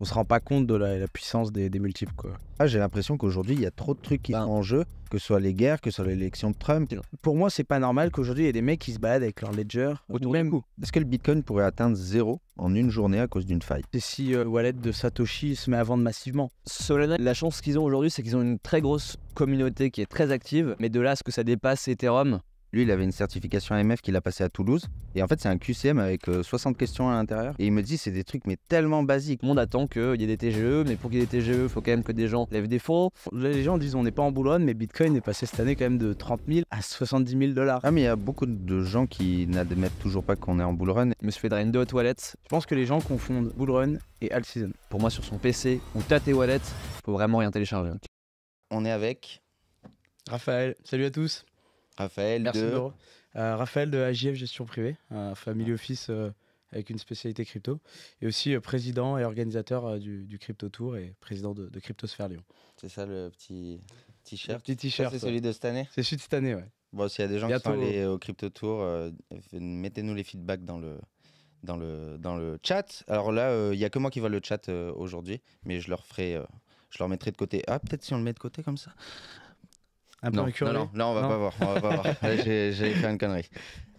on se rend pas compte de la, puissance des, multiples. Quoi. Ah, j'ai l'impression qu'aujourd'hui, il y a trop de trucs qui ben. sont en jeu, que ce soit les guerres, que ce soit l'élection de Trump. Pour moi, c'est pas normal qu'aujourd'hui, il y ait des mecs qui se baladent avec leur ledger. Autour même. Est-ce que le Bitcoin pourrait atteindre zéro en une journée à cause d'une faille Et si euh, Wallet de Satoshi se met à vendre massivement Solana, la chance qu'ils ont aujourd'hui, c'est qu'ils ont une très grosse communauté qui est très active, mais de là ce que ça dépasse Ethereum, lui, il avait une certification AMF qu'il a passé à Toulouse. Et en fait, c'est un QCM avec 60 euh, questions à l'intérieur. Et il me dit, c'est des trucs, mais tellement basiques. le monde attend qu'il y ait des TGE, mais pour qu'il y ait des TGE, il faut quand même que des gens lèvent des fonds. Les gens disent, on n'est pas en Boulogne, mais Bitcoin est passé cette année quand même de 30 000 à 70 000 dollars. Ah, mais il y a beaucoup de gens qui n'admettent toujours pas qu'on est en Bull Run. Monsieur me suis fait drainer toilettes. Je pense que les gens confondent Bull Run et Alt Season. Pour moi, sur son PC ou Tate Wallet, faut vraiment rien télécharger. On est avec Raphaël. Salut à tous. Euh, Raphaël de... Raphaël de AGF Gestion Privée, un family office euh, avec une spécialité crypto, et aussi euh, président et organisateur du, Crypto Tour et président de, de Lyon. C'est ça le petit t-shirt petit t-shirt. C'est celui de cette année C'est celui de cette année, ouais. Bon, s'il y a des gens qui sont allés au Crypto Tour, mettez-nous les feedbacks dans le, dans le, dans le chat. Alors là, il n'y a que moi qui vois le chat aujourd'hui, mais je leur ferai. je leur mettrai de côté. Ah, peut-être si on le met de côté comme ça non, non, on va pas voir. va pas voir. J'ai fait une connerie.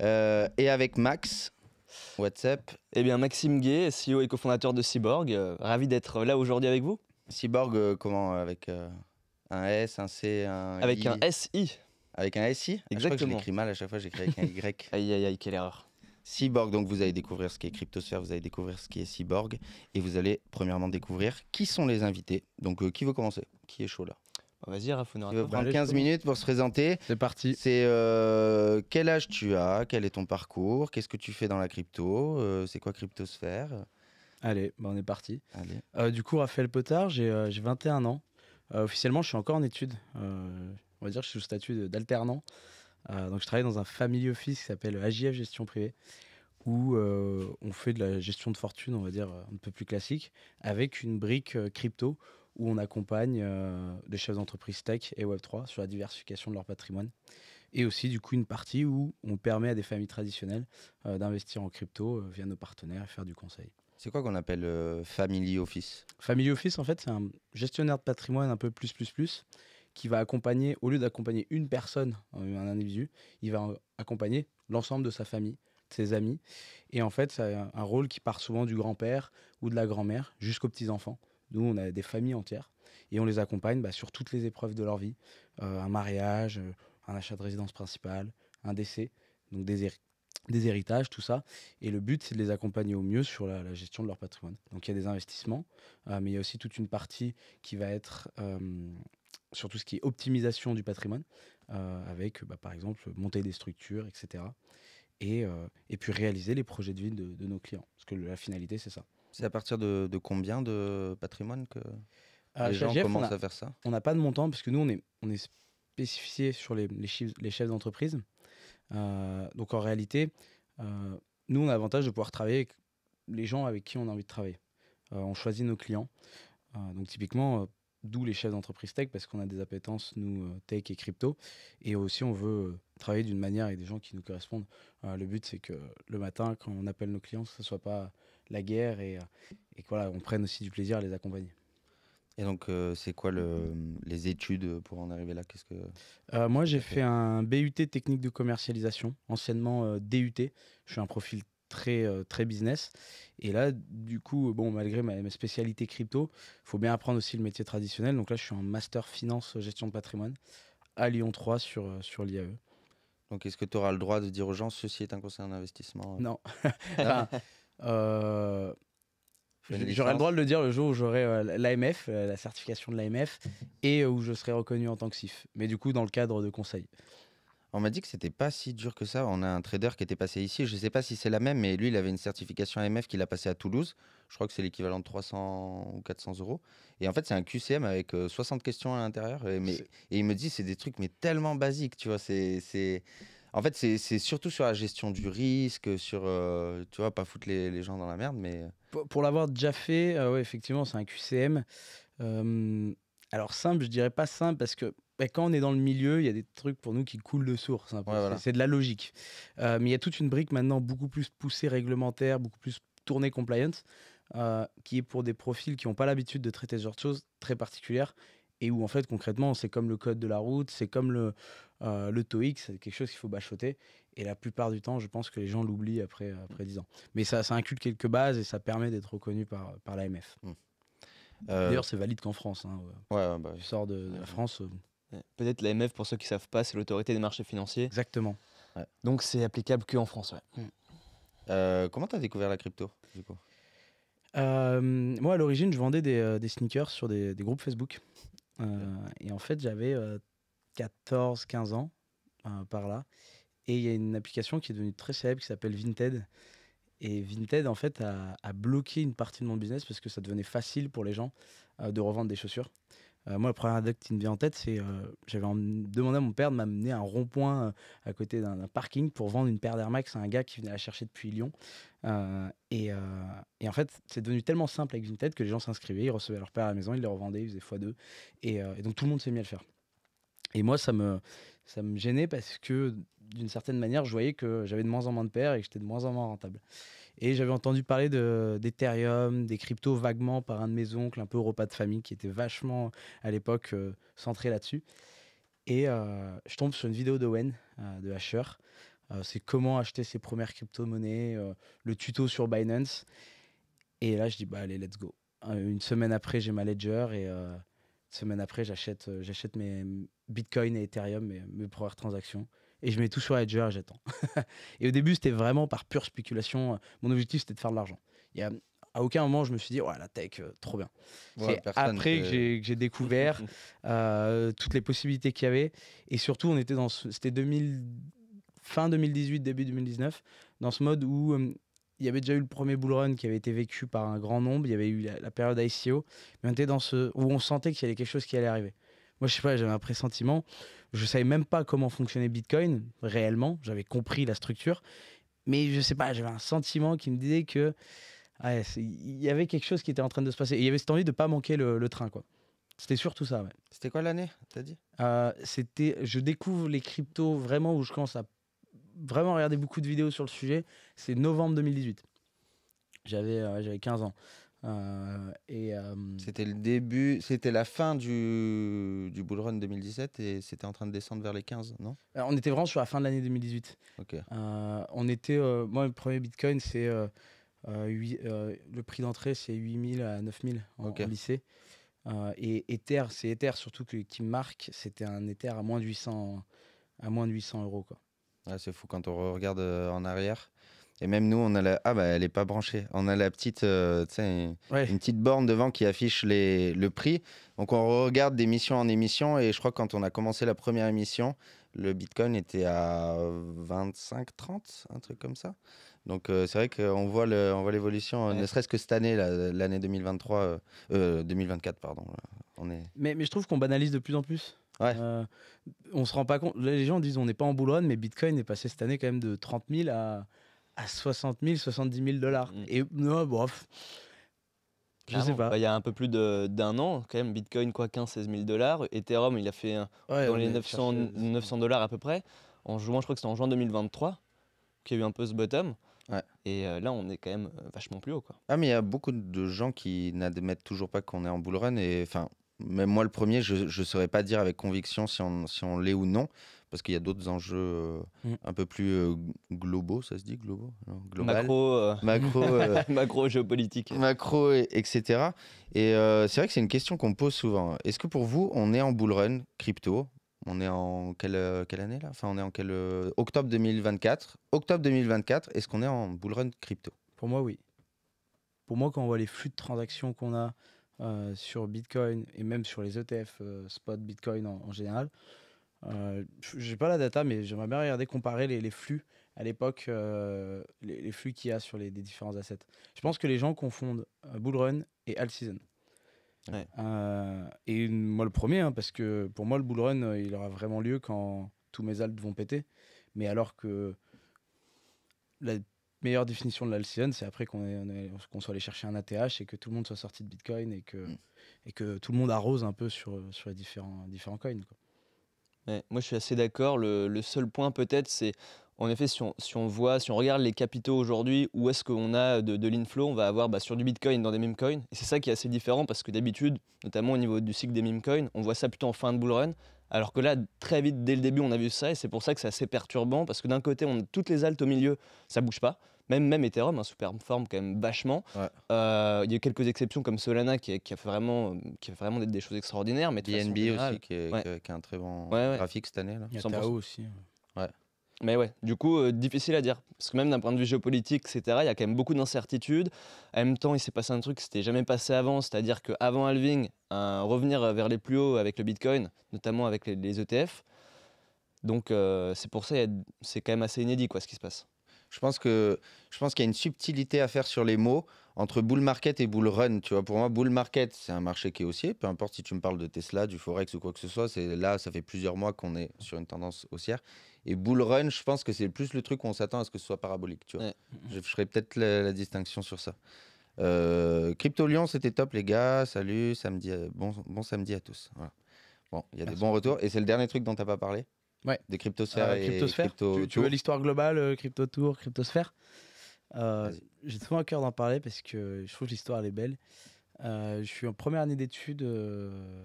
Euh, et avec Max, WhatsApp. Eh bien, Maxime Gay, CEO et cofondateur de Cyborg. Euh, ravi d'être là aujourd'hui avec vous. Cyborg, euh, comment Avec un S, un C, un. Avec un SI. Avec un SI Exactement. Ah, je l'écris mal à chaque fois, j'écris avec un Y. aïe, aïe, aïe, quelle erreur. Cyborg, donc vous allez découvrir ce qui est cryptosphère, vous allez découvrir ce qui est cyborg, et vous allez premièrement découvrir qui sont les invités. Donc qui veut commencer Qui est chaud là ah, vas-y, on va prendre 15 minutes pour se présenter. C'est parti. C'est euh, quel âge tu as Quel est ton parcours Qu'est-ce que tu fais dans la crypto euh, C'est quoi Cryptosphère Allez, bah, on est parti. Allez. Euh, du coup, Raphaël Potard, j'ai 21 ans. officiellement, je suis encore en études. on va dire que je suis sous statut d'alternant. donc, je travaille dans un family office qui s'appelle AJF Gestion Privée, où on fait de la gestion de fortune, on va dire, un peu plus classique, avec une brique crypto où on accompagne euh, des chefs d'entreprise tech et Web3 sur la diversification de leur patrimoine. Et aussi, du coup, une partie où on permet à des familles traditionnelles euh, d'investir en crypto euh, via nos partenaires et faire du conseil. C'est quoi qu'on appelle Family Office Family Office, en fait, c'est un gestionnaire de patrimoine un peu plus, plus, plus, qui va accompagner, au lieu d'accompagner une personne, un individu, il va accompagner l'ensemble de sa famille de ses amis. Et en fait, c'est un rôle qui part souvent du grand-père ou de la grand-mère jusqu'aux petits-enfants. Nous, on a des familles entières et on les accompagne bah, sur toutes les épreuves de leur vie. Euh, un mariage, euh, un achat de résidence principale, un décès, donc des, héritages, tout ça. Et le but, c'est de les accompagner au mieux sur la, gestion de leur patrimoine. Donc il y a des investissements, euh, mais il y a aussi toute une partie qui va être sur tout ce qui est optimisation du patrimoine, avec bah, par exemple monter des structures, etc. Et, puis réaliser les projets de vie de nos clients. Parce que la finalité, c'est ça. C'est à partir de, combien de patrimoine que les gens commencent à faire ça On n'a pas de montant, parce que nous, on est, on spécifié sur les, chefs d'entreprise. Euh, donc en réalité, euh, nous, on a l'avantage de pouvoir travailler avec les gens avec qui on a envie de travailler. Euh, on choisit nos clients. donc typiquement, d'où les chefs d'entreprise tech, parce qu'on a des appétences, nous, tech et crypto. Et aussi, on veut travailler d'une manière avec des gens qui nous correspondent. le but, c'est que le matin, quand on appelle nos clients, ce ne soit pas la guerre et, euh, et on prenne aussi du plaisir à les accompagner. Et donc, euh, c'est quoi les études pour en arriver là quest que euh, Moi, j'ai fait un BUT technique de commercialisation, anciennement DUT. Je suis un profil très très business. Et là, du coup, bon, malgré ma, spécialités spécialité crypto, il faut bien apprendre aussi le métier traditionnel. Donc là, je suis en master finance gestion de patrimoine à Lyon 3 sur sur l'IAE. Donc, est-ce que tu auras le droit de dire aux gens ceci est un conseil d'investissement Non. Euh, j'aurais le droit de le dire le jour où j'aurai euh, l'AMF, euh, la certification de l'AMF, et où je serai reconnu en tant que CIF Mais du coup, dans le cadre de conseil. On m'a dit que c'était pas si dur que ça. On a un trader qui était passé ici. Je sais pas si c'est la même, mais lui, il avait une certification AMF qu'il a passé à Toulouse. Je crois que c'est l'équivalent de 300 ou 400 euros. Et en fait, c'est un QCM avec 60 questions à l'intérieur. Et, mais, il me dit, c'est des trucs mais tellement basiques, tu vois. C'est en fait, c'est surtout sur la gestion du risque, sur, euh, tu vois, pas foutre les, gens dans la merde, mais... Euh. Pour, l'avoir déjà fait, euh, effectivement, c'est un QCM. alors simple, je dirais pas simple, parce que bah, quand on est dans le milieu, il y a des trucs pour nous qui coulent de source. Hein, c'est de la logique. mais il y a toute une brique maintenant beaucoup plus poussée réglementaire, beaucoup plus tournée compliance, qui est pour des profils qui n'ont pas l'habitude de traiter ce genre de choses très particulières et où en fait concrètement c'est comme le code de la route, c'est comme le, euh, c'est quelque chose qu'il faut bachoter. Et la plupart du temps, je pense que les gens l'oublient après, après 10 ans. Mais ça, ça inculque quelques bases et ça permet d'être reconnu par, par l'AMF. Mmh. Euh, D'ailleurs, c'est valide qu'en France. Hein, ouais, bah, tu sors de, euh, la France. Peut-être l'AMF, pour ceux qui ne savent pas, c'est l'autorité des marchés financiers. Exactement. Donc c'est applicable qu'en France. Mmh. Euh, comment tu as découvert la crypto du coup moi, à l'origine, je vendais des, sneakers sur des, des groupes Facebook. Euh, et en fait, j'avais 14, euh, 15 ans euh, par là. Et il y a une application qui est devenue très célèbre qui s'appelle Vinted. Et Vinted, en fait, a, bloqué une partie de mon business parce que ça devenait facile pour les gens de revendre des chaussures. moi, le premier anecdote qui me vient en tête, c'est j'avais demandé à mon père de m'amener un rond-point à côté d'un parking pour vendre une paire d'Air Max à un gars qui venait la chercher depuis Lyon. Et en fait, c'est devenu tellement simple avec Vinted que les gens s'inscrivaient, ils recevaient leur père à la maison, ils les revendaient, ils faisaient x2. Euh, et, donc tout le monde s'est mis à le faire. Et moi, ça me, ça me gênait parce que d'une certaine manière, je voyais que j'avais de moins en moins de paires et que j'étais de moins en moins rentable. Et j'avais entendu parler d'Ethereum, des cryptos vaguement par un de mes oncles, un peu au repas de famille, qui était vachement à l'époque euh, centré là-dessus. Et euh, je tombe sur une vidéo d'Owen, Wen, de Hasher. c'est comment acheter ses premières crypto-monnaies, le tuto sur Binance. Et là, je dis, bah allez, let's go. Une semaine après, j'ai ma ledger et euh, une semaine après, j'achète euh, j'achète mes Bitcoin et Ethereum, mes, premières transactions. Et je mets tout sur Ledger et j'attends. et au début, c'était vraiment par pure spéculation. Mon objectif, c'était de faire de l'argent. Il y a, à aucun moment, je me suis dit, ouais, la tech, euh, trop bien. c'est après que, que j'ai découvert toutes les possibilités qu'il y avait. Et surtout, on était dans. C'était 2000 fin 2018, début 2019, dans ce mode où il y avait déjà eu le premier bull run qui avait été vécu par un grand nombre, il y avait eu la, période ICO, mais on était dans ce où on sentait qu'il y avait quelque chose qui allait arriver. Moi, je sais pas, j'avais un pressentiment. Je savais même pas comment fonctionnait Bitcoin réellement. J'avais compris la structure, mais je sais pas, j'avais un sentiment qui me disait que il y avait quelque chose qui était en train de se passer. Il y avait cette envie de pas manquer le, train, quoi. C'était surtout ça. Ouais. C'était quoi l'année T'as dit euh, C'était, je découvre les cryptos vraiment où je commence à vraiment regardé beaucoup de vidéos sur le sujet. C'est novembre 2018. J'avais 15 euh, ans. Euh, euh, c'était le début, c'était la fin du, du Bull Run 2017 et c'était en train de descendre vers les 15, non On était vraiment sur la fin de l'année 2018. on était, moi, le premier Bitcoin, c'est le prix d'entrée, c'est 8000 à 9000 en, lycée. et Ether, c'est Ether surtout qui marque, c'était un Ether à moins de 800, à moins de 800 euros. Quoi c'est fou quand on regarde euh, en arrière. Et même nous, on a Ah bah elle est pas branchée. On a la petite, euh, une petite borne devant qui affiche les... le prix. Donc on regarde d'émission en émission et je crois que quand on a commencé la première émission, le Bitcoin était à 25, 30, un truc comme ça. Donc euh, c'est vrai qu'on voit le... on voit l'évolution, ne serait-ce que cette année, l'année 2023, 2024 pardon. On est... mais, mais je trouve qu'on banalise de plus en plus. Ouais. Euh, on se rend pas compte. Les gens disent on n'est pas en Boulogne, mais Bitcoin est passé cette année quand même de 30 000 à, à 60 000, 70 000 dollars. Mm. Et non, bof. Je sais pas. Bah, il y a un peu plus d'un an, quand même, Bitcoin, quoi, 15-16 000 dollars. Ethereum, il a fait dans les 900, dollars à peu près. En juin, je crois que c'était en juin 2023 qu'il y a eu un peu ce bottom. Et euh, là, on est quand même euh, vachement plus haut. Quoi. Ah, mais il y a beaucoup de gens qui n'admettent toujours pas qu'on est en bull run. Et enfin, même moi le premier, je ne saurais pas dire avec conviction si on, l'est ou non, parce qu'il y a d'autres enjeux euh, mm. un peu plus euh, globaux, ça se dit globaux Macro, euh, macro, macro géopolitique. Macro, etc. Et c'est vrai que c'est une question qu'on pose souvent. Est-ce que pour vous, on est en bull run crypto on est en quelle, quelle année là Enfin, on est en quel octobre 2024. Octobre 2024, est-ce qu'on est en bull run crypto Pour moi, oui. Pour moi, quand on voit les flux de transactions qu'on a, euh, sur Bitcoin et même sur les ETF euh, spot Bitcoin en, général. Euh, J'ai pas la data, mais j'aimerais bien regarder, comparer les, flux à l'époque, euh, les, flux qu'il y a sur les, différents assets. Je pense que les gens confondent Bull Run et All Season. et moi le premier, hein, parce que pour moi le Bull Run, il aura vraiment lieu quand tous mes alts vont péter. Mais alors que la meilleure définition de l'Alcyone, c'est après qu'on soit allé chercher un ATH et que tout le monde soit sorti de Bitcoin et que, mm. et que tout le monde arrose un peu sur, sur les différents, différents coins. moi, je suis assez d'accord. Le, seul point, peut-être, c'est en effet, si on, voit, si on regarde les capitaux aujourd'hui, où est-ce qu'on a de, l'inflow, on va avoir bah, sur du Bitcoin dans des meme coins. Et c'est ça qui est assez différent parce que d'habitude, notamment au niveau du cycle des meme coins, on voit ça plutôt en fin de bull run. Alors que là, très vite, dès le début, on a vu ça et c'est pour ça que c'est assez perturbant parce que d'un côté, on a toutes les altes au milieu, ça bouge pas. Même, même Ethereum, hein, super forme quand même vachement. Euh, il y a quelques exceptions comme Solana qui, a fait vraiment, qui a vraiment des, des, choses extraordinaires. Mais BNB aussi, qui, est, qui, a un très bon graphique cette année. Là. Il y a Tao aussi. Mais ouais, du coup, euh, difficile à dire. Parce que même d'un point de vue géopolitique, etc., il y a quand même beaucoup d'incertitudes. En même temps, il s'est passé un truc qui s'était jamais passé avant, c'est-à-dire qu'avant halving, euh, revenir vers les plus hauts avec le Bitcoin, notamment avec les, ETF. E Donc c'est pour ça, c'est quand même assez inédit quoi, ce qui se passe. Je pense que je pense qu'il y a une subtilité à faire sur les mots entre bull market et bull run. Tu vois, pour moi, bull market, c'est un marché qui est haussier. Peu importe si tu me parles de Tesla, du forex ou quoi que ce soit. C'est là, ça fait plusieurs mois qu'on est sur une tendance haussière. Et bull run, je pense que c'est plus le truc où on s'attend à ce que ce soit parabolique. Tu je, ferai peut-être la, distinction sur ça. Euh, Crypto Lyon, c'était top les gars. Salut, samedi, bon, bon samedi à tous. Bon, il y a des bons retours. Et c'est le dernier truc dont tu n'as pas parlé. Ouais. De euh, et crypto tu, tu, veux l'histoire globale, euh, Crypto Tour, Cryptosphère euh, J'ai toujours à cœur d'en parler parce que je trouve que l'histoire est belle. je suis en première année d'études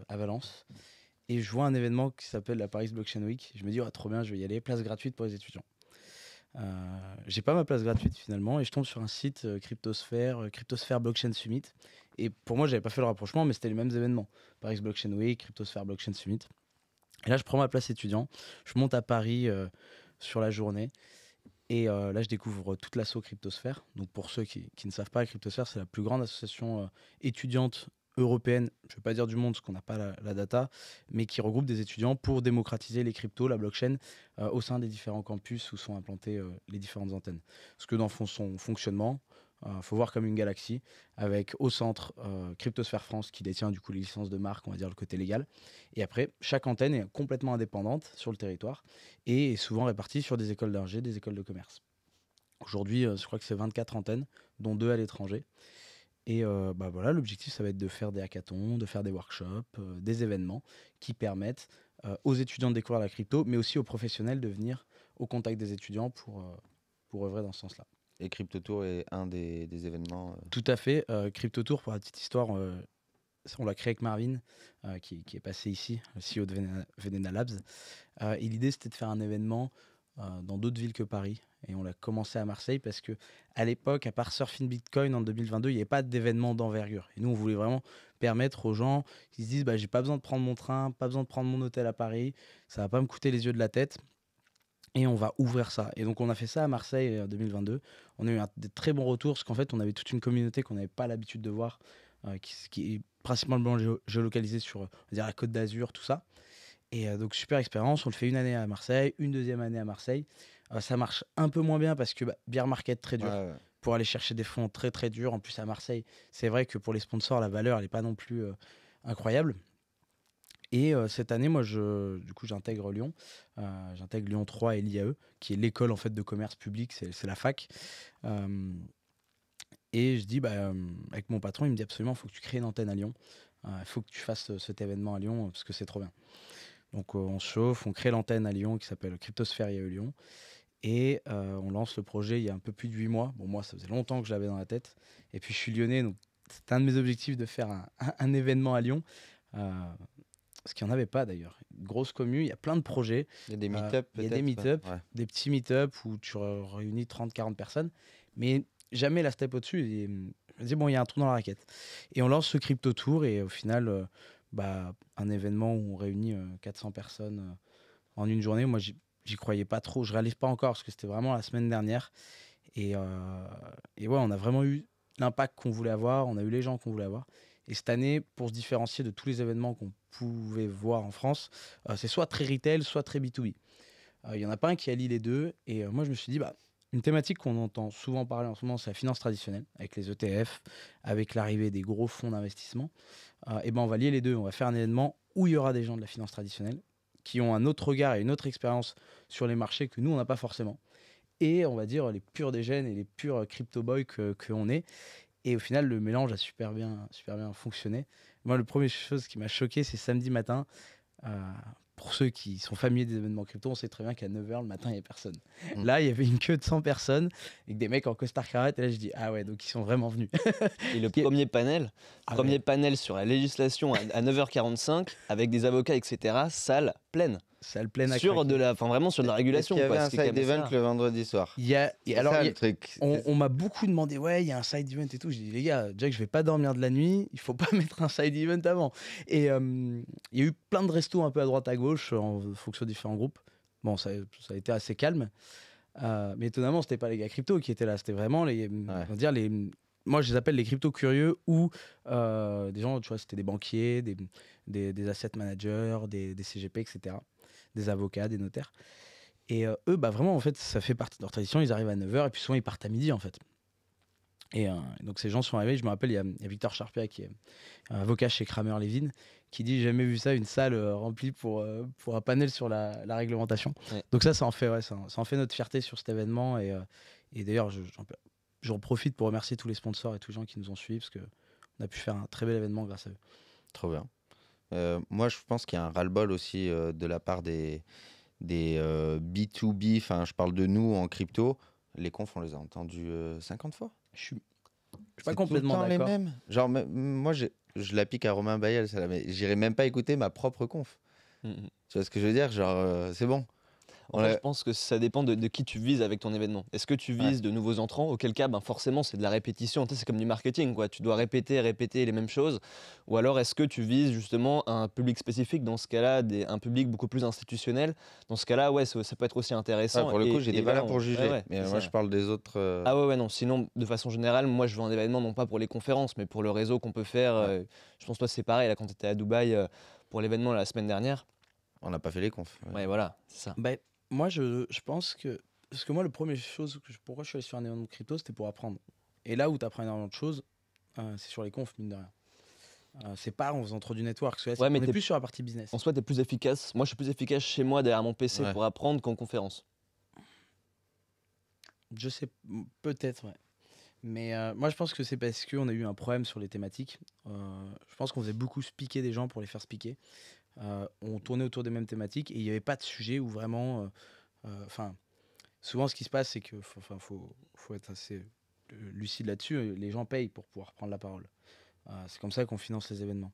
à Valence et je vois un événement qui s'appelle la Paris Blockchain Week. Je me dis, trop bien, je vais y aller, place gratuite pour les étudiants. J'ai pas ma place gratuite finalement et je tombe sur un site Cryptosphère, Cryptosphère Blockchain Summit. Et pour moi, j'avais pas fait le rapprochement, mais c'était les mêmes événements Paris Blockchain Week, Cryptosphère Blockchain Summit. Et là, je prends ma place étudiant, je monte à Paris euh, sur la journée. Et euh, là, je découvre toute l'assaut Cryptosphère. Donc, pour ceux qui, ne savent pas, Cryptosphère, c'est la plus grande association euh, étudiante européenne, je ne vais pas dire du monde parce qu'on n'a pas la, data, mais qui regroupe des étudiants pour démocratiser les cryptos, la blockchain, au sein des différents campus où sont implantées les différentes antennes. Ce que dans son fonctionnement, il euh, faut voir comme une galaxie, avec au centre euh, Cryptosphère France qui détient du coup les licences de marque, on va dire le côté légal. Et après, chaque antenne est complètement indépendante sur le territoire et est souvent répartie sur des écoles d'ingé, des écoles de commerce. Aujourd'hui, euh, je crois que c'est 24 antennes, dont deux à l'étranger. Et bah voilà, l'objectif, ça va être de faire des hackathons, de faire des workshops, des événements qui permettent aux étudiants de découvrir la crypto, mais aussi aux professionnels de venir au contact des étudiants pour, pour œuvrer dans ce sens-là. Et Crypto Tour est un des, événements. Euh. Tout à fait. Euh, Crypto Tour. pour la petite histoire, euh, on l'a créé avec Marvin, qui, est passé ici, le CEO de Venena, Labs. et l'idée, c'était de faire un événement dans d'autres villes que Paris. Et on l'a commencé à Marseille parce que à l'époque, à part Surfing Bitcoin en 2022, il n'y avait pas d'événement d'envergure. Et nous, on voulait vraiment permettre aux gens qui se disent bah, j'ai pas besoin de prendre mon train, pas besoin de prendre mon hôtel à Paris, ça va pas me coûter les yeux de la tête et on va ouvrir ça. Et donc on a fait ça à Marseille en euh, 2022. On a eu un, des très bons retours parce qu'en fait on avait toute une communauté qu'on n'avait pas l'habitude de voir, euh, qui, est principalement géolocalisée sur euh, la Côte d'Azur, tout ça. Et donc super expérience, on le fait une année à Marseille, une deuxième année à Marseille. ça marche un peu moins bien parce que bah, Beer Market très dur. Pour aller chercher des fonds très très durs. En plus à Marseille, c'est vrai que pour les sponsors, la valeur, elle n'est pas non plus incroyable. Et euh, cette année, moi, du coup, j'intègre Lyon. Euh, j'intègre Lyon 3 et l'IAE, qui est l'école en fait de commerce public, c'est la fac. Euh, et je dis, bah, avec mon patron, il me dit absolument, il faut que tu crées une antenne à Lyon. Il faut que tu fasses cet événement à Lyon parce que c'est trop bien. Donc on chauffe, on crée l'antenne à Lyon qui s'appelle Cryptosphère IAE Lyon. Et on lance le projet il y a un peu plus de huit mois. Bon, moi, ça faisait longtemps que je l'avais dans la tête. Et puis je suis lyonnais, donc c'est un de mes objectifs de faire un, événement à Lyon. Euh, ce qu'il n'y en avait pas d'ailleurs. Grosse commu, il y a plein de projets. Il y a des euh, meet-up. il y a des meet des petits meet-up où tu réunis 30-40 personnes, mais jamais la step au-dessus. Hum, je me dis, bon, il y a un trou dans la raquette. Et on lance ce crypto tour et au final, euh, bah, un événement où on réunit 400 euh, personnes en une journée. Moi, j'y croyais pas trop, je réalise pas encore parce que c'était vraiment la semaine dernière. Et, et ouais, on a vraiment eu l'impact qu'on voulait avoir, on a eu les gens qu'on voulait avoir. Et cette année, pour se différencier de tous les événements qu'on pouvait voir en France, euh, c'est soit très retail, soit très B2B. Euh, il y n'y en a pas un qui allie les deux. Et euh, moi, je me suis dit, bah, une thématique qu'on entend souvent parler en ce moment, c'est la finance traditionnelle, avec les ETF, avec l'arrivée des gros fonds d'investissement. et ben, on va lier les deux. On va faire un événement où il y aura des gens de la finance traditionnelle qui ont un autre regard et une autre expérience sur les marchés que nous, on n'a pas forcément et on va dire les purs des gènes et les purs crypto boys que, est. Et au final, le mélange a super bien, super bien fonctionné. Moi, la première chose qui m'a choqué, c'est samedi matin. Euh, pour ceux qui sont familiers des événements crypto, on sait très bien qu'à 9h le matin, il n'y a personne. Mm. Là, il y avait une queue de 100 personnes et des mecs en costard cravate. Et là, je dis, ah ouais, donc ils sont vraiment venus. et le premier panel, ah premier panel sur la législation à 9h45, avec des avocats, etc., salle pleine ça sur de la, enfin vraiment sur de la régulation. Il y avait un side event le vendredi soir. Il alors, On, m'a beaucoup demandé, ouais, il y a un side event et tout. J'ai dit les gars, Jack, je vais pas dormir de la nuit. Il faut pas mettre un side event avant. Et euh, il y a eu plein de restos un peu à droite à gauche en fonction de différents groupes. Bon, ça, a été assez calme. Euh, mais étonnamment, c'était pas les gars crypto qui étaient là. C'était vraiment les, dire les moi je les appelle les crypto curieux ou euh, des gens, tu vois, c'était des banquiers, des, des, asset managers, des, CGP, etc des avocats, des notaires. Et euh, eux, bah vraiment, en fait, ça fait partie de leur tradition. Ils arrivent à 9h et puis souvent ils partent à midi, en fait. Et euh, donc ces gens sont arrivés. Je me rappelle, il y, a, Victor Charpia, qui est avocat chez Kramer Levin, qui dit J'ai jamais vu ça, une salle euh, remplie pour, pour un panel sur la, réglementation. Donc ça, ça en, fait, ouais, ça, en fait notre fierté sur cet événement. Et, et d'ailleurs, j'en profite pour remercier tous les sponsors et tous les gens qui nous ont suivis parce qu'on a pu faire un très bel événement grâce à eux. Trop bien. Euh, moi, je pense qu'il y a un ras-le-bol aussi euh, de la part des, des B2B. Euh, enfin, je parle de nous en crypto. Les confs, on les a entendus 50 fois. Je suis je suis pas complètement d'accord. les mêmes. Genre, moi, je, la pique à Romain Bayel, mais j'irai même pas écouter ma propre conf. Mm, mm. Tu vois ce que je veux dire Genre, c'est bon je pense que ça dépend de, qui tu vises avec ton événement. Est-ce que tu vises de nouveaux entrants Auquel cas, ben forcément, c'est de la répétition. c'est comme du marketing, quoi. Tu dois répéter, répéter les mêmes choses. Ou alors, est-ce que tu vises justement un public spécifique Dans ce cas-là, un public beaucoup plus institutionnel. Dans ce cas-là, ouais, ça, peut être aussi intéressant. Ah, pour le coup, j'ai pas là pour juger. mais moi, je parle des autres. Euh, ah ouais, non. Sinon, de façon générale, moi, je veux un événement non pas pour les conférences, mais pour le réseau qu'on peut faire. Euh, je pense toi, c'est pareil. Là, quand tu étais à Dubaï euh, pour l'événement la semaine dernière. On n'a pas fait les confs. Ouais, voilà, c'est ça. Bah, moi, je, pense que. Parce que moi, le premier chose, que je, pourquoi je suis allé sur un événement de crypto, c'était pour apprendre. Et là où tu apprends énormément de choses, euh, c'est sur les confs, mine de rien. Euh, c'est pas en faisant trop du network. ouais, mais on plus sur la partie business. En soi, t'es plus efficace. Moi, je suis plus efficace chez moi derrière mon PC pour apprendre qu'en conférence. Je sais, peut-être, ouais. Mais euh, moi, je pense que c'est parce qu'on a eu un problème sur les thématiques. je pense qu'on faisait beaucoup spiquer des gens pour les faire spiquer. Euh, on tournait autour des mêmes thématiques et il n'y avait pas de sujet où vraiment. Euh, euh, enfin, souvent ce qui se passe, c'est que faut, faut, faut être assez lucide là-dessus. Les gens payent pour pouvoir prendre la parole. c'est comme ça qu'on finance les événements.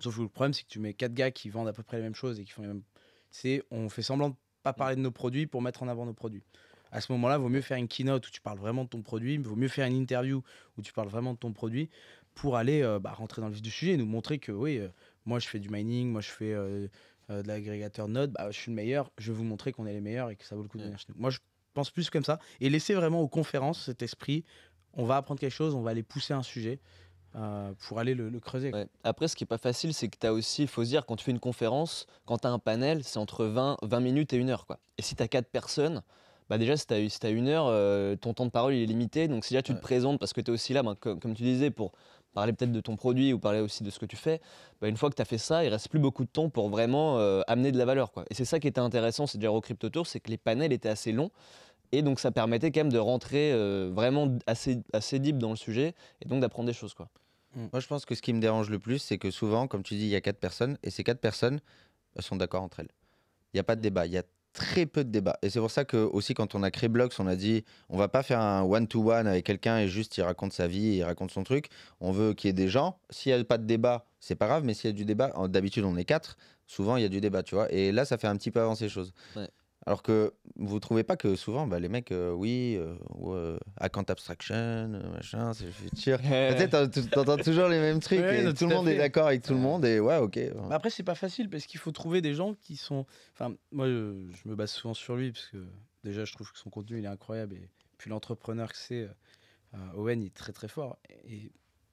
Sauf que le problème, c'est que tu mets quatre gars qui vendent à peu près les mêmes choses et qui font les mêmes. C'est on fait semblant de pas mm. parler de nos produits pour mettre en avant nos produits. À ce moment-là, vaut mieux faire une keynote où tu parles vraiment de ton produit, vaut mieux faire une interview où tu parles vraiment de ton produit pour aller bah, rentrer dans le vif du sujet et nous montrer que oui, moi je fais du mining, moi je fais euh, euh, de l'agrégateur Node, bah, je suis le meilleur, je vais vous montrer qu'on est les meilleurs et que ça vaut le coup de venir chez nous. Moi je pense plus comme ça et laisser vraiment aux conférences cet esprit, on va apprendre quelque chose, on va aller pousser un sujet. Euh, pour aller le, creuser. Après, ce qui n'est pas facile, c'est que tu as aussi, il faut se dire, quand tu fais une conférence, quand tu as un panel, c'est entre 20, 20 minutes et une heure. Quoi. Et si tu as 4 personnes, bah déjà, si tu as, une heure, ton temps de parole il est limité. Donc, si là tu te présentes, parce que tu es aussi là, ben, comme tu disais, pour parler peut-être de ton produit ou parler aussi de ce que tu fais, bah, une fois que tu as fait ça, il reste plus beaucoup de temps pour vraiment euh, amener de la valeur. Quoi. Et c'est ça qui était intéressant, c'est déjà au Crypto Tour, c'est que les panels étaient assez longs. Et donc ça permettait quand même de rentrer euh, vraiment assez, assez deep dans le sujet et donc d'apprendre des choses. Quoi. Mmh. Moi je pense que ce qui me dérange le plus, c'est que souvent, comme tu dis, il y a quatre personnes et ces quatre personnes sont d'accord entre elles. Il n'y a pas de débat. Il y a très peu de débats. Et c'est pour ça que aussi quand on a créé Blogs, on a dit on va pas faire un one-to-one avec quelqu'un et juste il raconte sa vie, il raconte son truc. On veut qu'il y ait des gens. S'il n'y a pas de débat, c'est pas grave, mais s'il y a du débat, d'habitude on est quatre, souvent il y a du débat, tu vois. Et là, ça fait un petit peu avancer les choses. Alors que vous trouvez pas que souvent, bah, les mecs, euh, oui, à euh, Quant euh, Abstraction, machin, c'est le futur. Bah, t'entends toujours les mêmes trucs tout, le monde est d'accord avec tout le monde et ouais, ok. Bah, après, c'est pas facile parce qu'il faut trouver des gens qui sont. Enfin, moi, je, me base souvent sur lui parce que déjà, je trouve que son contenu il est incroyable et puis l'entrepreneur que c'est, Owen, il est très très fort. Et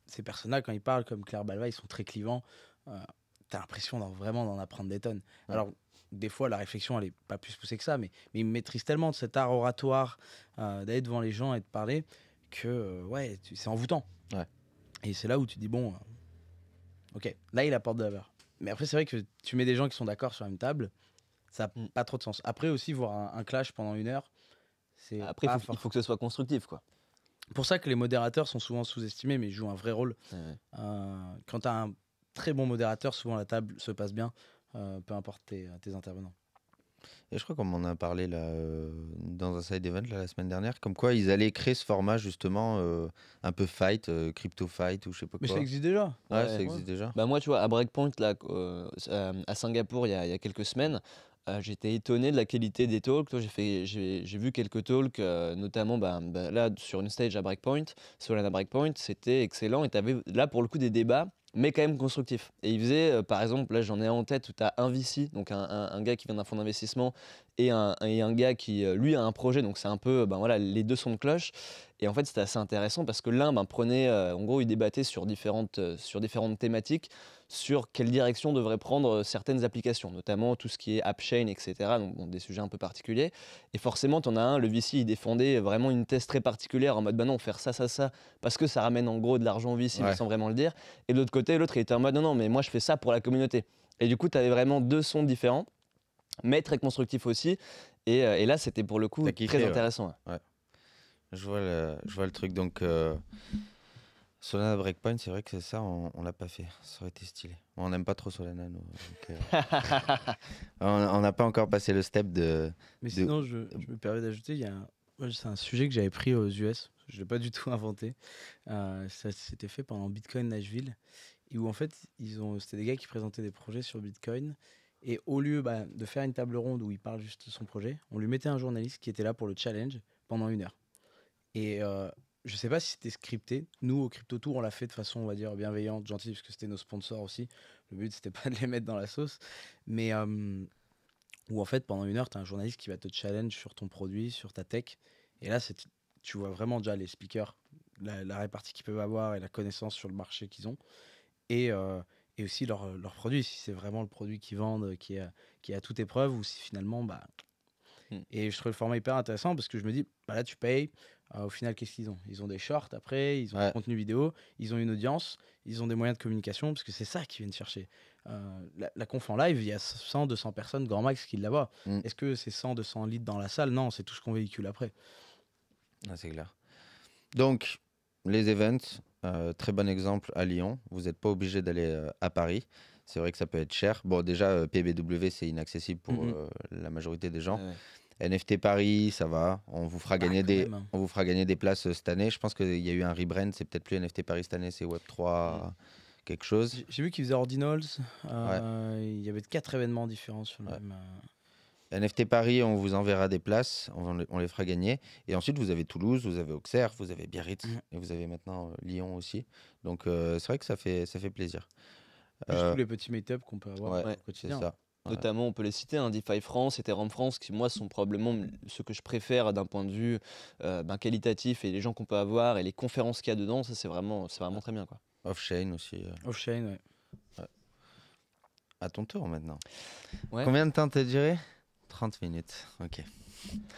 ces personnes quand ils parlent comme Claire Balva, ils sont très clivants. T'as l'impression vraiment d'en apprendre des tonnes. Alors, des fois, la réflexion, elle n'est pas plus poussée que ça, mais, il maîtrise tellement de cet art oratoire, euh, d'aller devant les gens et de parler, que euh, ouais, c'est envoûtant. Et c'est là où tu dis, bon, euh, ok, là, il apporte de la Mais après, c'est vrai que tu mets des gens qui sont d'accord sur une table, ça n'a mm. pas trop de sens. Après aussi, voir un, clash pendant une heure, c'est. Après, il faut, que ce soit constructif, quoi pour ça que les modérateurs sont souvent sous-estimés, mais ils jouent un vrai rôle. quand tu as un très bon modérateur, souvent la table se passe bien. Euh, peu importe euh, tes, intervenants. Et je crois qu'on en a parlé là, euh, dans un side event là, la semaine dernière, comme quoi ils allaient créer ce format justement un peu fight, crypto fight ou je sais pas quoi. Mais ça existe déjà. ça existe déjà. Bah, moi tu vois à Breakpoint là, à Singapour il il y, a quelques semaines, euh, j'étais étonné de la qualité des talks. J'ai vu quelques talks, euh, notamment bah, bah, là sur une stage à Breakpoint, Solana Breakpoint, c'était excellent. Et tu avais là pour le coup des débats, mais quand même constructifs. Et il faisait euh, par exemple, là j'en ai en tête, où tu as un VC, donc un, un, gars qui vient d'un fonds d'investissement, et un, et un, gars qui, lui, a un projet. Donc c'est un peu, ben voilà, les deux sons de cloche. Et en fait, c'était assez intéressant parce que l'un prenait, en gros, il débattait sur différentes, sur différentes thématiques sur quelle direction devraient prendre euh, certaines applications, notamment tout ce qui est AppChain, etc. Donc des sujets un peu particuliers. Et forcément, tu en as un, le VC, il défendait vraiment une thèse très particulière en mode bah non, faire ça, ça, ça, parce que ça ramène en gros de l'argent au VC, sans vraiment le dire. Et de l'autre côté, l'autre, il était en mode non, non, mais moi je fais ça pour la communauté. Et du coup, tu avais vraiment deux sons différents, mais très constructifs aussi. Et, euh, là, c'était pour le coup très intéressant. Je, vois le, je vois le truc. Donc. Euh, Solana Breakpoint, c'est vrai que c'est ça, on, ne l'a pas fait. Ça aurait été stylé. on n'aime pas trop Solana, nous. donc, euh, on n'a pas encore passé le step de. Mais sinon, je, me permets d'ajouter, il C'est un sujet que j'avais pris aux US. Je l'ai pas du tout inventé. Euh, ça s'était fait pendant Bitcoin Nashville, où en fait, ils ont, c'était des gars qui présentaient des projets sur Bitcoin. Et au lieu bah, de faire une table ronde où il parle juste de son projet, on lui mettait un journaliste qui était là pour le challenge pendant une heure. Et euh, je sais pas si c'était scripté. Nous, au Crypto Tour, on l'a fait de façon, on va dire, bienveillante, gentille, parce que c'était nos sponsors aussi. Le but, c'était pas de les mettre dans la sauce. Mais où, en fait, pendant une heure, tu as un journaliste qui va te challenge sur ton produit, sur ta tech. Et là, tu vois vraiment déjà les speakers, la, répartie qu'ils peuvent avoir et la connaissance sur le marché qu'ils ont. Et, et aussi leurs leur produits, si c'est vraiment le produit qu'ils vendent, qui est, qui est à toute épreuve, ou si finalement, bah, Hmm. Et je trouve le format hyper intéressant parce que je me dis, bah là, tu payes. Euh, au final, qu'est-ce qu'ils ont Ils ont des shorts après, ils ont du contenu vidéo, ils ont une audience, ils ont des moyens de communication parce que c'est ça qu'ils viennent chercher. Euh, la, conf en live, il y a 100, 200 personnes, grand max, qui la voient. Hmm. Est-ce que c'est 100, 200 litres dans la salle Non, c'est tout ce qu'on véhicule après. Ah, c'est clair. Donc, les events, euh, très bon exemple à Lyon. Vous n'êtes pas obligé d'aller à Paris. C'est vrai que ça peut être cher. Bon, déjà, PBW, c'est inaccessible pour mm-hmm. la majorité des gens. NFT Paris, ça va. On vous fera, ah, gagner, des, on vous fera gagner des places euh, cette année. Je pense qu'il y a eu un rebrand. C'est peut-être plus NFT Paris cette année, c'est Web3 mm. quelque chose. J'ai vu qu'ils faisaient Ordinals. Euh, il y avait quatre événements différents sur le même. Euh, NFT Paris, on vous enverra des places, on, les fera gagner. Et ensuite, vous avez Toulouse, vous avez Auxerre, vous avez Biarritz mm. et vous avez maintenant Lyon aussi. Donc, c'est vrai que ça fait, ça fait plaisir. tous les petits meet-up qu'on peut avoir ça. Notamment, on peut les citer, un hein, DeFi France et Ethereum France, qui, moi, sont probablement ce que je préfère d'un point de vue euh, ben, qualitatif et les gens qu'on peut avoir et les conférences qu'il y a dedans, ça, c'est vraiment, vraiment très bien. Quoi. Off-chain aussi. Euh. Off-chain, ouais. À ton tour maintenant. Combien de temps t'as duré 30 minutes, ok.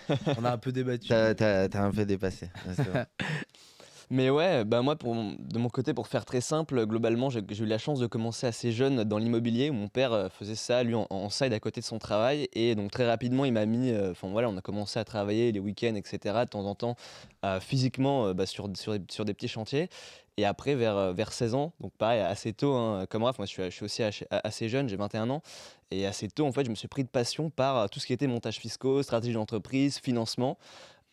on a un peu débattu. T'as, un peu dépassé. Mais ouais, bah moi, pour, de mon côté, pour faire très simple, globalement, j'ai eu la chance de commencer assez jeune dans l'immobilier où mon père euh, faisait ça, lui, en, side à côté de son travail. Et donc, très rapidement, il m'a mis. Euh, enfin, voilà, on a commencé à travailler les week-ends, etc., de temps en temps, euh, physiquement, bah, sur, sur, sur des petits chantiers. Et après, vers, vers 16 ans, donc pareil, assez tôt, hein, comme Raph, moi je suis, aussi assez jeune, j'ai 21 ans. Et assez tôt, en fait, je me suis pris de passion par tout ce qui était montage fiscaux, stratégie d'entreprise, financement.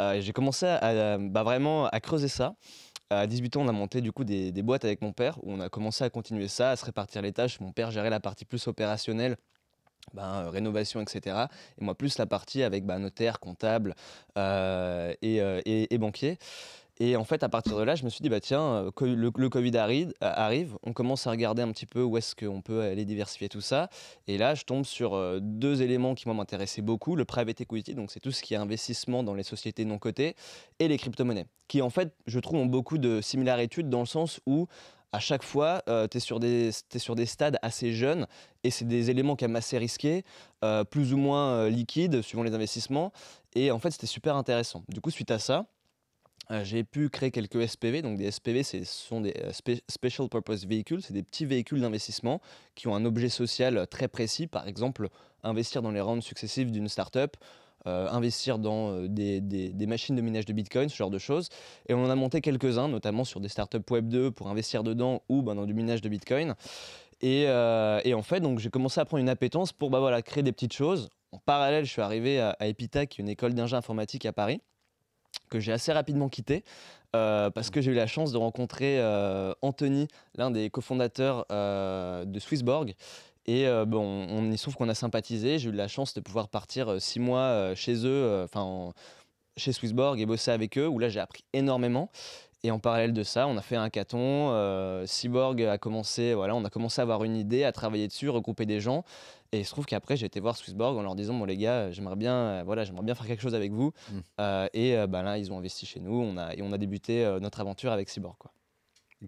et j'ai commencé à, bah, vraiment à creuser ça. À 18 ans, on a monté du coup des, boîtes avec mon père où on a commencé à continuer ça, à se répartir les tâches. Mon père gérait la partie plus opérationnelle. Ben, euh, rénovation, etc. Et moi, plus la partie avec ben, notaire, comptable euh, euh, et banquier. Et en fait, à partir de là, je me suis dit, bah tiens, euh, le, le Covid arrive, euh, arrive, on commence à regarder un petit peu où est-ce qu'on peut aller diversifier tout ça. Et là, je tombe sur euh, deux éléments qui, m'ont m'intéressaient beaucoup. Le private equity, donc c'est tout ce qui est investissement dans les sociétés non cotées, et les crypto-monnaies, qui, en fait, je trouve, ont beaucoup de similarités dans le sens où à chaque fois, tu es, sur des stades assez jeunes et c'est des éléments quand même assez risqués, plus ou moins liquides, suivant les investissements. Et en fait, c'était super intéressant. Du coup, suite à ça, euh, j'ai pu créer quelques SPV. Donc des SPV, ce sont des euh, Special Purpose Vehicles, c'est des petits véhicules d'investissement qui ont un objet social euh, très précis. Par exemple, investir dans les rounds successives d'une startup, euh, investir dans des, des, machines de minage de Bitcoin, ce genre de choses. Et on en a monté quelques-uns, notamment sur des startups Web 2 pour investir dedans ou ben, dans du minage de Bitcoin. Et, en fait, donc j'ai commencé à prendre une appétence pour bah, voilà, créer des petites choses. En parallèle, je suis arrivé à, EPITA, qui est une école d'ingénieur informatique à Paris que j'ai assez rapidement quitté euh, parce que j'ai eu la chance de rencontrer euh, Anthony, l'un des cofondateurs euh, de Swissborg. Et bon, on y trouve qu'on a sympathisé. J'ai eu la chance de pouvoir partir six mois chez eux, enfin chez Swissborg et bosser avec eux, où là j'ai appris énormément. Et en parallèle de ça, on a fait un caton, euh, Cyborg a commencé, voilà, on a commencé à avoir une idée, à travailler dessus, regrouper des gens. Et il se trouve qu'après, j'ai été voir Swissborg en leur disant Bon, les gars, j'aimerais bien, euh, voilà, j'aimerais bien faire quelque chose avec vous. Mmh. Euh, et ben là, ils ont investi chez nous on a, et on a débuté notre aventure avec Cyborg.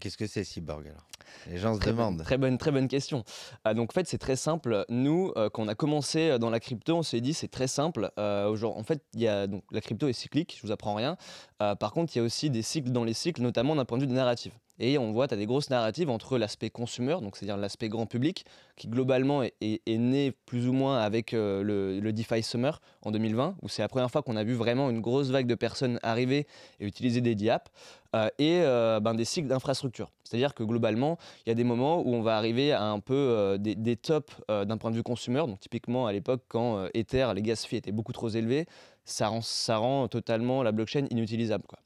Qu'est-ce que c'est Cyborg alors Les gens se demandent. très, bonne, très bonne question. Ah, donc en fait, c'est très simple. Nous, euh, quand on a commencé euh, dans la crypto, on s'est dit c'est très simple. Euh, en fait, y a, donc, la crypto est cyclique, je vous apprends rien. par contre, il y a aussi des cycles dans les cycles, notamment d'un point de vue de narrative. Et on voit, tu as des grosses narratives entre l'aspect consumer, donc c'est-à-dire l'aspect grand public, qui globalement est, né plus ou moins avec euh, le, DeFi Summer en 2020, où c'est la première fois qu'on a vu vraiment une grosse vague de personnes arriver et utiliser des DApps, euh, et euh, ben, des cycles d'infrastructure. C'est-à-dire que globalement, il y a des moments où on va arriver à un peu des, tops d'un point de vue consumer. Donc typiquement à l'époque, quand Ether, les gas fees étaient beaucoup trop élevés, ça rend, ça rend totalement la blockchain inutilisable. Quoi.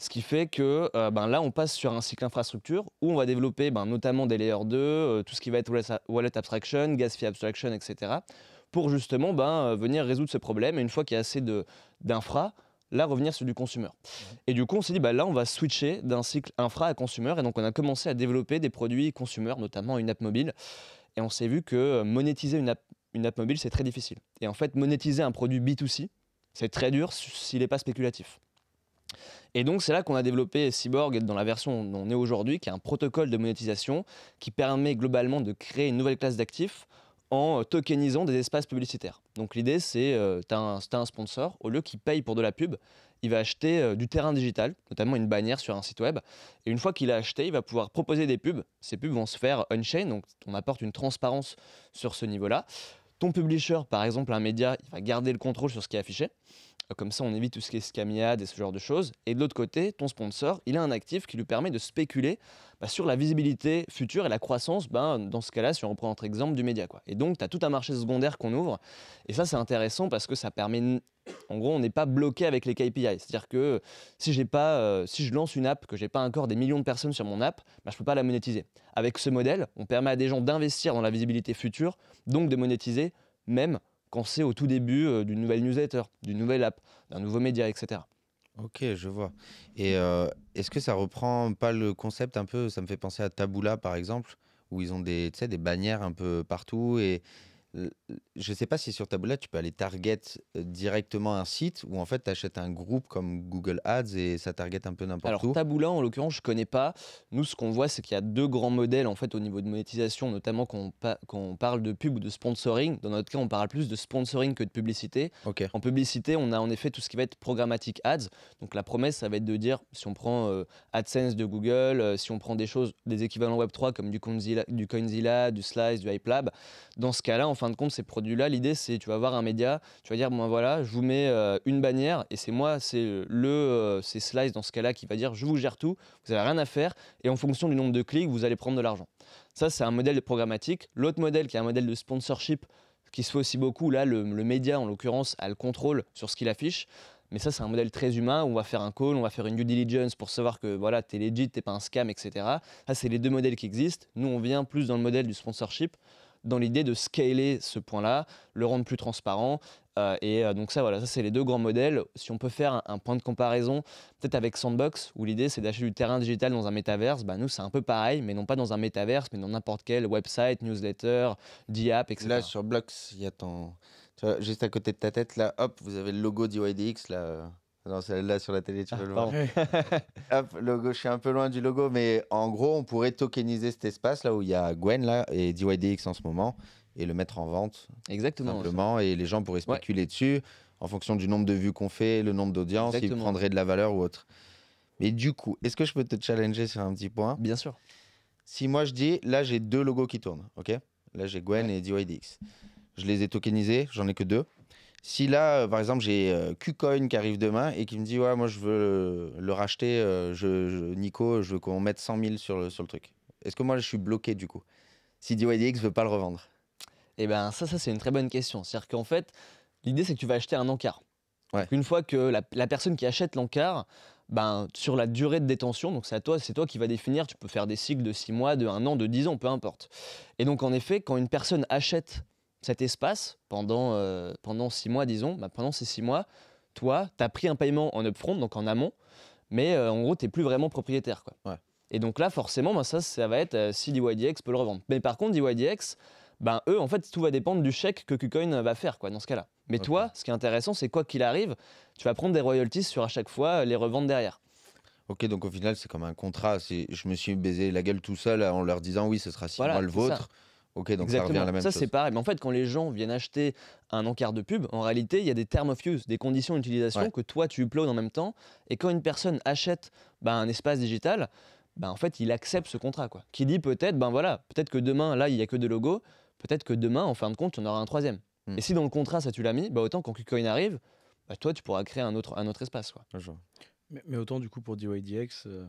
Ce qui fait que euh, ben là, on passe sur un cycle infrastructure où on va développer ben, notamment des layers 2, euh, tout ce qui va être wallet abstraction, gas-fee abstraction, etc. pour justement ben, euh, venir résoudre ce problème. Et une fois qu'il y a assez d'infra, là, revenir sur du consumer. Et du coup, on s'est dit, là, on va switcher d'un cycle infra à consumer. Et donc, on a commencé à développer des produits consumer, notamment une app mobile. Et on s'est vu que monétiser une une app mobile, c'est très difficile. Et en fait, monétiser un produit B2C, c'est très dur s'il n'est pas spéculatif. Et donc c'est là qu'on a développé Cyborg dans la version dont on est aujourd'hui, qui est un protocole de monétisation qui permet globalement de créer une nouvelle classe d'actifs en tokenisant des espaces publicitaires. Donc l'idée c'est, euh, tu as, un sponsor, au lieu qu'il paye pour de la pub, il va acheter euh, du terrain digital, notamment une bannière sur un site web, et une fois qu'il a acheté, il va pouvoir proposer des pubs. Ces pubs vont se faire on-chain, donc on apporte une transparence sur ce niveau-là. Ton publisher, par exemple, un média, il va garder le contrôle sur ce qui est affiché. Euh, comme ça, on évite tout ce qui est scamiade et ce genre de choses. Et de l'autre côté, ton sponsor, il a un actif qui lui permet de spéculer bah, sur la visibilité future et la croissance, ben, dans ce cas-là, si on reprend notre exemple du média. Quoi. Et donc, tu as tout un marché secondaire qu'on ouvre. Et ça, c'est intéressant parce que ça permet. En gros, on n'est pas bloqué avec les KPI. C'est-à-dire que si, j'ai pas, euh, si je lance une app, que j'ai pas encore des millions de personnes sur mon app, bah, je ne peux pas la monétiser. Avec ce modèle, on permet à des gens d'investir dans la visibilité future, donc de monétiser même quand c'est au tout début euh, d'une nouvelle newsletter, d'une nouvelle app, d'un nouveau média, etc. Ok, je vois. Et euh, est-ce que ça reprend pas le concept un peu Ça me fait penser à Taboula, par exemple, où ils ont des, des bannières un peu partout et, je ne sais pas si sur Taboola, tu peux aller target euh, directement un site ou en fait, tu achètes un groupe comme Google Ads et ça target un peu n'importe où. Alors, Taboola, en l'occurrence, je ne connais pas. Nous, ce qu'on voit, c'est qu'il y a deux grands modèles en fait au niveau de monétisation, notamment quand on, parle de pub ou de sponsoring. Dans notre cas, on parle plus de sponsoring que de publicité. En publicité, on a en effet tout ce qui va être programmatique ads. Donc, la promesse, ça va être de dire si on prend euh, AdSense de Google, euh, si on prend des choses, des équivalents Web3 comme du Coinzilla, du, Coinzilla, du Slice, du Hype Lab, dans ce cas-là, en fin de compte, ces produits-là, l'idée, c'est tu vas voir un média, tu vas dire, moi voilà, je vous mets euh, une bannière, et c'est moi, c'est le, euh, c'est Slice dans ce cas-là qui va dire, je vous gère tout, vous n'avez rien à faire, et en fonction du nombre de clics, vous allez prendre de l'argent. Ça, c'est un modèle de programmatique. L'autre modèle, qui est un modèle de sponsorship, qui se fait aussi beaucoup, là, le, média, en l'occurrence, a le contrôle sur ce qu'il affiche. Mais ça, c'est un modèle très humain. on va faire un call, on va faire une due diligence pour savoir que voilà, t'es legit, t'es pas un scam, etc. Ça, c'est les deux modèles qui existent. Nous, on vient plus dans le modèle du sponsorship dans l'idée de scaler ce point-là, le rendre plus transparent. Euh, et euh, donc ça, voilà, ça c'est les deux grands modèles. Si on peut faire un, point de comparaison, peut-être avec Sandbox, où l'idée c'est d'acheter du terrain digital dans un métaverse, bah, nous c'est un peu pareil, mais non pas dans un métaverse, mais dans n'importe quel website, newsletter, d'e-app, etc. Là sur Blocks, il y a ton... Juste à côté de ta tête, là, hop, vous avez le logo DYDX là. Euh, ah non, celle-là sur la télé, tu peux le voir. logo, je suis un peu loin du logo, mais en gros, on pourrait tokeniser cet espace là où il y a Gwen là et DYDX en ce moment et le mettre en vente. Exactement. Simplement, et les gens pourraient spéculer dessus en fonction du nombre de vues qu'on fait, le nombre d'audience, ils prendraient de la valeur ou autre. Mais du coup, est-ce que je peux te challenger sur un petit point Bien sûr. Si moi je dis, là j'ai deux logos qui tournent, ok Là j'ai Gwen et DYDX. Je les ai tokenisés, j'en ai que deux. Si là, euh, par exemple, j'ai euh, Qcoin qui arrive demain et qui me dit Ouais, moi, je veux le racheter, euh, je, Nico, je veux qu'on mette 100 000 sur le, sur le truc. Est-ce que moi, je suis bloqué du coup Si DYDX ne veut pas le revendre Eh bien, ça, ça c'est une très bonne question. C'est-à-dire qu'en fait, l'idée, c'est que tu vas acheter un encart. une fois que la, personne qui achète l'encart, ben, sur la durée de détention, donc c'est à toi, c'est toi qui va définir, tu peux faire des cycles de 6 mois, de 1 an, de 10 ans, peu importe. Et donc en effet, quand une personne achète cet espace pendant, euh, pendant six mois, disons, bah, pendant ces six mois, toi, tu as pris un paiement en upfront, donc en amont, mais euh, en gros, tu n'es plus vraiment propriétaire. Quoi. Et donc là, forcément, bah, ça, ça va être euh, si DYDX peut le revendre. Mais par contre, DYDX, ben, eux, en fait, tout va dépendre du chèque que KuCoin va faire quoi, dans ce cas-là. Mais toi, ce qui est intéressant, c'est quoi qu'il arrive, tu vas prendre des royalties sur à chaque fois les revendre derrière. Ok, donc au final, c'est comme un contrat. Je me suis baisé la gueule tout seul en leur disant oui, ce sera six mois le vôtre. Ok, donc ça revient à la même chose. Ça, c'est pareil. Mais en fait, quand les gens viennent acheter un encart de pub, en réalité, il y a des terms of use, des conditions d'utilisation que toi, tu uploads en même temps. Et quand une personne achète bah, un espace digital, ben en fait, il accepte ce contrat. Quoi. Qui dit peut-être, ben voilà, peut-être que demain, là, il n'y a que deux logos. Peut-être que demain, en fin de compte, il en aura un troisième. Hmm. Et si dans le contrat, ça, tu l'as mis, bah, autant quand Qcoin arrive, bah, toi, tu pourras créer un autre, un autre espace. Quoi. Mais, autant, du coup, pour DYDX. Euh,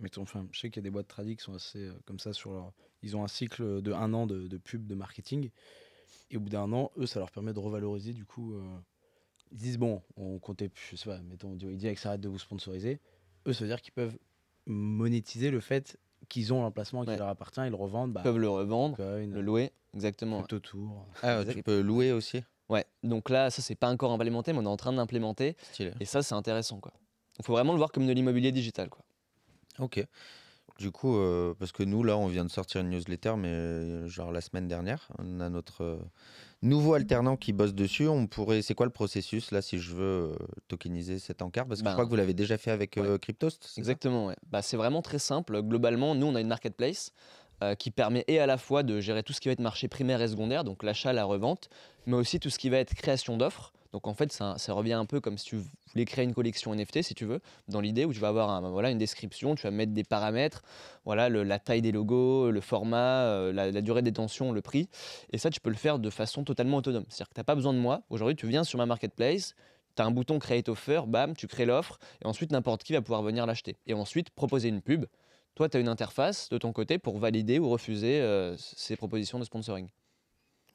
mettons, enfin, je sais qu'il y a des boîtes tradies qui sont assez euh, comme ça sur leur. Ils ont un cycle de un an de, pub, de marketing. Et au bout d'un an, eux, ça leur permet de revaloriser. Du coup, euh, ils disent bon, on comptait, je sais pas, mettons, ça arrête de vous sponsoriser. Eux, ça veut dire qu'ils peuvent monétiser le fait qu'ils ont l'emplacement qui leur appartient, ils le revendent. Bah, ils peuvent le revendre, le louer, exactement. Tout autour. Ah, tu peux louer aussi Ouais, donc là, ça, c'est pas encore implémenté, mais on est en train d'implémenter Et ça, c'est intéressant, quoi. Il faut vraiment le voir comme de l'immobilier digital, quoi. Ok. Du coup, euh, parce que nous, là, on vient de sortir une newsletter, mais euh, genre la semaine dernière, on a notre euh, nouveau alternant qui bosse dessus. On pourrait, c'est quoi le processus là si je veux tokeniser cet encart Parce que je ben, crois que vous l'avez déjà fait avec Cryptost. Exactement. Bah, c'est vraiment très simple. Globalement, nous, on a une marketplace qui permet et à la fois de gérer tout ce qui va être marché primaire et secondaire, donc l'achat, la revente, mais aussi tout ce qui va être création d'offres. Donc en fait, ça, revient un peu comme si tu voulais créer une collection NFT, si tu veux, dans l'idée où tu vas avoir voilà, une description, tu vas mettre des paramètres, voilà, la taille des logos, le format, euh, la, durée des tensions, le prix. Et ça, tu peux le faire de façon totalement autonome. C'est-à-dire que tu n'as pas besoin de moi. Aujourd'hui, tu viens sur ma marketplace, tu as un bouton Create Offer, bam, tu crées l'offre, et ensuite n'importe qui va pouvoir venir l'acheter. Et ensuite, proposer une pub. Toi, tu as une interface de ton côté pour valider ou refuser euh, ces propositions de sponsoring.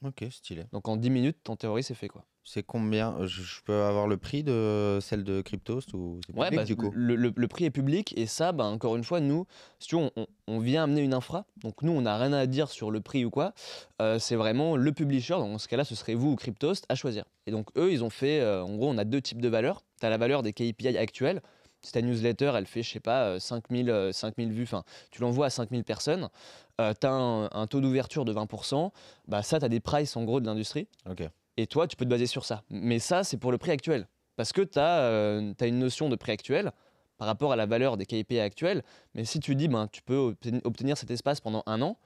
Ok, stylé. Donc en 10 minutes, en théorie, c'est fait quoi. C'est combien euh, Je peux avoir le prix de celle de Cryptost ou c'est public bah, du coup le, le, prix est public et ça, bah, encore une fois, nous, si on, on, vient amener une infra. Donc nous, on n'a rien à dire sur le prix ou quoi. Euh, c'est vraiment le publisher, dans ce cas-là, ce serait vous ou Cryptost à choisir. Et donc eux, ils ont fait, euh, en gros, on a deux types de valeurs. Tu as la valeur des KPI actuels. Si ta newsletter, elle fait, je sais pas, 5000, 5000 vues, enfin, tu l'envoies à 5000 personnes. Euh, un, taux d'ouverture de 20%, bah ça, tu as des prix en gros de l'industrie. Et toi, tu peux te baser sur ça. Mais ça, c'est pour le prix actuel. Parce que tu as, euh, une notion de prix actuel par rapport à la valeur des KPI actuels. Mais si tu dis, ben, tu peux obtenir cet espace pendant un an,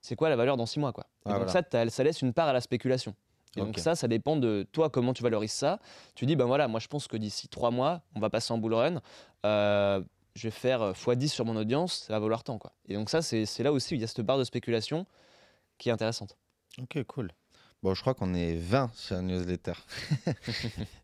c'est quoi la valeur dans six mois quoi ah, Donc ça, ça laisse une part à la spéculation. donc ça, ça dépend de toi, comment tu valorises ça. Tu dis, ben voilà, moi je pense que d'ici trois mois, on va passer en bull run. Euh, je vais faire euh, x10 sur mon audience, ça va valoir tant. Quoi. Et donc ça, c'est là aussi où il y a cette barre de spéculation qui est intéressante. Ok, cool. Bon, je crois qu'on est 20 sur la newsletter.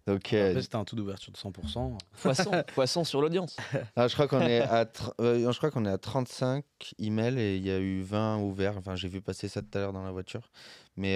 donc, En c'était euh, un taux d'ouverture de 100%. Poisson, 100 sur l'audience. Ah, je crois qu'on est, à euh, je crois qu'on est à 35 emails et il y a eu 20 ouverts. Enfin, j'ai vu passer ça tout à l'heure dans la voiture. Mais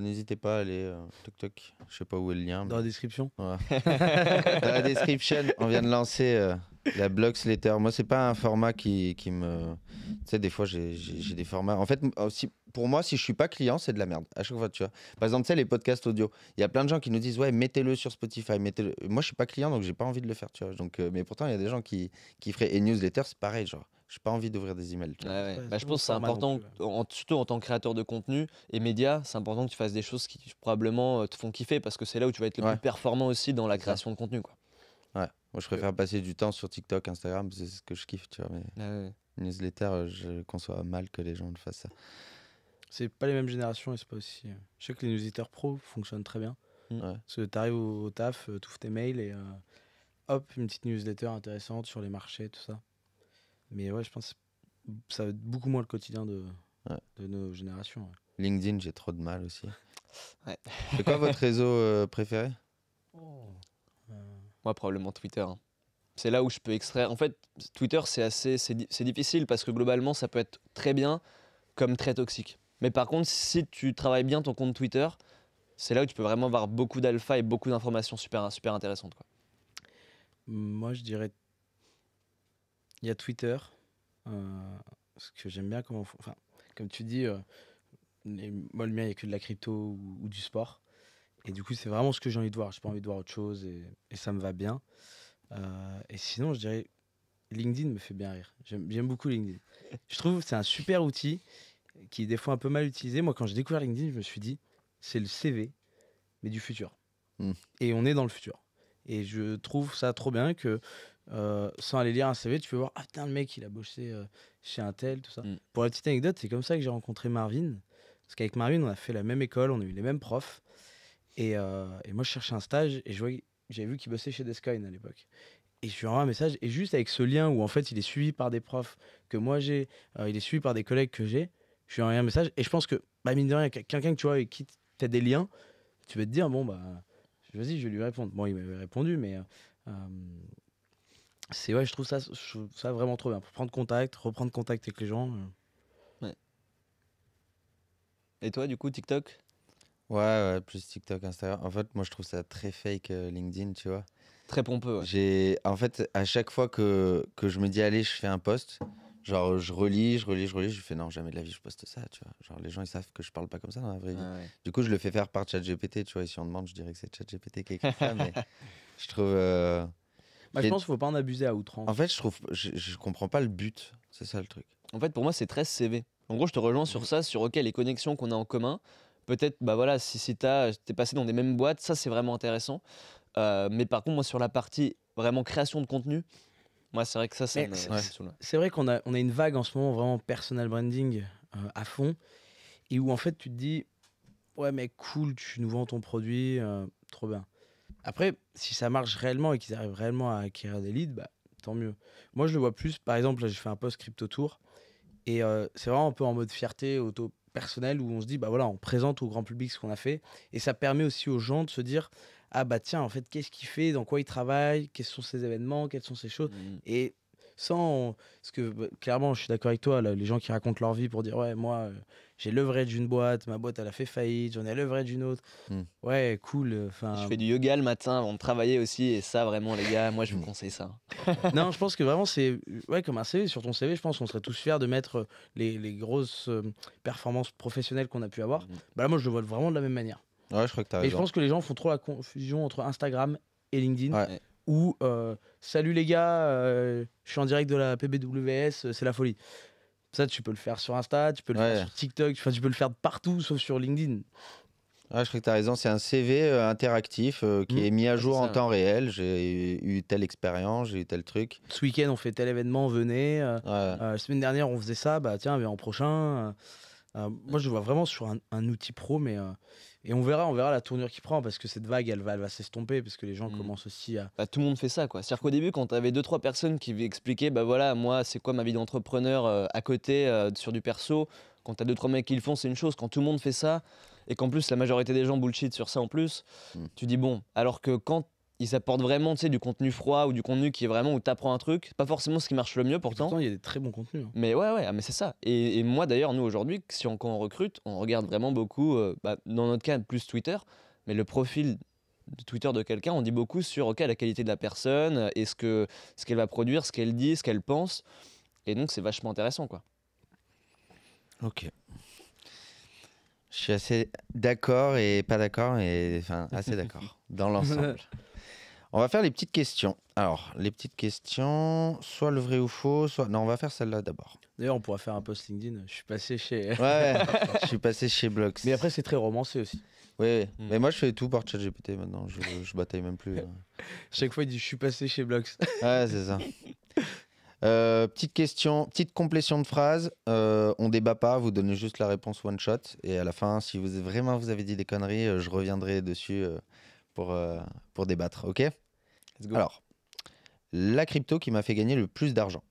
n'hésitez pas à aller. toc toc, je sais pas où est le lien. Dans la description. dans la description, on vient de lancer la Blogsletter, moi, c'est pas un format qui, me. Tu sais, des fois, j'ai des formats. En fait, aussi, oh, pour moi, si je suis pas client, c'est de la merde. À chaque fois, tu vois. Par exemple, tu sais, les podcasts audio. Il y a plein de gens qui nous disent, ouais, mettez-le sur Spotify. Mettez -le. Moi, je suis pas client, donc j'ai pas envie de le faire, tu vois. Donc, euh, mais pourtant, il y a des gens qui, qui feraient. Et newsletter, c'est pareil, genre j'ai pas envie d'ouvrir des emails. tu vois. Bah, je pense que c'est important, en, surtout en tant que créateur de contenu et média, c'est important que tu fasses des choses qui probablement euh, te font kiffer parce que c'est là où tu vas être le plus performant aussi dans la création de contenu. Quoi. Moi, je préfère passer du temps sur TikTok, Instagram, c'est ce que je kiffe, tu vois. Mais ah newsletter, euh, je conçois mal que les gens ne fassent ça. C'est pas les mêmes générations et c'est pas aussi. Euh, je sais que les newsletters pro fonctionnent très bien. Mm. Parce que tu au, au taf, euh, tu ouvres tes mails et hop, une petite newsletter intéressante sur les marchés, tout ça. Mais ouais, je pense que ça va être beaucoup moins le quotidien de, de nos générations. LinkedIn, j'ai trop de mal aussi. C'est quoi votre réseau préféré oh probablement Twitter. Hein. C'est là où je peux extraire. En fait, Twitter, c'est assez, c'est, difficile parce que globalement, ça peut être très bien comme très toxique. Mais par contre, si tu travailles bien ton compte Twitter, c'est là où tu peux vraiment avoir beaucoup d'alpha et beaucoup d'informations super, super intéressantes. Quoi. Moi, je dirais. Il y a Twitter. Euh, ce que j'aime bien, comment. Enfin, comme tu dis, euh, moi, le mien, il n'y a que de la crypto ou du sport. Et du coup, c'est vraiment ce que j'ai envie de voir. J'ai pas envie de voir autre chose et, ça me va bien. Euh, et sinon, je dirais, LinkedIn me fait bien rire. J'aime beaucoup LinkedIn. Je trouve que c'est un super outil qui est des fois un peu mal utilisé. Moi, quand j'ai découvert LinkedIn, je me suis dit, c'est le CV, mais du futur. Hmm. Et on est dans le futur. Et je trouve ça trop bien que euh, sans aller lire un CV, tu peux voir, ah putain, le mec, il a bossé euh, chez un tel, tout ça. Hmm. Pour la petite anecdote, c'est comme ça que j'ai rencontré Marvin. Parce qu'avec Marvin, on a fait la même école, on a eu les mêmes profs. Euh, et, moi, je cherchais un stage et j'avais vu qu'il bossait chez Deskine à l'époque. Et je lui envoie un message. Et juste avec ce lien où en fait, il est suivi par des profs que moi j'ai, euh, il est suivi par des collègues que j'ai, je lui envoie un message. Et je pense que, bah, mine de rien, quelqu'un que tu vois et qui t'a des liens, tu vas te dire, bon, bah, vas-y, je vais lui répondre. Bon, il m'avait répondu, mais. Euh, c'est ouais, je trouve ça, je trouve ça vraiment trop bien. Pour prendre contact, reprendre contact avec les gens. Ouais. Et toi, du coup, TikTok Ouais, ouais, plus TikTok, Instagram. En fait, moi, je trouve ça très fake euh, LinkedIn, tu vois. Très pompeux. J'ai, en fait, à chaque fois que, que je me dis, allez, je fais un post, genre, je relis, je relis, je relis, je fais, non, jamais de la vie, je poste ça, tu vois. Genre, les gens, ils savent que je parle pas comme ça dans la vraie vie. Du coup, je le fais faire par ChatGPT, tu vois. Et si on demande, je dirais que c'est ChatGPT qui écrit ça, mais je trouve. Euh, bah, je pense qu'il faut pas en abuser à outrance. En fait, je trouve, je, je comprends pas le but. C'est ça le truc. En fait, pour moi, c'est très CV. En gros, je te rejoins sur ça, sur OK, les connexions qu'on a en commun peut-être, bah voilà, si, si euh, t'es passé dans des mêmes boîtes, ça c'est vraiment intéressant. Euh, mais par contre, moi, sur la partie vraiment création de contenu, moi, c'est vrai que ça, ça c'est vrai qu'on a, on a une vague en ce moment vraiment personal branding euh, à fond et où en fait tu te dis ouais mais cool, tu nous vends ton produit, trop bien. Après, si ça marche réellement et qu'ils arrivent réellement à acquérir des leads, bah, tant mieux. Moi, je le vois plus. Par exemple, j'ai fait un post crypto tour et c'est vraiment un peu en mode fierté, auto personnel où on se dit bah voilà on présente au grand public ce qu'on a fait et ça permet aussi aux gens de se dire ah bah tiens en fait qu'est-ce qu'il fait dans quoi il travaille quels sont ces événements quelles sont ces choses mmh. et sans. ce que bah, clairement, je suis d'accord avec toi, les gens qui racontent leur vie pour dire Ouais, moi, euh, j'ai vrai d'une boîte, ma boîte, elle a fait faillite, j'en ai vrai d'une autre. Hmm. Ouais, cool. Euh, enfin, je fais du yoga le matin avant de travailler aussi, et ça, vraiment, les gars, moi, je vous hmm. conseille ça. non, je pense que vraiment, c'est. Ouais, comme un CV, sur ton CV, je pense qu'on serait tous fiers de mettre euh, les, les grosses performances professionnelles qu'on a pu avoir. Hmm. Bah là, moi, je le vois vraiment de la même manière. Ouais, je crois que tu as Et je pense que les gens font trop la confusion entre Instagram et LinkedIn. Ouais ou euh, Salut les gars, euh, je suis en direct de la PBWS, euh, c'est la folie. Ça, tu peux le faire sur Insta, tu peux le faire sur TikTok, tu, peux le faire partout sauf sur LinkedIn. je crois que tu as raison, c'est un CV interactif qui mm, est mis à jour en temps réel. J'ai eu telle expérience, j'ai eu tel truc. Ce week-end, on fait tel événement, venez. la semaine dernière, on faisait ça, bah tiens, mais en prochain. Euh, moi, je vois vraiment sur un, outil pro, mais euh, et on verra, on verra la tournure qu'il prend parce que cette vague, elle va, elle va s'estomper parce que les gens mm. commencent aussi à. Bah, tout le monde fait ça, quoi. C'est-à-dire qu'au début, quand t'avais deux trois personnes qui expliquaient, bah voilà, moi, c'est quoi ma vie d'entrepreneur euh, à côté sur du perso. Quand t'as deux trois mecs qui le font, c'est une chose. Quand tout le monde fait ça et qu'en plus la majorité des gens bullshit sur ça en plus, mm. tu dis bon. Alors que quand ils apportent vraiment tu sais, du contenu froid ou du contenu qui est vraiment où tu apprends un truc. Pas forcément ce qui marche le mieux pourtant. Pourtant, il y a des très bons contenus. Hein. Mais ouais, ouais, ah, mais c'est ça. Et, moi d'ailleurs, nous aujourd'hui, si on- quand on recrute, on regarde vraiment beaucoup, euh, bah, dans notre cas plus Twitter, mais le profil de Twitter de quelqu'un, on dit beaucoup sur la qualité de la personne, euh, ce que ce qu'elle va produire, ce qu'elle dit, ce qu'elle pense. Et donc c'est vachement intéressant quoi. Ok. Je suis assez d'accord et pas d'accord, et enfin assez d'accord dans l'ensemble. On va faire les petites questions. Alors, les petites questions, soit le vrai ou faux, soit. Non, on va faire celle-là d'abord. D'ailleurs, on pourrait faire un post LinkedIn. Je suis passé chez. Ouais, je suis passé chez Blox. Mais après, c'est très romancé aussi. Oui, hmm. mais moi, je fais tout par ChatGPT maintenant. Je, je bataille même plus. Hein. Chaque fois, il dit Je suis passé chez Blox. ouais, c'est ça. Euh, petite question, petite complétion de phrase. Euh, on débat pas, vous donnez juste la réponse one shot. Et à la fin, si vous, vraiment vous avez dit des conneries, euh, je reviendrai dessus euh, euh, pour, débattre, ok Alors, la crypto qui m'a fait gagner le plus d'argent.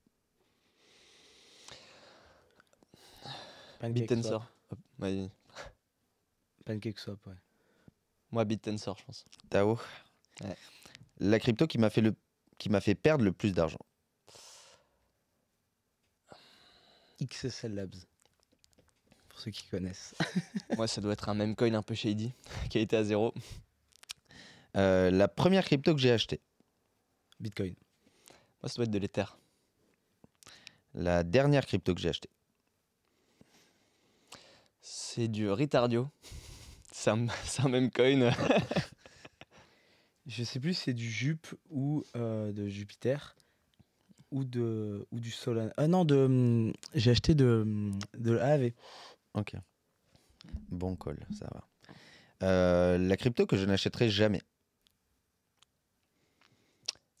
BitTensor. PancakeSwap, ouais. Moi, BitTensor, je pense. Tao. La crypto qui m'a fait, le... qui m'a fait perdre le plus d'argent. XSL Labs. Pour ceux qui connaissent. Moi, ça doit être un même coin un peu shady qui a été à zéro. Euh, la première crypto que j'ai achetée. Bitcoin. Moi, ça doit être de l'Ether. La dernière crypto que j'ai achetée. C'est du Ritardio. C'est un, même coin. Je sais plus si c'est du Jupe ou euh, de Jupiter ou de ou du Solana. Ah non, de mm, j'ai acheté de mm, de l'AV. OK. Bon call, ça va. Euh, la crypto que je n'achèterai jamais.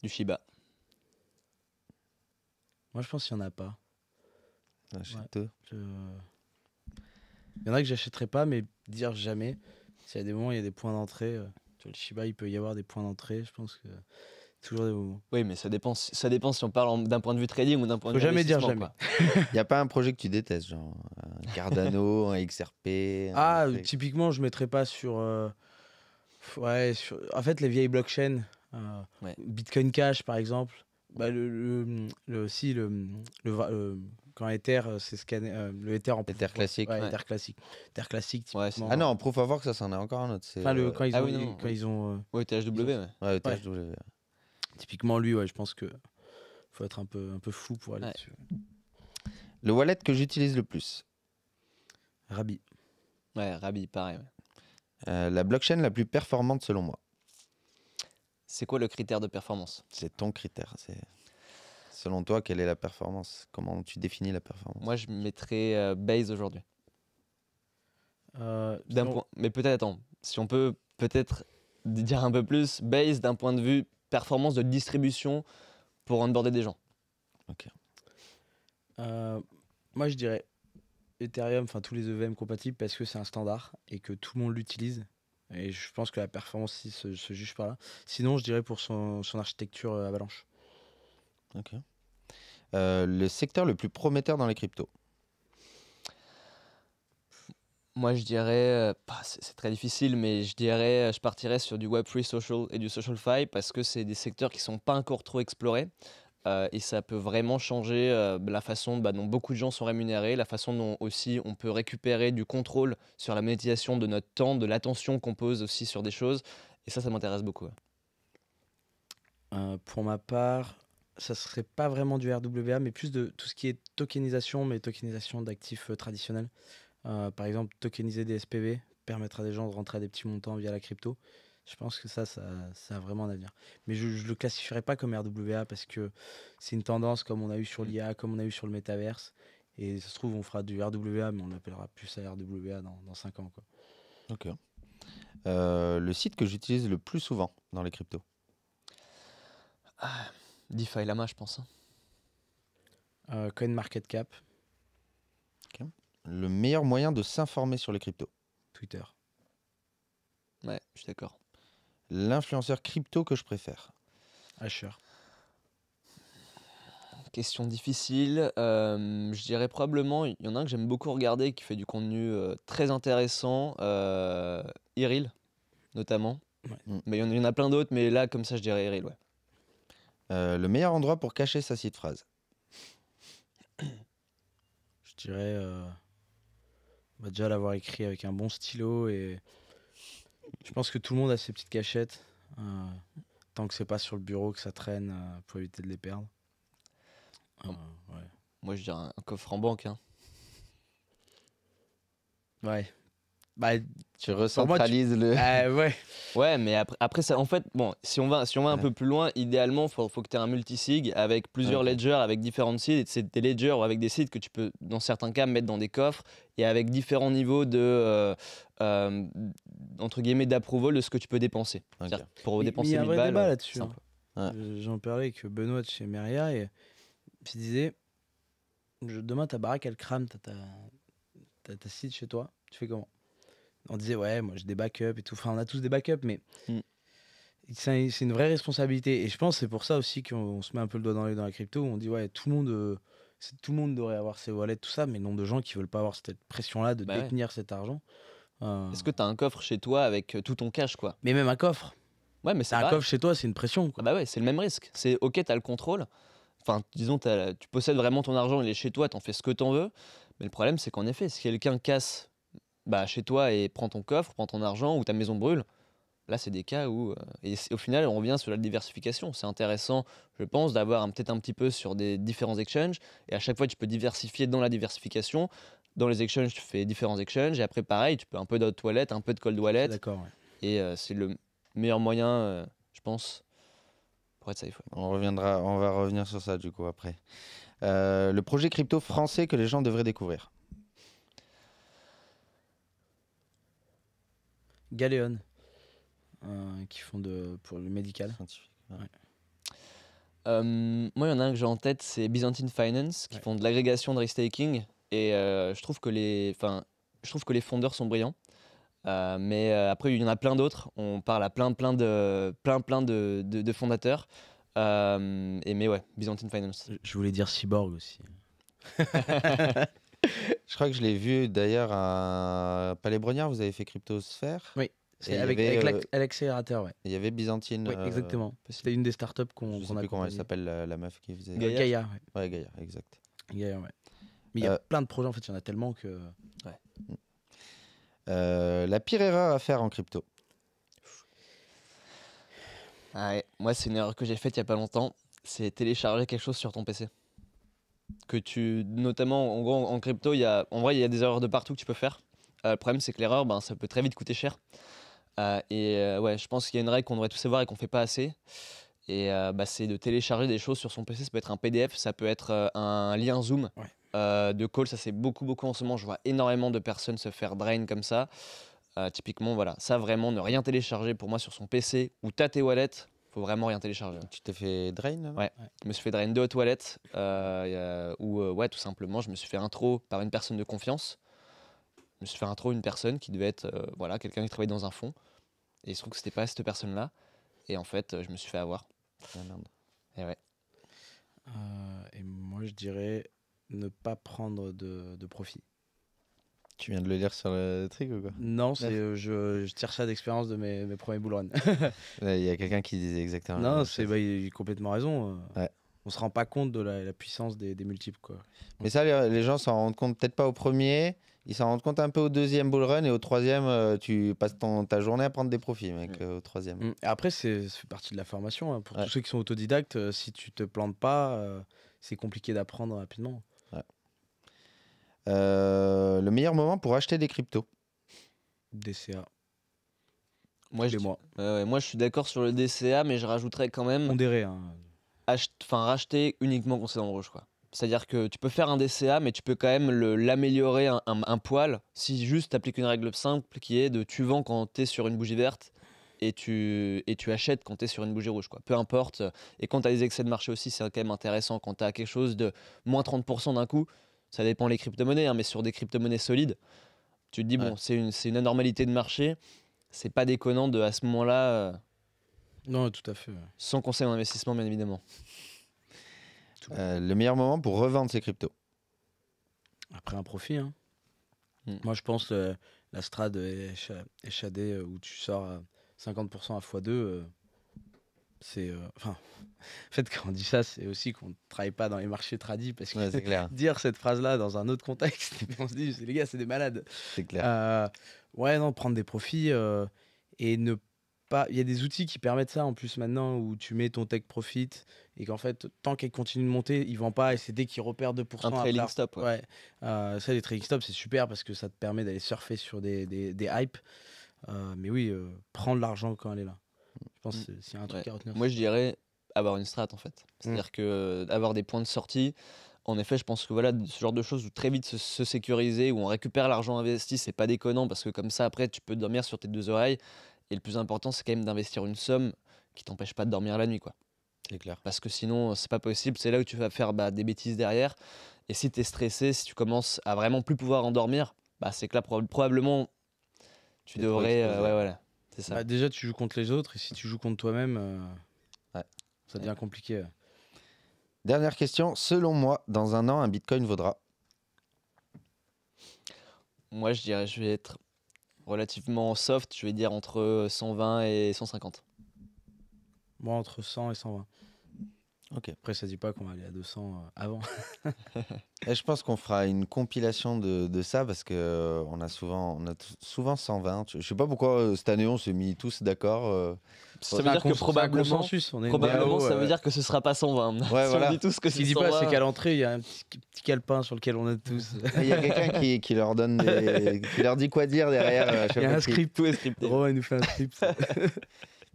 Du Shiba. Moi, je pense qu'il n'y en a pas. Ah, il y en a que j'achèterai pas, mais dire jamais. S'il y a des moments, il y a des points d'entrée. Euh, le Shiba, il peut y avoir des points d'entrée. Je pense que toujours des moments. Oui, mais ça dépend, ça dépend si on parle d'un point de vue trading ou d'un point de vue. Faut jamais dire jamais. Il n'y a pas un projet que tu détestes, genre un Cardano, un XRP. ah, typiquement, je ne mettrais pas sur. Euh, ouais, sur, en fait, les vieilles blockchains, euh, Bitcoin Cash, par exemple. Bah, le, le, si, le, le euh, quand Ether, euh, c'est scanné, le Ether en Ether classique. Ether classique. Ether classique, ah non, en proof of work, ça, c'en est encore un autre. quand ils ah ont. Oui, quand ils ont THW, ouais. Typiquement, lui, ouais, je pense que faut être un peu, un peu fou pour aller dessus. Le wallet que j'utilise le plus Rabi. Ouais, Rabi, pareil. Euh, la blockchain la plus performante selon moi c'est quoi le critère de performance C'est ton critère. C'est selon toi quelle est la performance Comment tu définis la performance Moi, je mettrais euh, base aujourd'hui. Euh, mais peut-être attends, si on peut peut-être dire un peu plus base d'un point de vue performance de distribution pour onboarder des gens. Ok. Euh, moi, je dirais Ethereum, enfin tous les EVM compatibles parce que c'est un standard et que tout le monde l'utilise et je pense que la performance se, juge par là. Sinon, je dirais pour son, architecture euh, Avalanche. Ok. Euh, le secteur le plus prometteur dans les cryptos Moi, je dirais, euh, bah, c'est très difficile, mais je dirais, je partirais sur du Web3 Social et du Social Fi parce que c'est des secteurs qui ne sont pas encore trop explorés. Euh, et ça peut vraiment changer euh, la façon bah, dont beaucoup de gens sont rémunérés, la façon dont aussi on peut récupérer du contrôle sur la monétisation de notre temps, de l'attention qu'on pose aussi sur des choses. Et ça, ça m'intéresse beaucoup. Euh, pour ma part, ça ne serait pas vraiment du RWA, mais plus de tout ce qui est tokenisation, mais tokenisation d'actifs traditionnels. par exemple, tokeniser des SPV permettra à des gens de rentrer à des petits montants via la crypto. Je pense que ça, ça, a vraiment un avenir. Mais je ne le classifierai pas comme RWA parce que c'est une tendance comme on a eu sur mmh. l'IA, comme on a eu sur le métaverse. Et ça se trouve, on fera du RWA, mais on appellera plus à RWA dans, dans 5 ans. Ok. Euh, le site que j'utilise le plus souvent dans les cryptos ah, DeFi Lama, je pense. Hein. Euh, CoinMarketCap. Le meilleur moyen de s'informer sur les cryptos Twitter. Ouais, je suis d'accord l'influenceur crypto que je préfère Asher. Ah, Question difficile. Euh, je dirais probablement, il y en a un que j'aime beaucoup regarder qui fait du contenu euh, très intéressant, euh, Iril notamment. Mm. Mais il y, en a plein d'autres, mais là, comme ça, je dirais Iril, ouais. Euh, le meilleur endroit pour cacher sa site phrase Je dirais bah, déjà l'avoir écrit avec un bon stylo et je pense que tout le monde a ses petites cachettes. Euh, tant que c'est pas sur le bureau que ça traîne, euh, pour éviter de les perdre. Euh, oh. Moi, je dirais un coffre en banque. Hein. Ouais. Bah, tu recentralises le. Ah, ouais. ouais, mais après, après, ça, en fait, bon, si on va, si on va un peu plus loin, idéalement, il faut, faut, que tu aies un multisig avec plusieurs ledgers, avec différentes sites. C'est des ledgers ou avec des sites que tu peux, dans certains cas, mettre dans des coffres et avec différents niveaux de. Euh, euh, entre guillemets, d'approval de ce que tu peux dépenser. Pour dépenser y a balles. Euh, là-dessus. Hein. J'en parlais avec Benoît de chez Meria et il disait Demain, ta baraque, elle crame, t'as ta, site chez toi, tu fais comment on disait, ouais, moi j'ai des backups et tout. Enfin, on a tous des backups, mais mm. c'est une vraie responsabilité. Et je pense que c'est pour ça aussi qu'on se met un peu le doigt dans, l'œil dans la crypto. On dit, ouais, tout le monde. Euh, tout le monde devrait avoir ses wallets, tout ça, mais non nombre de gens qui veulent pas avoir cette pression-là de bah détenir cet argent. Euh, Est-ce que tu as un coffre chez toi avec euh, tout ton cash, quoi Mais même un coffre. Ouais, mais c'est un coffre chez toi, c'est une pression. Ah bah ouais, c'est le même risque. C'est ok, tu as le contrôle. Enfin, disons, tu possèdes vraiment ton argent, il est chez toi, t'en fais ce que t'en veux. Mais le problème, c'est qu'en effet, si quelqu'un casse bah, chez toi et prends ton coffre, prends ton argent ou ta maison brûle. Là, c'est des cas où. Euh, et au final, on revient sur la diversification. C'est intéressant, je pense, d'avoir peut-être un petit peu sur des différents exchanges. Et à chaque fois, tu peux diversifier dans la diversification. Dans les exchanges, tu fais différents exchanges. Et après, pareil, tu peux un peu de wallet, un peu de cold wallet. D'accord. Et euh, c'est le meilleur moyen, euh, je pense, pour être safe. On, reviendra, on va revenir sur ça, du coup, après. le projet crypto français que les gens devraient découvrir. Galéon, euh, qui font de, pour le médical. Euh, moi, il y en a un que j'ai en tête, c'est Byzantine Finance, qui font de l'agrégation de restaking. Et euh, je, trouve que les, je trouve que les fondeurs sont brillants. mais après, il y en a plein d'autres. On parle à plein, plein de, plein, plein de, de, de fondateurs. et mais ouais, Byzantine Finance. Je voulais dire Cyborg aussi. je crois que je l'ai vu d'ailleurs à Palais Brognard, vous avez fait Cryptosphère. Oui. C'est avec, euh, l'accélérateur, ouais. Il y avait Byzantine. Oui, euh, exactement. C'était une des startups qu'on a a. Je sais plus comment elle s'appelle, la, meuf qui faisait. Gaïa. Gaïa ouais. ouais. Gaïa, exact. Gaïa, ouais. Mais il y a euh, plein de projets, en fait, il y en a tellement que. Ouais. la pire erreur à faire en crypto. ouais. Moi, c'est une erreur que j'ai faite il n'y a pas longtemps. C'est télécharger quelque chose sur ton PC que tu, notamment, en en crypto, y a, en vrai, il y a des erreurs de partout que tu peux faire. Euh, le problème, c'est que l'erreur, ben, ça peut très vite coûter cher. Euh, et euh, ouais, je pense qu'il y a une règle qu'on devrait tous savoir et qu'on fait pas assez. Et bah, c'est de télécharger des choses sur son PC. Ça peut être un PDF, ça peut être un lien Zoom de call. Ça, c'est beaucoup, beaucoup en ce moment. Je vois énormément de personnes se faire drain comme ça. typiquement, voilà, ça vraiment, ne rien télécharger pour moi sur son PC ou ta tes wallets faut vraiment rien télécharger. Tu t'es fait drain ouais. je me suis fait drain de aux toilettes, euh, euh, euh, ouais, tout simplement, je me suis fait intro par une personne de confiance. Je me suis fait intro une personne qui devait être euh, voilà, quelqu'un qui travaillait dans un fond. Et il se trouve que c'était pas cette personne-là. Et en fait, je me suis fait avoir. Ah, merde. Et ouais. et moi, je dirais ne pas prendre de profit. Tu viens de le lire sur le truc ou quoi Non, c'est, euh, je, je, tire ça d'expérience de mes, mes premiers bullruns. Il y a quelqu'un qui disait exactement. Non, c'est, bah, il a complètement raison. Euh. Ouais. On se rend pas compte de la, puissance des, multiples. Quoi. Mais ça, les, gens s'en rendent compte peut-être pas au premier, ils s'en rendent compte un peu au deuxième bullrun et au troisième, euh, tu passes ton, ta journée à prendre des profits, mec, mm. au troisième. Et mm. Après, c'est ça fait partie de la formation. Hein. Pour tous ceux qui sont autodidactes, si tu te plantes pas, c'est compliqué d'apprendre rapidement. Euh, le meilleur moment pour acheter des cryptos DCA. Moi, je, moi. moi, je suis d'accord sur le DCA, mais je rajouterais quand même. Pondéré. Hein. Enfin, racheter uniquement quand c'est en rouge, C'est-à-dire que tu peux faire un DCA, mais tu peux quand même l'améliorer un, poil si juste tu appliques une règle simple qui est de tu vends quand tu es sur une bougie verte et tu, et tu achètes quand tu es sur une bougie rouge. Quoi. Peu importe. Et quand tu as des excès de marché aussi, c'est quand même intéressant. Quand tu as quelque chose de moins 30% d'un coup, ça dépend les crypto-monnaies, hein, mais sur des crypto-monnaies solides, tu te dis, bon, c'est une, anormalité de marché, c'est pas déconnant de, à ce moment-là. Euh, non, tout à fait. Sans conseil en investissement, bien évidemment. Euh, le meilleur moment pour revendre ses cryptos Après un profit. Hein. Hmm. Moi, je pense que euh, la strade échadée où tu sors 50% à x2, c'est euh, en fait quand on dit ça c'est aussi qu'on ne travaille pas dans les marchés tradis parce que clair. dire cette phrase là dans un autre contexte on se dit les gars c'est des malades c'est clair euh, ouais non prendre des profits euh, et ne pas il y a des outils qui permettent ça en plus maintenant où tu mets ton tech profit et qu'en fait tant qu'elle continue de monter ils vont pas et c'est dès qu'ils repèrent 2% un trailing stop ça les trading stop c'est super parce que ça te permet d'aller surfer sur des, des, des hypes mais oui prendre l'argent quand elle est là Mm. un Moi, je dirais avoir une strat en fait. Mm. C'est-à-dire que euh, avoir des points de sortie. En effet, je pense que voilà, ce genre de choses où très vite se, sécuriser, où on récupère l'argent investi, c'est pas déconnant parce que comme ça, après, tu peux dormir sur tes deux oreilles. Et le plus important, c'est quand même d'investir une somme qui t'empêche pas de dormir la nuit, quoi. C'est clair. Parce que sinon, euh, c'est pas possible. C'est là où tu vas faire bah, des bêtises derrière. Et si tu es stressé, si tu commences à vraiment plus pouvoir endormir, bah, c'est que là, probablement, tu devrais. Euh, ouais, voilà bah, déjà, tu joues contre les autres et si tu joues contre toi-même, euh, ça devient compliqué. Dernière question. Selon moi, dans un an, un bitcoin vaudra Moi, je dirais, je vais être relativement soft. Je vais dire entre 120 et 150. Moi, entre 100 et 120. Ok. Après, ça ne dit pas qu'on va aller à 200 euh, avant. Et eh, je pense qu'on fera une compilation de, ça parce qu'on euh, a souvent, a souvent 120. Je ne sais pas pourquoi euh, cette année on s'est mis tous d'accord. Ça veut dire que probablement, probablement, ça veut dire que ce ne sera pas 120. on dit tous Ce qui ne dit pas, c'est qu'à l'entrée, il y a un petit, petit calepin sur lequel on est tous. Il y a quelqu'un qui, leur donne, qui leur dit quoi dire derrière. Il y a un script est script. Romain, il nous fait un script.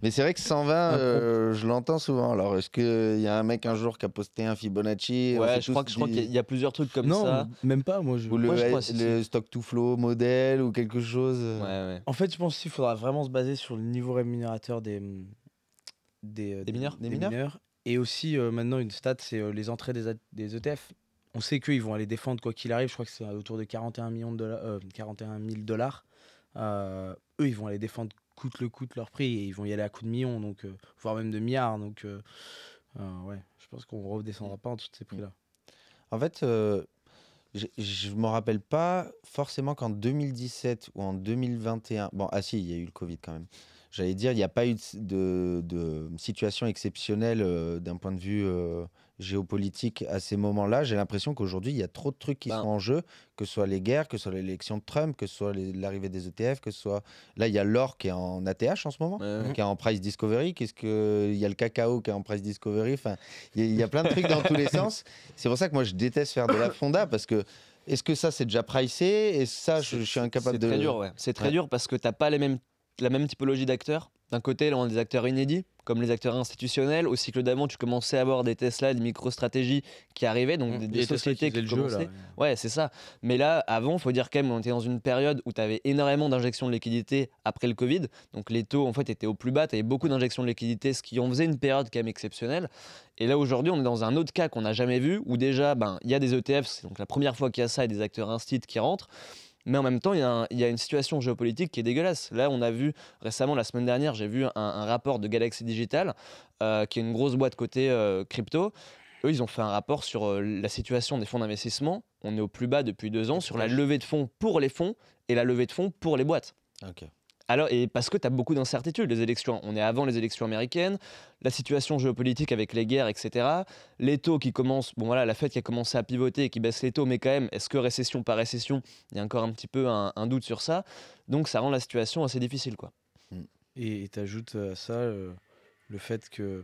Mais c'est vrai que 120, euh, je l'entends souvent. Alors, est-ce qu'il y a un mec un jour qui a posté un Fibonacci Ouais, je crois, que, je crois qu'il y, a plusieurs trucs comme non, ça. Même pas, moi. Je... Ou le, moi, je le stock to flow modèle ou quelque chose. Ouais, En fait, je pense qu'il faudra vraiment se baser sur le niveau rémunérateur des, hum, euh, des, mineurs. Des, mineurs. Et aussi, euh, maintenant, une stat, c'est les entrées des, ETF. E On sait qu'ils vont aller défendre quoi qu'il arrive. Je crois que c'est autour de 41, millions de dollars, 41 000 dollars. eux, ils vont aller défendre coûte le de leur prix et ils vont y aller à coups de millions, donc, euh, voire même de milliards. Donc, euh, euh, ouais, je pense qu'on redescendra pas en toutes ces prix-là. En fait, je ne me rappelle pas forcément qu'en 2017 ou en 2021. Bon, ah si, il y a eu le Covid quand même. J'allais dire, il n'y a pas eu de, de situation exceptionnelle d'un point de vue géopolitique à ces moments-là. J'ai l'impression qu'aujourd'hui, il y a trop de trucs qui ben sont en jeu, que ce soit les guerres, que ce soit l'élection de Trump, que ce soit l'arrivée des ETF, que ce soit. Là, il y a l'or qui est en ATH en ce moment, qui est en price discovery. Qu'est-ce que il y a le cacao qui est en price discovery. Enfin, il y, a plein de trucs dans tous les sens. C'est pour ça que moi, je déteste faire de la fonda parce que. Est-ce que ça c'est déjà pricé Et ça, je, suis incapable de. C'est très dur, ouais. C'est très dur parce que t'as pas les mêmes, la même typologie d'acteurs. D'un côté, on a des acteurs inédits, comme les acteurs institutionnels. Au cycle d'avant, tu commençais à avoir des Tesla, des micro-stratégies qui arrivaient, donc mmh, des, sociétés qui, qui commençaient. Jeu, ouais, c'est ça. Mais là, avant, il faut dire quand même, on était dans une période où tu avais énormément d'injections de liquidités après le Covid. Donc les taux, en fait, étaient au plus bas. Tu avais beaucoup d'injections de liquidités, ce qui en faisait une période quand même exceptionnelle. Et là, aujourd'hui, on est dans un autre cas qu'on n'a jamais vu, où déjà, ben, il y a des ETF, c'est donc la première fois qu'il y a ça, et des acteurs instit qui rentrent. Mais en même temps, il y, a une situation géopolitique qui est dégueulasse. Là, on a vu récemment, la semaine dernière, j'ai vu un, rapport de Galaxy Digital, euh, qui est une grosse boîte côté euh, crypto. Eux, ils ont fait un rapport sur euh, la situation des fonds d'investissement. On est au plus bas depuis deux ans sur la levée de fonds pour les fonds et la levée de fonds pour les boîtes. Ok. Alors, et parce que tu as beaucoup d'incertitudes, les élections. On est avant les élections américaines, la situation géopolitique avec les guerres, etc. Les taux qui commencent, bon voilà, la fête qui a commencé à pivoter et qui baisse les taux, mais quand même, est-ce que récession par récession Il y a encore un petit peu un, doute sur ça. Donc, ça rend la situation assez difficile, quoi. Et tu ajoutes à ça euh, le fait que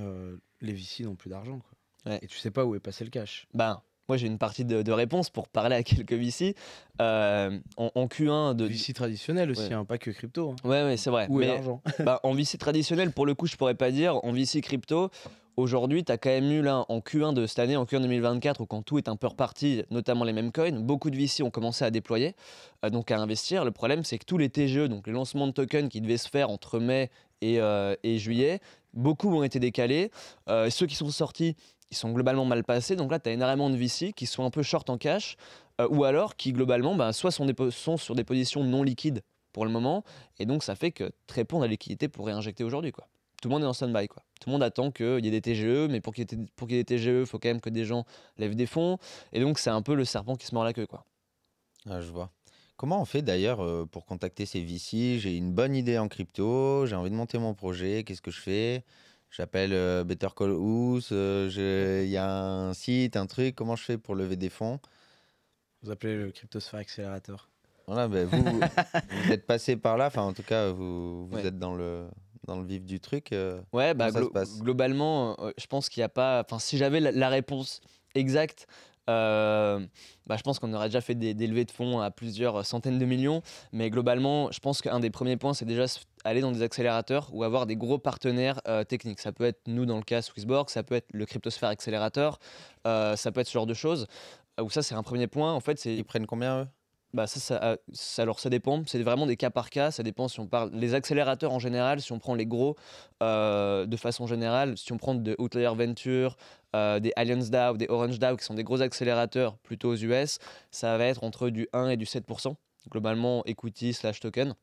euh, les vicis n'ont plus d'argent, quoi. Et tu sais pas où est passé le cash. Bah, moi j'ai une partie de, réponse pour parler à quelques VC. Euh, en, Q1 de VC traditionnel aussi, hein, pas que crypto. Hein. Ouais, ouais c'est vrai. mais, l'argent bah, En VC traditionnel, pour le coup, je pourrais pas dire. En VC crypto, aujourd'hui, tu as quand même eu là, en Q1 de cette année, en Q1 2024, où quand tout est un peu reparti, notamment les mêmes coins, beaucoup de VC ont commencé à déployer, euh, donc à investir. Le problème, c'est que tous les TGE, donc les lancements de tokens qui devaient se faire entre mai et, euh, juillet, beaucoup ont été décalés. ceux qui sont sortis, ils sont globalement mal passés. Donc là, tu as énormément de VC qui sont un peu short en cash, euh, ou alors qui globalement, bah, soit sont, sont, sur des positions non liquides pour le moment, et donc ça fait que très peu à la liquidité pour réinjecter aujourd'hui. quoi. Tout le monde est en stand-by. Quoi. Tout le monde attend qu'il y ait des TGE, mais pour qu'il y, ait des TGE, il faut quand même que des gens lèvent des fonds. Et donc c'est un peu le serpent qui se mord la queue. Quoi. Ah, je vois. Comment on fait d'ailleurs euh, pour contacter ces VC J'ai une bonne idée en crypto, j'ai envie de monter mon projet, qu'est-ce que je fais J'appelle euh, Better Call House, euh, il y a un site, un truc, comment je fais pour lever des fonds Vous appelez le Cryptosphere Accélérateur. Voilà, ben vous, vous, êtes passé par là, enfin en tout cas, vous, vous êtes dans le, dans le vif du truc. Euh, ouais, bah, globalement, je pense qu'il n'y a pas. Enfin, si j'avais la réponse exacte euh, bah, je pense qu'on aurait déjà fait des, levées de fonds à plusieurs centaines de millions. Mais globalement, je pense qu'un des premiers points, c'est déjà aller dans des accélérateurs ou avoir des gros partenaires euh, techniques. Ça peut être nous dans le cas Swissborg, ça peut être le Cryptosphere Accélérateur, euh, ça peut être ce genre de choses. Ou ça, c'est un premier point. En fait, Ils prennent combien eux bah ça, ça, alors ça dépend, c'est vraiment des cas par cas, ça dépend si on parle, les accélérateurs en général, si on prend les gros de façon générale, si on prend de Outlier Venture, euh, des Allianz DAO, des Orange DAO, qui sont des gros accélérateurs plutôt aux US, ça va être entre du 1 et du 7%, globalement equity slash token.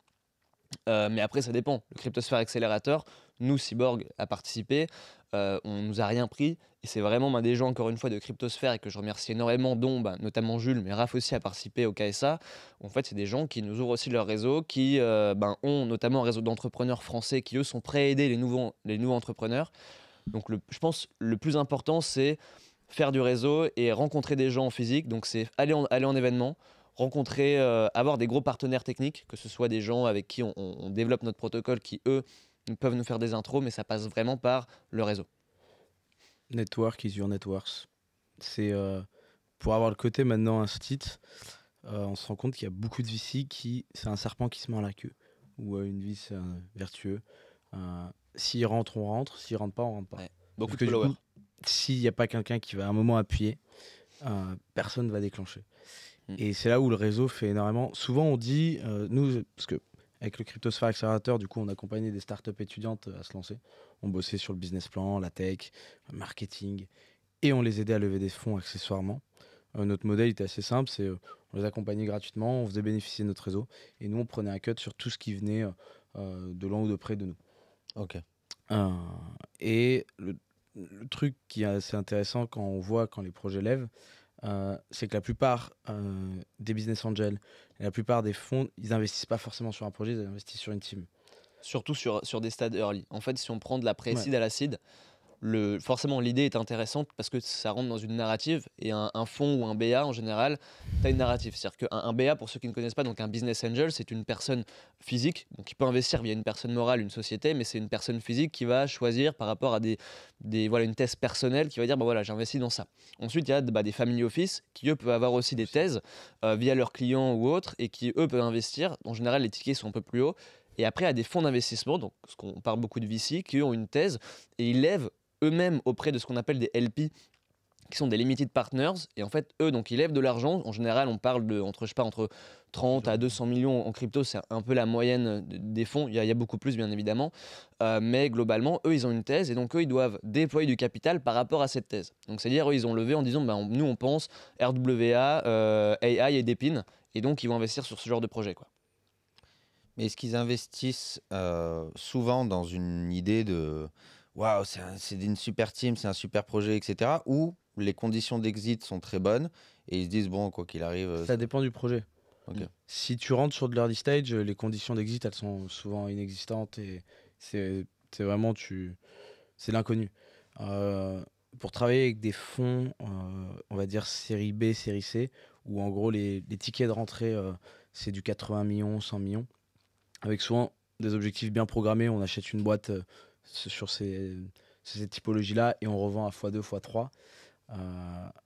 Euh, mais après, ça dépend. Le cryptosphère Accélérateur, nous, Cyborg, a participé. Euh, on nous a rien pris. Et c'est vraiment un ben, des gens, encore une fois, de cryptosphère et que je remercie énormément, dont ben, notamment Jules, mais Raph aussi a participé au KSA. En fait, c'est des gens qui nous ouvrent aussi leur réseau, qui euh, ben, ont notamment un réseau d'entrepreneurs français qui, eux, sont prêts à aider les nouveaux, les nouveaux entrepreneurs. Donc le, je pense le plus important, c'est faire du réseau et rencontrer des gens en physique. Donc c'est aller en, événement, rencontrer, euh, avoir des gros partenaires techniques, que ce soit des gens avec qui on, développe notre protocole, qui eux peuvent nous faire des intros, mais ça passe vraiment par le réseau. Network is your networks. C'est euh, pour avoir le côté maintenant un euh, on se rend compte qu'il y a beaucoup de vici qui c'est un serpent qui se mord la queue ou euh, une vie c'est vertueux. Euh, s'il rentre, on rentre. S'il rentre pas, on rentre pas. Beaucoup S'il n'y a pas quelqu'un qui va à un moment appuyer, euh, personne va déclencher. Mm. Et c'est là où le réseau fait énormément. Souvent, on dit, euh, nous, parce que avec le CryptoSphere Accélérateur, du coup, on accompagnait des startups étudiantes à se lancer. On bossait sur le business plan, la tech, le marketing, et on les aidait à lever des fonds accessoirement. notre modèle était assez simple, c'est on les accompagnait gratuitement, on faisait bénéficier de notre réseau, et nous, on prenait un cut sur tout ce qui venait de loin ou de près de nous. Ok. Euh, et le, truc qui est assez intéressant quand on voit quand les projets lèvent, euh, c'est que la plupart euh, des business angels, la plupart des fonds, ils investissent pas forcément sur un projet, ils investissent sur une team. Surtout sur, sur des stades early. En fait, si on prend de la pré-seed à la seed, forcément, l'idée est intéressante parce que ça rentre dans une narrative et un, fonds ou un BA en général, tu as une narrative. C'est-à-dire qu'un BA, pour ceux qui ne connaissent pas, donc un business angel, c'est une personne physique qui peut investir via une personne morale, une société, mais c'est une personne physique qui va choisir par rapport à des, des voilà, une thèse personnelle qui va dire bah voilà, j'investis dans ça. Ensuite, il y a bah, des family office qui eux peuvent avoir aussi des thèses euh, via leurs clients ou autres et qui eux peuvent investir. En général, les tickets sont un peu plus hauts. Et après, il y a des fonds d'investissement, donc ce qu'on parle beaucoup de VC, qui ont une thèse et ils lèvent eux-mêmes auprès de ce qu'on appelle des LP, qui sont des limited partners et en fait eux donc ils lèvent de l'argent en général on parle de entre je sais pas entre 30 à 200 millions en crypto c'est un peu la moyenne des fonds il y, a, beaucoup plus bien évidemment euh, mais globalement eux ils ont une thèse et donc eux ils doivent déployer du capital par rapport à cette thèse donc c'est à dire eux ils ont levé en disant ben, nous on pense RWA euh, AI et Depin et donc ils vont investir sur ce genre de projet quoi mais est-ce qu'ils investissent euh, souvent dans une idée de waouh, c'est une super team, c'est un super projet, etc. Ou les conditions d'exit sont très bonnes et ils se disent, bon, quoi qu'il arrive. Euh, Ça dépend du projet. Si tu rentres sur de l'early stage, les conditions d'exit, elles sont souvent inexistantes et c'est vraiment tu c'est l'inconnu. Euh, pour travailler avec des fonds, euh, on va dire série B, série C, où en gros les, tickets de rentrée, c'est du 80 millions, 100 millions, avec souvent des objectifs bien programmés. On achète une boîte sur ces, typologies-là et on revend à x2, x3. Euh,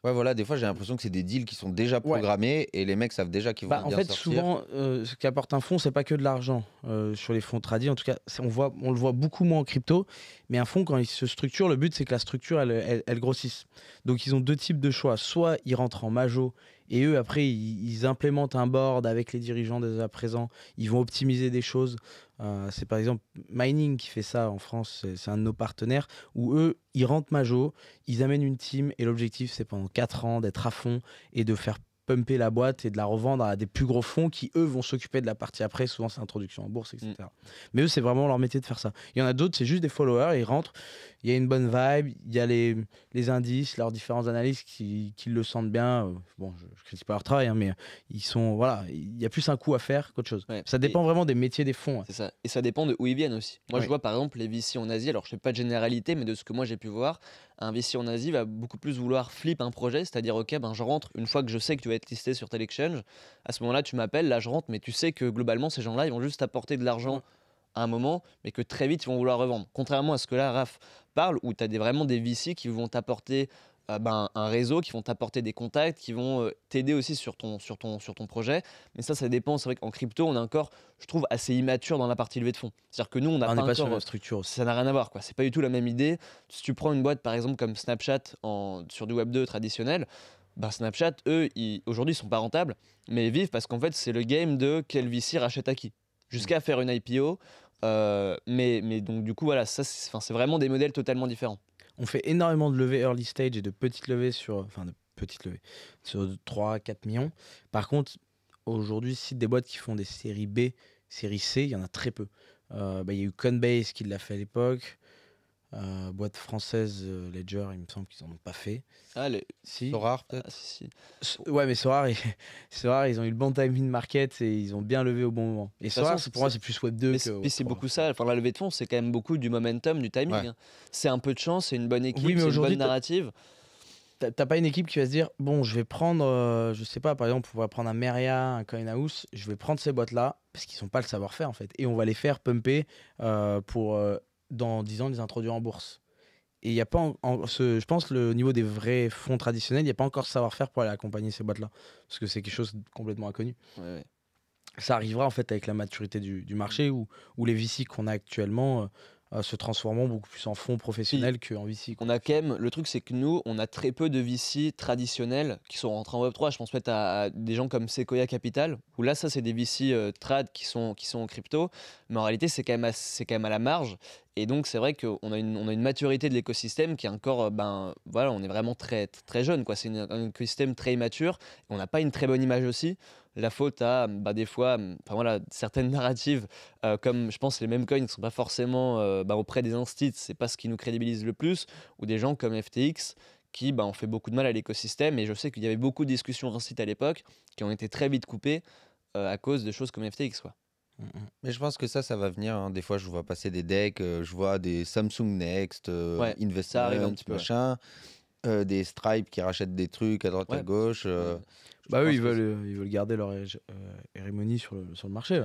ouais, voilà, des fois j'ai l'impression que c'est des deals qui sont déjà programmés et les mecs savent déjà qu'ils bah, vont bien sortir. En fait, souvent, euh, ce ce apporte un fonds, c'est pas que de l'argent euh, sur les fonds tradis. En tout cas, on, voit, on le voit beaucoup moins en crypto, mais un fonds, quand il se structure, le but c'est que la structure elle, elle, grossisse. Donc ils ont deux types de choix. Soit ils rentrent en majo et eux, après, ils, implémentent un board avec les dirigeants dès à présent. Ils vont optimiser des choses. Euh, c'est par exemple Mining qui fait ça en France. C'est un de nos partenaires où eux, ils rentrent Majo, ils amènent une team et l'objectif, c'est pendant 4 ans d'être à fond et de faire pumper la boîte et de la revendre à des plus gros fonds qui, eux, vont s'occuper de la partie après. Souvent, c'est introduction en bourse, etc. Mm. Mais eux, c'est vraiment leur métier de faire ça. Il y en a d'autres, c'est juste des followers, ils rentrent, il y a une bonne vibe, il y a les, les indices, leurs différents analystes qui, le sentent bien. Euh, bon, je, ne critique pas leur travail, hein, mais euh, ils sont. Voilà, il y a plus un coup à faire qu'autre chose. Ça dépend vraiment des métiers des fonds. Hein. ça. Et ça dépend de où ils viennent aussi. Moi, je vois par exemple les VC en Asie, alors je ne fais pas de généralité, mais de ce que moi j'ai pu voir, un en Asie va beaucoup plus vouloir flip un projet, c'est-à-dire, OK, ben, je rentre une fois que je sais que tu vas être listé sur tel exchange. À ce moment-là, tu m'appelles, là, je rentre, mais tu sais que globalement, ces gens-là, ils vont juste apporter de l'argent. à un moment, mais que très vite ils vont vouloir revendre. Contrairement à ce que là Raph parle, où tu as des, vraiment des VC qui vont t'apporter ah ben, un réseau, qui vont t'apporter des contacts, qui vont euh, t'aider aussi sur ton, sur, ton, sur ton projet. Mais ça, ça dépend. C'est vrai qu'en crypto, on est encore, je trouve, assez immature dans la partie levée de fonds. C'est-à-dire que nous, on n'a ah, pas, encore, euh, structure. Ça n'a rien à voir. quoi. C'est pas du tout la même idée. Si tu prends une boîte, par exemple, comme Snapchat en, sur du Web 2 traditionnel, ben Snapchat, eux, aujourd'hui, ils sont pas rentables, mais ils vivent parce qu'en fait, c'est le game de quel VC rachète à qui. Jusqu'à mm. faire une IPO, euh, mais, mais donc du coup, voilà, ça, c'est vraiment des modèles totalement différents on fait énormément de levées early stage et de petites levées sur, enfin de petites levées, sur 3-4 millions. Par contre, aujourd'hui, si des boîtes qui font des séries B, séries C, il y en a très peu. Euh, bah, il y a eu Coinbase qui l'a fait à l'époque. Euh, boîte française euh, Ledger, il me semble qu'ils n'en ont pas fait. Ah, si. Sorare ah, Ouais, mais Sorare, ils... ils ont eu le bon timing market et ils ont bien levé au bon moment. Et Sorare, façon, pour moi, c'est plus Web 2 c'est beaucoup ça. Enfin, la levée de fonds, c'est quand même beaucoup du momentum, du timing. Hein. C'est un peu de chance, c'est une bonne équipe, une bonne narrative. T'as pas une équipe qui va se dire bon, je vais prendre, euh, je sais pas, par exemple, on va prendre un Meria, un House je vais prendre ces boîtes là parce qu'ils sont pas le savoir-faire en fait, et on va les faire pumper pour dans 10 ans, les introduire en bourse. Et il y a pas, je pense, le niveau des vrais fonds traditionnels, il n'y a pas encore savoir-faire pour aller accompagner ces boîtes-là, parce que c'est quelque chose complètement inconnu. Ça arrivera en fait avec la maturité du, marché ou les VC qu'on a actuellement euh, se transformant beaucoup plus en fonds professionnels qu'en VC. a quand le truc c'est que nous, on a très peu de VC traditionnels qui sont rentrés en Web3. Je pense peut-être à, des gens comme Sequoia Capital, où là, ça c'est des VC euh, trad qui sont, qui sont en crypto, mais en réalité c'est quand, même à, quand même à la marge. Et donc c'est vrai qu'on a, une, on a une maturité de l'écosystème qui est encore, euh, ben voilà, on est vraiment très, très jeune. C'est un écosystème très immature, on n'a pas une très bonne image aussi la faute à bah, des fois enfin, certaines narratives, euh, comme je pense les mêmes coins ne sont pas forcément euh, bah, auprès des instits, c'est pas ce qui nous crédibilise le plus, ou des gens comme FTX qui bah, ont fait beaucoup de mal à l'écosystème. Et je sais qu'il y avait beaucoup de discussions site à l'époque qui ont été très vite coupées euh, à cause de choses comme FTX. Quoi. Mm, mm. Mais je pense que ça, ça va venir. Hein. Des fois, je vois passer des decks, je vois des Samsung Next, Investor, un petit peu. Machin. Euh, des stripes qui rachètent des trucs à droite à gauche. Euh, bah eux, euh, ils veulent, garder leur hérémonie sur le, sur le marché.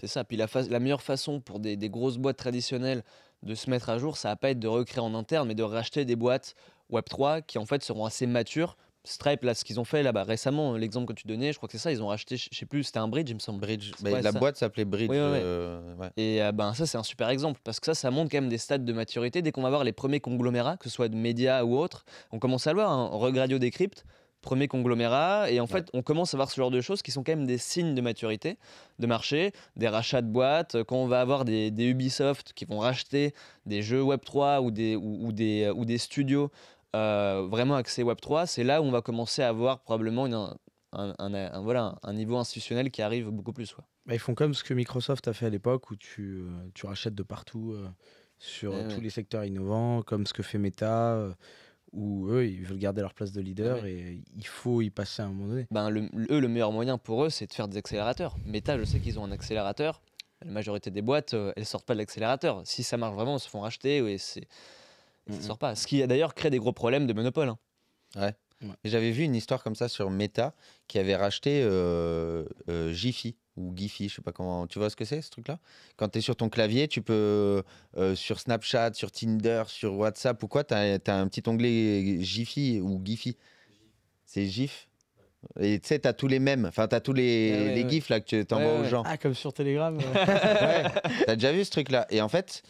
C'est ça. Puis la, meilleure façon pour des, grosses boîtes traditionnelles de se mettre à jour, ça va pas être de recréer en interne, mais de racheter des boîtes Web3 qui en fait seront assez matures Stripe, là, ce qu'ils ont fait là-bas récemment, hein, l'exemple que tu donnais, je crois que c'est ça, ils ont racheté, je sais plus, c'était un bridge, il me semble, bridge. la boîte s'appelait bridge. Euh, et euh, ben ça, c'est un super exemple parce que ça, ça montre quand même des stades de maturité. Dès qu'on va voir les premiers conglomérats, que ce soit de médias ou autres, on commence à le voir. un hein. Regradio Decrypt premier conglomérat. Et en fait, on commence à voir ce genre de choses qui sont quand même des signes de maturité de marché, des rachats de boîtes. Quand on va avoir des, Ubisoft qui vont racheter des jeux Web3 ou des, ou des, euh, ou des studios euh, vraiment accès Web3, c'est là où on va commencer à avoir probablement une, un, voilà, un niveau institutionnel qui arrive beaucoup plus. Bah, ils font comme ce que Microsoft a fait à l'époque où tu, euh, tu rachètes de partout euh, sur eh tous les secteurs innovants, comme ce que fait Meta où eux, ils veulent garder leur place de leader eh et il faut y passer à un moment donné. Ben, le, eux, le meilleur moyen pour eux, c'est de faire des accélérateurs. Meta, je sais qu'ils ont un accélérateur. La majorité des boîtes, euh, elles sortent pas de l'accélérateur. Si ça marche vraiment, elles se font racheter. et c'est pas. Ce qui d'ailleurs crée des gros problèmes de monopole. Hein. Ouais. J'avais vu une histoire comme ça sur Meta qui avait racheté euh, euh ou Giphy, je sais pas comment. Tu vois ce que c'est ce truc-là Quand tu es sur ton clavier, tu peux euh, sur Snapchat, sur Tinder, sur WhatsApp ou quoi, tu as, un petit onglet Giphy ou Giphy. C'est GIF. Et tu sais, tu as tous les mêmes, enfin tu as tous les, ah gifs là que tu t'envoies aux gens. Ah, comme sur Telegram. ouais. tu as déjà vu ce truc là Et en fait,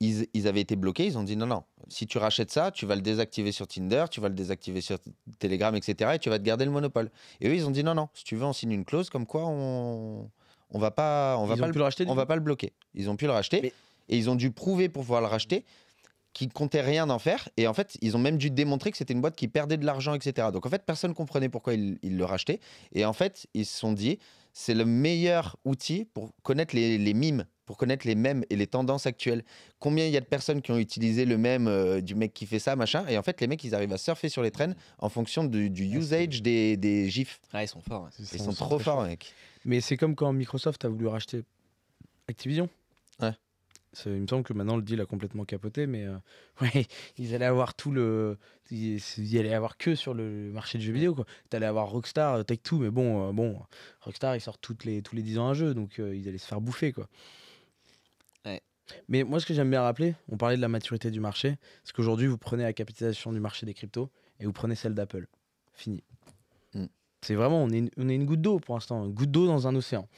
ils, avaient été bloqués. Ils ont dit non, non, si tu rachètes ça, tu vas le désactiver sur Tinder, tu vas le désactiver sur Telegram, etc. Et tu vas te garder le monopole. Et eux, ils ont dit non, non, si tu veux, on signe une clause comme quoi on on va pas on va pas le, racheter, on va pas le bloquer. Ils ont pu le racheter et ils ont dû prouver pour pouvoir le racheter qu'ils comptaient rien en faire. Et en fait, ils ont même dû démontrer que c'était une boîte qui perdait de l'argent, etc. Donc en fait, personne comprenait pourquoi ils, le rachetaient. Et en fait, ils se sont dit c'est le meilleur outil pour connaître les, les mimes pour connaître les mêmes et les tendances actuelles. Combien il y a de personnes qui ont utilisé le même euh, du mec qui fait ça, machin. Et en fait, les mecs, ils arrivent à surfer sur les traînes en fonction du, usage des, des, gifs. Ah, ils sont forts. Ils, sont, trop forts, mec. Mais c'est comme quand Microsoft a voulu racheter Activision. Ouais. Il me semble que maintenant le deal a complètement capoté, mais euh, ouais, ils allaient avoir tout le. Ils, allaient avoir que sur le marché du jeu vidéo. Tu allais avoir Rockstar, euh, Take-Two, mais bon, bon Rockstar, ils sortent toutes les, tous les 10 ans un jeu, donc ils allaient se faire bouffer. quoi. Mais moi, ce que j'aime bien rappeler, on parlait de la maturité du marché, c'est qu'aujourd'hui, vous prenez la capitalisation du marché des cryptos et vous prenez celle d'Apple. Fini. Mm. C'est vraiment, on est une, on est une goutte d'eau pour l'instant, une goutte d'eau dans un océan.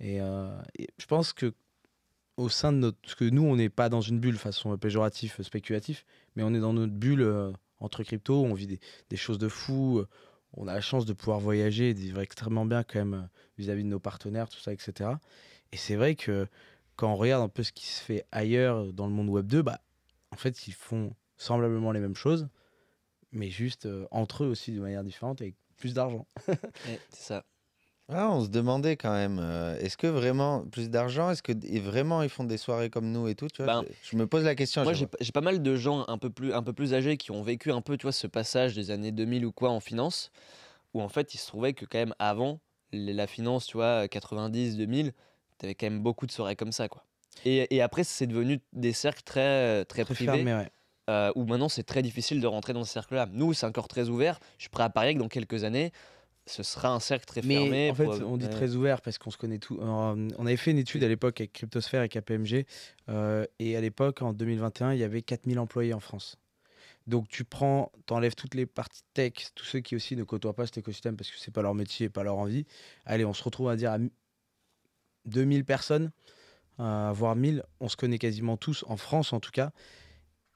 Euh, et, je pense que au sein de notre. Parce que nous, on n'est pas dans une bulle façon péjoratif, spéculatif, mais on est dans notre bulle euh, entre crypto, on vit des, choses de fou. Euh, on a la chance de pouvoir voyager vivre extrêmement bien quand même vis-à-vis -vis de nos partenaires, tout ça, etc. Et c'est vrai que quand on regarde un peu ce qui se fait ailleurs dans le monde Web 2, bah, en fait, ils font semblablement les mêmes choses, mais juste euh, entre eux aussi de manière différente et plus d'argent. c'est ça. Ah, on se demandait quand même, euh, est-ce que vraiment plus d'argent Est-ce que vraiment ils font des soirées comme nous et tout ben, je, me pose la question. Moi, j'ai pas mal de gens un peu, plus, un peu plus âgés qui ont vécu un peu tu vois, ce passage des années 2000 ou quoi en finance, où en fait, il se trouvait que quand même avant, la finance, tu vois, 90, 2000, t'avais quand même beaucoup de soirées comme ça, quoi. Et, après, c'est devenu des cercles très, euh, très, très privés. Euh, où maintenant, c'est très difficile de rentrer dans ce cercle-là. Nous, c'est encore très ouvert. Je suis prêt à parier que dans quelques années, ce sera un cercle très fermé. En fait, on dit très ouvert parce qu'on se connaît tout. Euh, on avait fait une étude à l'époque avec Cryptosphère et KPMG. Euh, et à l'époque, en 2021, il y avait 4000 employés en France. Donc tu prends, tu enlèves toutes les parties tech, tous ceux qui aussi ne côtoient pas cet écosystème parce que c'est pas leur métier et pas leur envie. Allez, on se retrouve à dire à 2000 personnes, euh, voire 1000. On se connaît quasiment tous, en France en tout cas.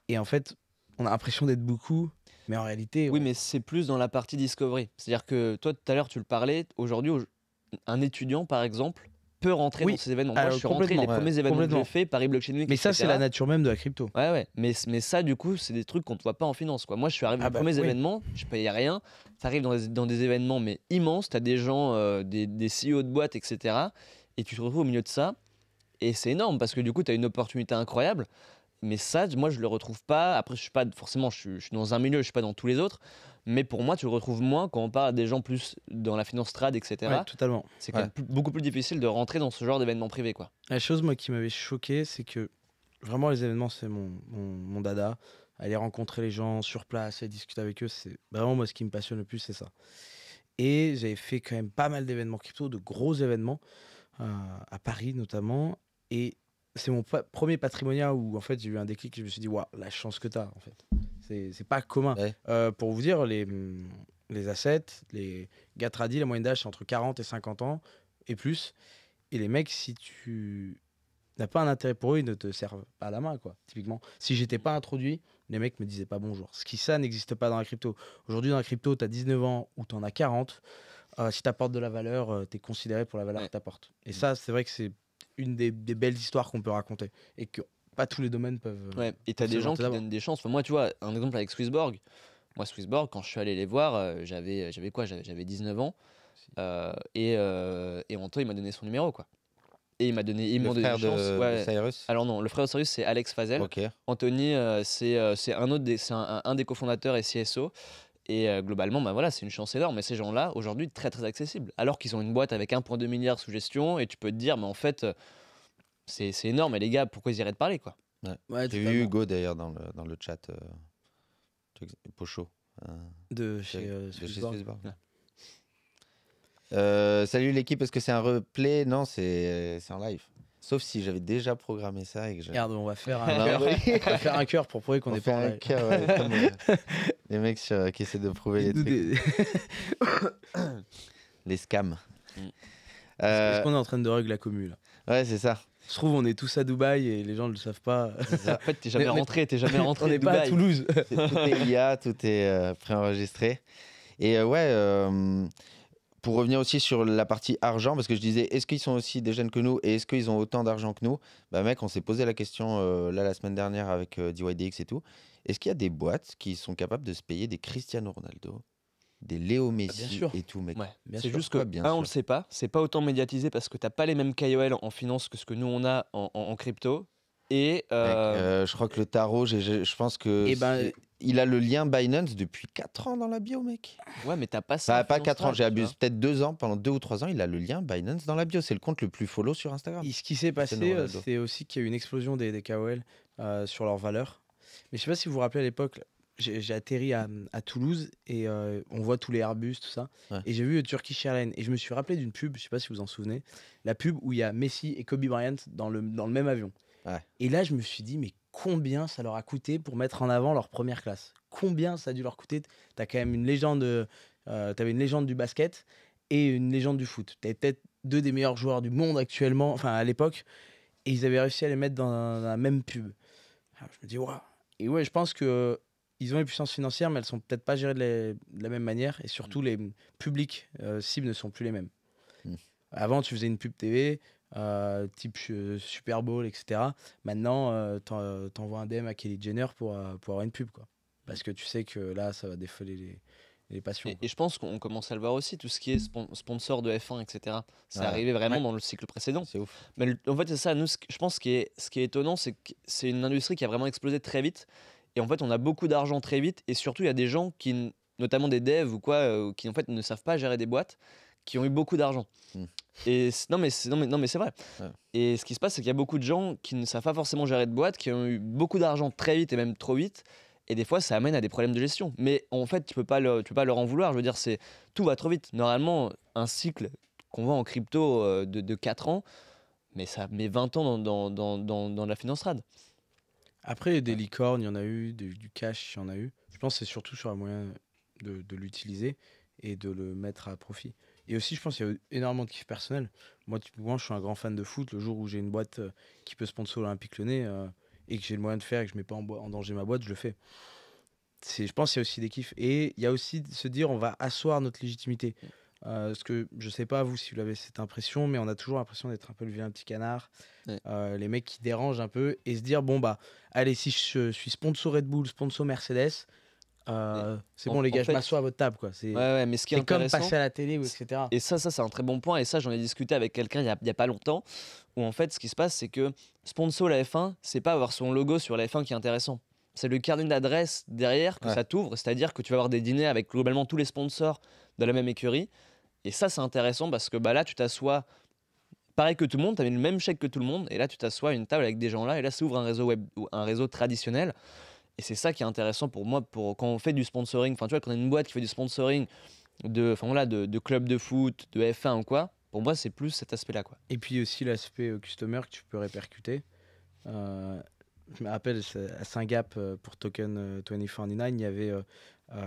Et en fait, on a l'impression d'être beaucoup, mais en réalité. Oui, mais c'est plus dans la partie discovery. C'est-à-dire que toi, tout à l'heure, tu le parlais. Aujourd'hui, un étudiant, par exemple, rentrer dans ces événements. Moi, je suis rentré les premiers événements que j'ai fait, Paris Blockchain Week. Mais ça, c'est la nature même de la crypto. Ouais, ouais. Mais, mais ça, du coup, c'est des trucs qu'on ne voit pas en finance. Quoi. Moi, je suis arrivé dans ah aux bah premiers événements, je payais rien. Tu arrives dans des, dans des événements, mais immenses. Tu as des gens, euh, des, des CEO de boîtes, etc. Et tu te retrouves au milieu de ça. Et c'est énorme parce que du coup, tu as une opportunité incroyable mais ça, moi, je le retrouve pas. Après, je suis pas forcément, je suis, dans un milieu, je suis pas dans tous les autres. Mais pour moi, tu le retrouves moins quand on parle des gens plus dans la finance trad, etc. totalement. C'est quand même beaucoup plus difficile de rentrer dans ce genre d'événement privé, quoi. La chose, moi, qui m'avait choqué, c'est que vraiment, les événements, c'est mon, dada. Aller rencontrer les gens sur place, et discuter avec eux, c'est vraiment moi ce qui me passionne le plus, c'est ça. Et j'avais fait quand même pas mal d'événements crypto, de gros événements, euh, à Paris notamment. Et c'est mon premier patrimonial où en fait j'ai eu un déclic. Je me suis dit, waouh, la chance que t'as en fait. C'est pas commun. Euh, pour vous dire, les, les assets, les Gatradis la moyenne d'âge c'est entre 40 et 50 ans et plus. Et les mecs, si tu n'as pas un intérêt pour eux, ils ne te servent pas la main quoi. Typiquement, si j'étais pas introduit, les mecs me disaient pas bonjour. Ce qui ça n'existe pas dans la crypto. Aujourd'hui dans la crypto, t'as 19 ans ou en as 40. Euh, si tu apportes de la valeur, euh, tu es considéré pour la valeur que tu Et ça, c'est vrai que c'est une des, belles histoires qu'on peut raconter et que pas tous les domaines peuvent. Euh, ouais, et t'as des gens qui donnent des chances. moi, tu vois, un exemple avec Swissborg. Moi, Swissborg, quand je suis allé les voir, euh, euh, j'avais, j'avais quoi j'avais, 19 ans. et, euh, et il m'a donné son numéro, quoi. Et il m'a donné, il le frère De, Cyrus Alors non, le frère de Cyrus, c'est Alex Fazel. Anthony, c'est, un autre, un, des cofondateurs et CSO. Et euh, globalement, bah voilà, c'est une chance énorme. Et ces gens-là, aujourd'hui, très très accessibles. Alors qu'ils ont une boîte avec 1,2 milliard sous gestion, et tu peux te dire, mais en fait, euh, c'est énorme. Et les gars, pourquoi ils iraient te parler, quoi ouais. vu Hugo d'ailleurs dans le, dans le chat, euh, Pocho, de chez, salut l'équipe, est-ce que c'est un replay Non, c'est en live. Sauf si j'avais déjà programmé ça et que Regarde, on va faire un cœur. faire un cœur pour prouver qu'on est pas un cœur, ouais, euh, les mecs qui essaient de prouver les trucs. les scams. Mm. Euh... qu'on est en train de rug la commu là Ouais, c'est ça. Je trouve on est tous à Dubaï et les gens ne le savent pas. en fait, t'es jamais rentré, t'es jamais rentré. on n'est pas à Toulouse. tout est IA, tout est euh, préenregistré. Et euh, ouais, pour revenir aussi sur la partie argent, parce que je disais, est-ce qu'ils sont aussi des jeunes que nous et est-ce qu'ils ont autant d'argent que nous Bah mec, on s'est posé la question euh, là la semaine dernière avec euh, DYDX et tout. Est-ce qu'il y a des boîtes qui sont capables de se payer des Cristiano Ronaldo, des Léo ah, Messi et tout, mec C'est juste que, on le sait pas, c'est pas autant médiatisé parce que tu t'as pas les mêmes KOL en finance que ce que nous on a en, crypto. Et euh, je crois que le tarot, je pense que. Et eh ben, il a le lien Binance depuis 4 ans dans la bio, mec. Ouais, mais t'as pas ça. pas 4 ans, j'ai abusé. Hein. Peut-être 2 ans, pendant 2 ou 3 ans, il a le lien Binance dans la bio. C'est le compte le plus follow sur Instagram. ce qui s'est passé, euh, c'est aussi qu'il y a eu une explosion des, des KOL euh, sur leur valeur. Mais je sais pas si vous vous rappelez à l'époque, j'ai atterri à, Toulouse et euh, on voit tous les arbustes, tout ça. Et j'ai vu Turkish Airlines. Et je me suis rappelé d'une pub, je sais pas si vous en souvenez, la pub où il y a Messi et Kobe Bryant dans le, dans le même avion. Et là, je me suis dit, mais combien ça leur a coûté pour mettre en avant leur première classe. Combien ça a dû leur coûter Tu as quand même une légende, euh, avais une légende du basket et une légende du foot. Tu peut-être deux des meilleurs joueurs du monde actuellement, enfin à l'époque, et ils avaient réussi à les mettre dans, la même pub. Ah, je me dis, waouh Et ouais, je pense que ils ont les puissances financières, mais elles sont peut-être pas gérées de, la même manière, et surtout mm. les publics euh, cibles ne sont plus les mêmes. Mm. Avant, tu faisais une pub TV, euh, type euh, Super Bowl, etc. Maintenant, euh, t'envoies un DM à Kelly Jenner pour, pour avoir une pub, quoi. Parce que tu sais que là, ça va défoler les, les passions. Et, je pense qu'on commence à le voir aussi, tout ce qui est sponsor de F1, etc. C'est arrivé vraiment dans le cycle précédent. Ouf. Mais en fait, c'est ça, nous, je pense, que ce qui est étonnant, c'est que c'est une industrie qui a vraiment explosé très vite. Et en fait, on a beaucoup d'argent très vite. Et surtout, il y a des gens qui, notamment des devs ou quoi, qui en fait ne savent pas gérer des boîtes qui ont eu beaucoup d'argent. Hmm. Et non mais, non, mais, non, mais c'est vrai. Et ce qui se passe, c'est qu'il y a beaucoup de gens qui ne savent pas forcément gérer de boîte, qui ont eu beaucoup d'argent très vite et même trop vite. Et des fois, ça amène à des problèmes de gestion. Mais en fait, tu peux pas, le, tu peux pas leur en vouloir. Je veux dire, c'est tout va trop vite. Normalement, un cycle qu'on voit en crypto euh, de, de, 4 ans, mais ça met 20 ans dans, dans, dans, dans la finance rad Après, des licornes, il y en a eu, du, cash, il y en a eu. Je pense que c'est surtout sur un moyen de, de l'utiliser et de le mettre à profit. Et aussi, je pense qu'il y a énormément de kiffs personnels. Moi, typiquement, je suis un grand fan de foot. Le jour où j'ai une boîte euh, qui peut sponsor l'Olympique le euh, nez et que j'ai le moyen de faire et que je ne mets pas en, danger ma boîte, je le fais. Je pense qu'il y a aussi des kiffs. Et il y a aussi de se dire on va asseoir notre légitimité. Euh, ce que je sais pas vous si vous avez cette impression, mais on a toujours l'impression d'être un peu le vieux petit canard, euh, les mecs qui dérangent un peu et se dire bon bah allez si je suis sponsor Red Bull, sponsor Mercedes, euh, c'est bon, les gars, je m'assois à votre table. quoi. C'est ouais, ouais, mais ce comme passer à la télé, ou etc. Et ça, c'est un très bon point. Et ça, j'en ai discuté avec quelqu'un il y a, pas longtemps. Où en fait, ce qui se passe, c'est que sponsor la F1, c'est pas avoir son logo sur la F1 qui est intéressant. C'est le carnet d'adresse derrière que ça t'ouvre. C'est-à-dire que tu vas avoir des dîners avec globalement tous les sponsors de la même écurie. Et ça, c'est intéressant parce que bah, là, tu t'assois pareil que tout le monde, tu le même chèque que tout le monde. Et là, tu t'assois à une table avec des gens là. Et là, s'ouvre un réseau web, un réseau traditionnel et c'est ça qui est intéressant pour moi pour, quand on fait du sponsoring. Enfin, tu vois, quand on a une boîte qui fait du sponsoring de, enfin, là de, de club de foot, de F1 ou quoi, pour moi, c'est plus cet aspect-là. quoi. Et puis aussi l'aspect euh, customer que tu peux répercuter. Euh, je me rappelle, à Saint-Gap, euh, pour Token 2049, il y, avait,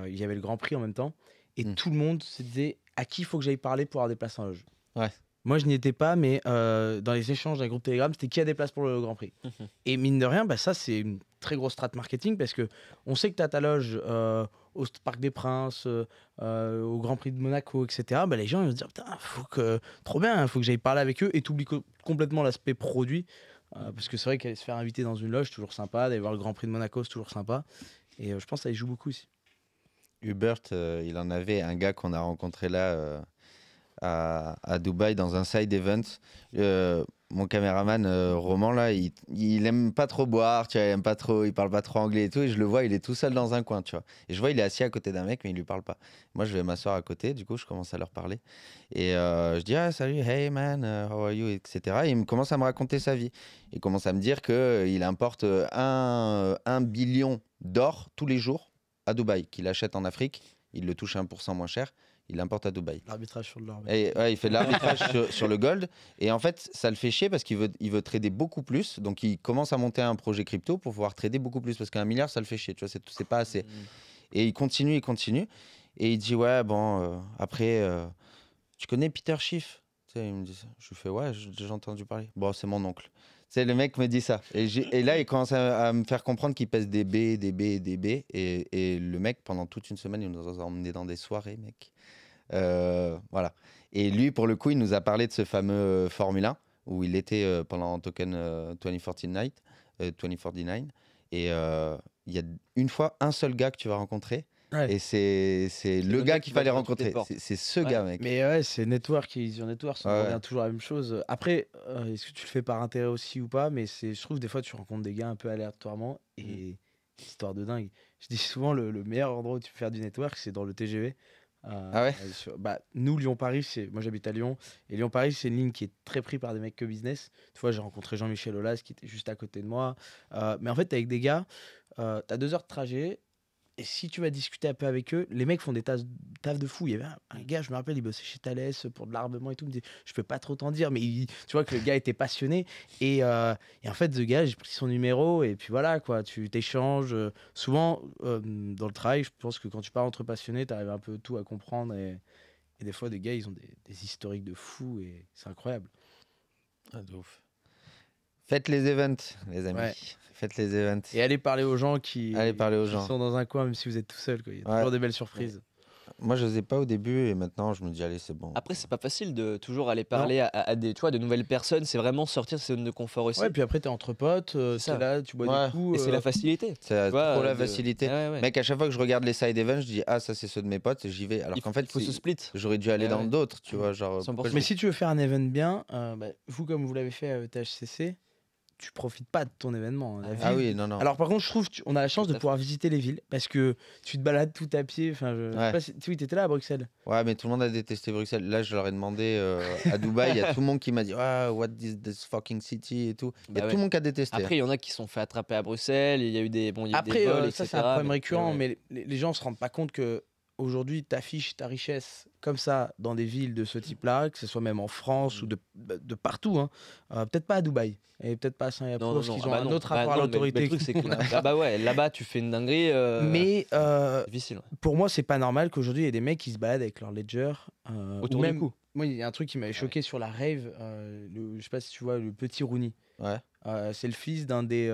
il y avait le Grand Prix en même temps. Et hmm. tout le monde se disait à qui il faut que j'aille parler pour avoir des places en loge. Ouais. Moi, je n'y étais pas, mais euh, dans les échanges d'un groupe Telegram, c'était qui a des places pour le Grand Prix. Mhm. et mine de rien, bah, ça, c'est une très grosse strate marketing parce que on sait que tu as ta loge euh, au Parc des Princes, euh, au Grand Prix de Monaco, etc. Bah, les gens ils vont se dire Putain, faut que... trop bien, il faut que j'aille parler avec eux et tu oublies complètement l'aspect produit. parce que c'est vrai qu'aller se faire inviter dans une loge, toujours sympa. D'aller voir le Grand Prix de Monaco, c'est toujours sympa. Et je pense que ça y joue beaucoup aussi. Hubert, il en avait un gars qu'on a rencontré là à, Dubaï dans un side event. Euh, mon caméraman euh, Roman là, il, il, aime pas trop boire, tu vois, il aime pas trop, il parle pas trop anglais et tout. Et je le vois, il est tout seul dans un coin, tu vois. Et je vois, il est assis à côté d'un mec, mais il lui parle pas. Moi, je vais m'asseoir à côté, du coup, je commence à leur parler et euh, je dis ah salut, hey man, how are you, etc. Et il commence à me raconter sa vie. Il commence à me dire que il importe un, billion d'or tous les jours à Dubaï, qu'il achète en Afrique, il le touche 1% moins cher il importe à Dubaï. L'arbitrage sur le gold. Ouais, il fait de l'arbitrage sur, le gold. Et en fait, ça le fait chier parce qu'il veut, il veut trader beaucoup plus. Donc, il commence à monter un projet crypto pour pouvoir trader beaucoup plus. Parce qu'un milliard, ça le fait chier. Tu vois, c'est pas assez. Mm. Et il continue, il continue. Et il dit, ouais, bon, euh, après, euh, tu connais Peter Schiff tu sais, Il me dit Je lui fais, ouais, j'ai entendu parler. Bon, c'est mon oncle. C'est le mec me dit ça. Et, là, il commence à, me faire comprendre qu'il pèse des B, des B, des B. Et, le mec, pendant toute une semaine, il nous a emmenés dans des soirées, mec. Euh, voilà. Et lui, pour le coup, il nous a parlé de ce fameux euh, Formule 1 où il était euh, pendant Token 2049. 2049 et il y a une fois un seul gars que tu vas rencontrer et c'est, c'est le, gars qu'il fallait rencontrer. C'est, ce gars, mec. Mais ouais, c'est Network et Vision Network, ça revient toujours à la même chose. Après, euh, est-ce que tu le fais par intérêt aussi ou pas Mais c'est, je trouve, des fois, tu rencontres des gars un peu aléatoirement et mm. histoire de dingue. Je dis souvent, le, meilleur endroit où tu peux faire du Network, c'est dans le TGV. Euh, ah ouais euh, bah, Nous, Lyon-Paris, c'est, moi j'habite à Lyon, et Lyon-Paris, c'est une ligne qui est très prise par des mecs que business. Tu vois, j'ai rencontré Jean-Michel Olas qui était juste à côté de moi. mais en fait, avec des gars, tu as deux heures de trajet, et si tu vas discuter un peu avec eux, les mecs font des de taf de fou. Il y avait un, mm. gars, je me rappelle, il bossait chez Thales pour de l'armement et tout. Il me dit, je peux pas trop t'en dire, mais tu vois que le gars était passionné. Et, euh, et en fait, ce gars, j'ai pris son numéro et puis voilà, quoi. Tu t'échanges. Euh, souvent, euh, dans le travail, je pense que quand tu parles entre passionnés, tu arrives un peu tout à comprendre. Et, et des fois, des gars, ils ont des, historiques de fou et c'est incroyable. Ah, Faites les events, les amis faites les events. Et allez parler aux gens qui, parler aux gens. sont dans un coin, même si vous êtes tout seul. Quoi. Il y a toujours des belles surprises. Moi, je n'osais pas au début et maintenant, je me dis, allez, c'est bon. Après, c'est pas facile de toujours aller parler à, des, tu de nouvelles personnes. C'est vraiment sortir de cette zone de confort aussi. Ouais, puis après, tu es entre potes, euh, là, tu bois des Et c'est la euh. facilité. C'est trop la facilité. Mec, à chaque fois que je regarde les side events, je dis, ah, ça, c'est ceux de mes potes j'y vais. Alors qu'en fait, il faut se split. J'aurais dû aller dans d'autres, tu vois. Genre, Mais si tu veux faire un event bien, euh, bah, vous, comme vous l'avez fait à ETHCC, tu profites pas de ton événement. Hein, ah oui, non, non. Alors par contre, je trouve on a la chance de pouvoir visiter les villes parce que tu te balades tout à pied. Enfin, je... sais là à Bruxelles. Ouais, mais tout le monde a détesté Bruxelles. Là, je leur ai demandé euh, à Dubaï, il y a tout le monde qui m'a dit ah, what is this fucking city et tout. Il y a bah tout le monde qui a détesté. Après, il y en a qui sont fait attraper à Bruxelles. Il y a eu des bon, Après, euh, ça c'est un problème récurrent, euh, mais les, les gens se rendent pas compte que aujourd'hui tu affiches ta richesse comme ça dans des villes de ce type-là, que ce soit même en France ou mm. de, partout, hein. euh, peut-être pas à Dubaï et peut-être pas à Singapour, parce qu'ils ah ont bah un autre bah rapport à l'autorité. Bah là-bas, ouais, là tu fais une dinguerie. Euh, mais euh, pour moi, c'est pas normal qu'aujourd'hui il y ait des mecs qui se baladent avec leur ledger. Autour même, Moi, il y a un truc qui m'avait choqué sur la rave. Je je sais pas si tu vois le petit Rooney. Ouais. c'est le fils d'un des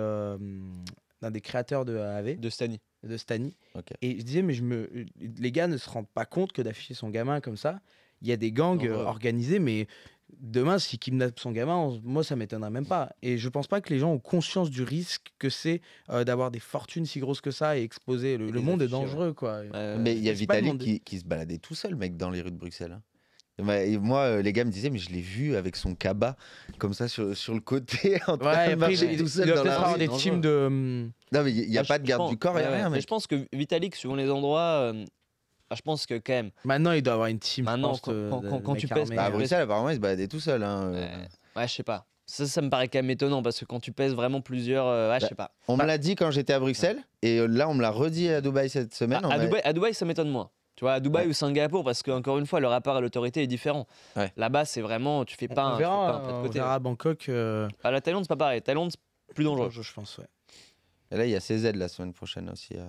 d'un des créateurs de AV. De Stani de Stani. Et je disais, mais je me... les gars ne se rendent pas compte que d'afficher son gamin comme ça, il y a des gangs euh, organisés, mais demain, s'il kidnappe son gamin, moi, ça m'étonnera même pas. Et je pense pas que les gens ont conscience du risque que c'est euh, d'avoir des fortunes si grosses que ça et exposer. Le, monde est dangereux, quoi. mais il y a Vitalik qui, qui, se baladait tout seul, mec, dans les rues de Bruxelles. Hein. Bah, moi, euh, les gars me disaient, mais je l'ai vu avec son cabas comme ça sur, le côté en train de marcher tout seul. Il peut-être avoir des teams de. Euh, non, mais il n'y a ah, pas de garde du corps, il n'y a rien. Mais... je pense que Vitalik, selon les endroits. Euh, ah, je pense que quand même. Maintenant, il doit avoir une team. Maintenant, quand, tu pèses. à bah, Bruxelles, apparemment, il se baladait tout seul. Hein, ouais, je sais pas. Ça, ça me paraît quand même étonnant parce que quand tu pèses vraiment plusieurs. ouais je bah, sais pas. On me l'a dit quand j'étais à Bruxelles et là, on me l'a redit à Dubaï cette semaine. à, Dubaï, à Dubaï, ça m'étonne moins. Tu vois, à Dubaï ou Singapour, parce qu'encore une fois, le rapport à l'autorité est différent. Là-bas, c'est vraiment, tu fais pas, on un, verra, fais pas un côté. On verra à Bangkok. Euh... À ah, la Thaïlande, c'est pas pareil. Thaïlande, c'est plus dangereux. Je pense, ouais. Et là, il y a CZ la semaine prochaine aussi. à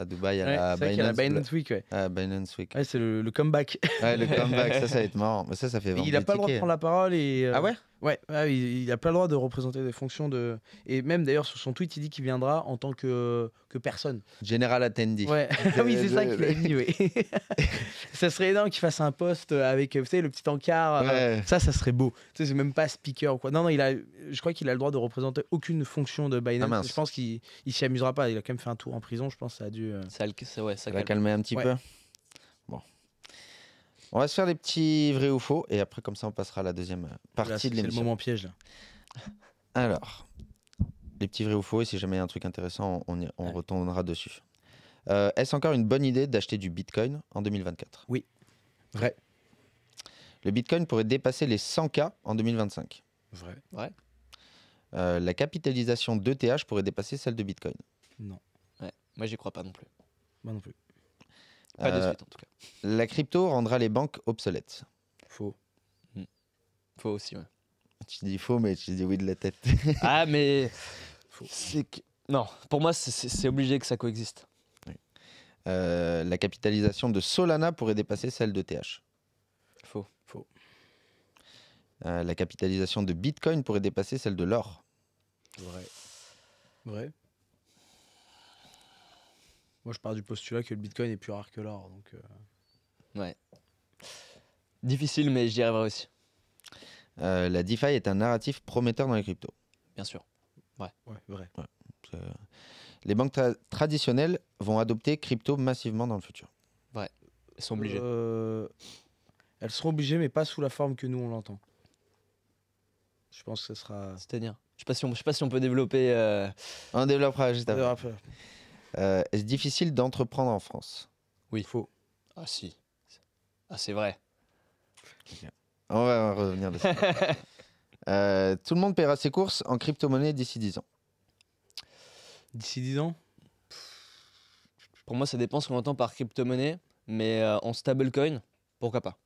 à Dubaï, à ouais, la a la Binance Week. Ouais. Ah, Binance Week. Ouais, c'est le, comeback. Ouais, le comeback, ça, ça va être marrant. Mais ça, ça fait Il n'a pas le droit de prendre la parole. Et, euh, Ah ouais Ouais, ah il n'a pas le droit de représenter des fonctions de. Et même d'ailleurs, sur son tweet, il dit qu'il viendra en tant que, que personne. Général attendee. Ouais. Ah c'est euh, ça qu'il a oui. ça serait énorme qu'il fasse un poste avec, tu euh, le petit encart. Euh, ça, ça serait beau. Tu sais, c'est même pas speaker ou quoi. Non, non, il a, je crois qu'il a le droit de représenter aucune fonction de Binance. Ah, je pense qu'il s'y amusera pas. Il a quand même fait un tour en prison, je pense. Ça a dû. Ça, ouais, ça, calmé un petit peu. On va se faire des petits vrais ou faux et après, comme ça, on passera à la deuxième partie de l'émission. C'est le moment piège. Là. Alors, les petits vrais ou faux, et si jamais il y a un truc intéressant, on, retournera dessus. Euh, est-ce encore une bonne idée d'acheter du Bitcoin en 2024 Oui. Vrai. Le Bitcoin pourrait dépasser les 100K en 2025. Vrai. Vrai. Euh, la capitalisation d'ETH pourrait dépasser celle de Bitcoin. Non. Ouais. Moi, j'y crois pas non plus. Moi non plus. Pas de euh, suite, en tout cas. La crypto rendra les banques obsolètes. Faux. Hmm. Faux aussi, ouais. Tu dis faux, mais tu dis oui de la tête. ah, mais. Non, pour moi, c'est obligé que ça coexiste. Euh, la capitalisation de Solana pourrait dépasser celle de TH. Faux. Faux. Euh, la capitalisation de Bitcoin pourrait dépasser celle de l'or. Vrai. Vrai. Moi, je pars du postulat que le bitcoin est plus rare que l'or. Donc, euh. Ouais. Difficile, mais j'y arriverai aussi. Euh, la DeFi est un narratif prometteur dans les cryptos. Bien sûr. Ouais. Ouais, vrai. Les banques traditionnelles vont adopter crypto massivement dans le futur. Ouais. Elles sont obligées. Euh, elles seront obligées, mais pas sous la forme que nous, on l'entend. Je pense que ce sera. C'est-à-dire je ne sais, pas si on peut développer. un On développera juste après. Euh, est-ce difficile d'entreprendre en France Oui. faut Ah si. Ah c'est vrai. On va revenir dessus. Euh, tout le monde paiera ses courses en crypto-monnaie d'ici 10 ans. D'ici 10 ans Pour moi, ça dépend ce qu'on entend par crypto-monnaie, mais euh, en stablecoin, pourquoi pas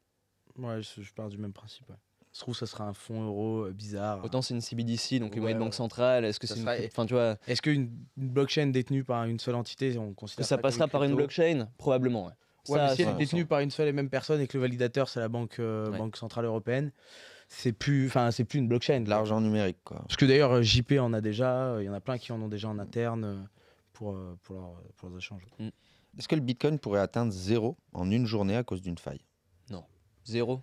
Ouais, je, je pars du même principe se trouve, ça sera un fonds euro euh, bizarre. Autant c'est une CBDC, donc une banque centrale. Est-ce que c'est une... enfin, tu vois... Est-ce qu'une blockchain détenue par une seule entité, on considère ça, passera par une blockchain Probablement. Ouais. Ouais, si elle est détenue par une seule et même personne et que le validateur c'est la banque, euh, banque centrale européenne, c'est plus, enfin c'est plus une blockchain. De l'argent numérique quoi. Parce que d'ailleurs euh, JP en a déjà, il y en a plein qui en ont déjà en interne pour pour, pour leurs échanges. Mm. Est-ce que le Bitcoin pourrait atteindre zéro en une journée à cause d'une faille Non, zéro.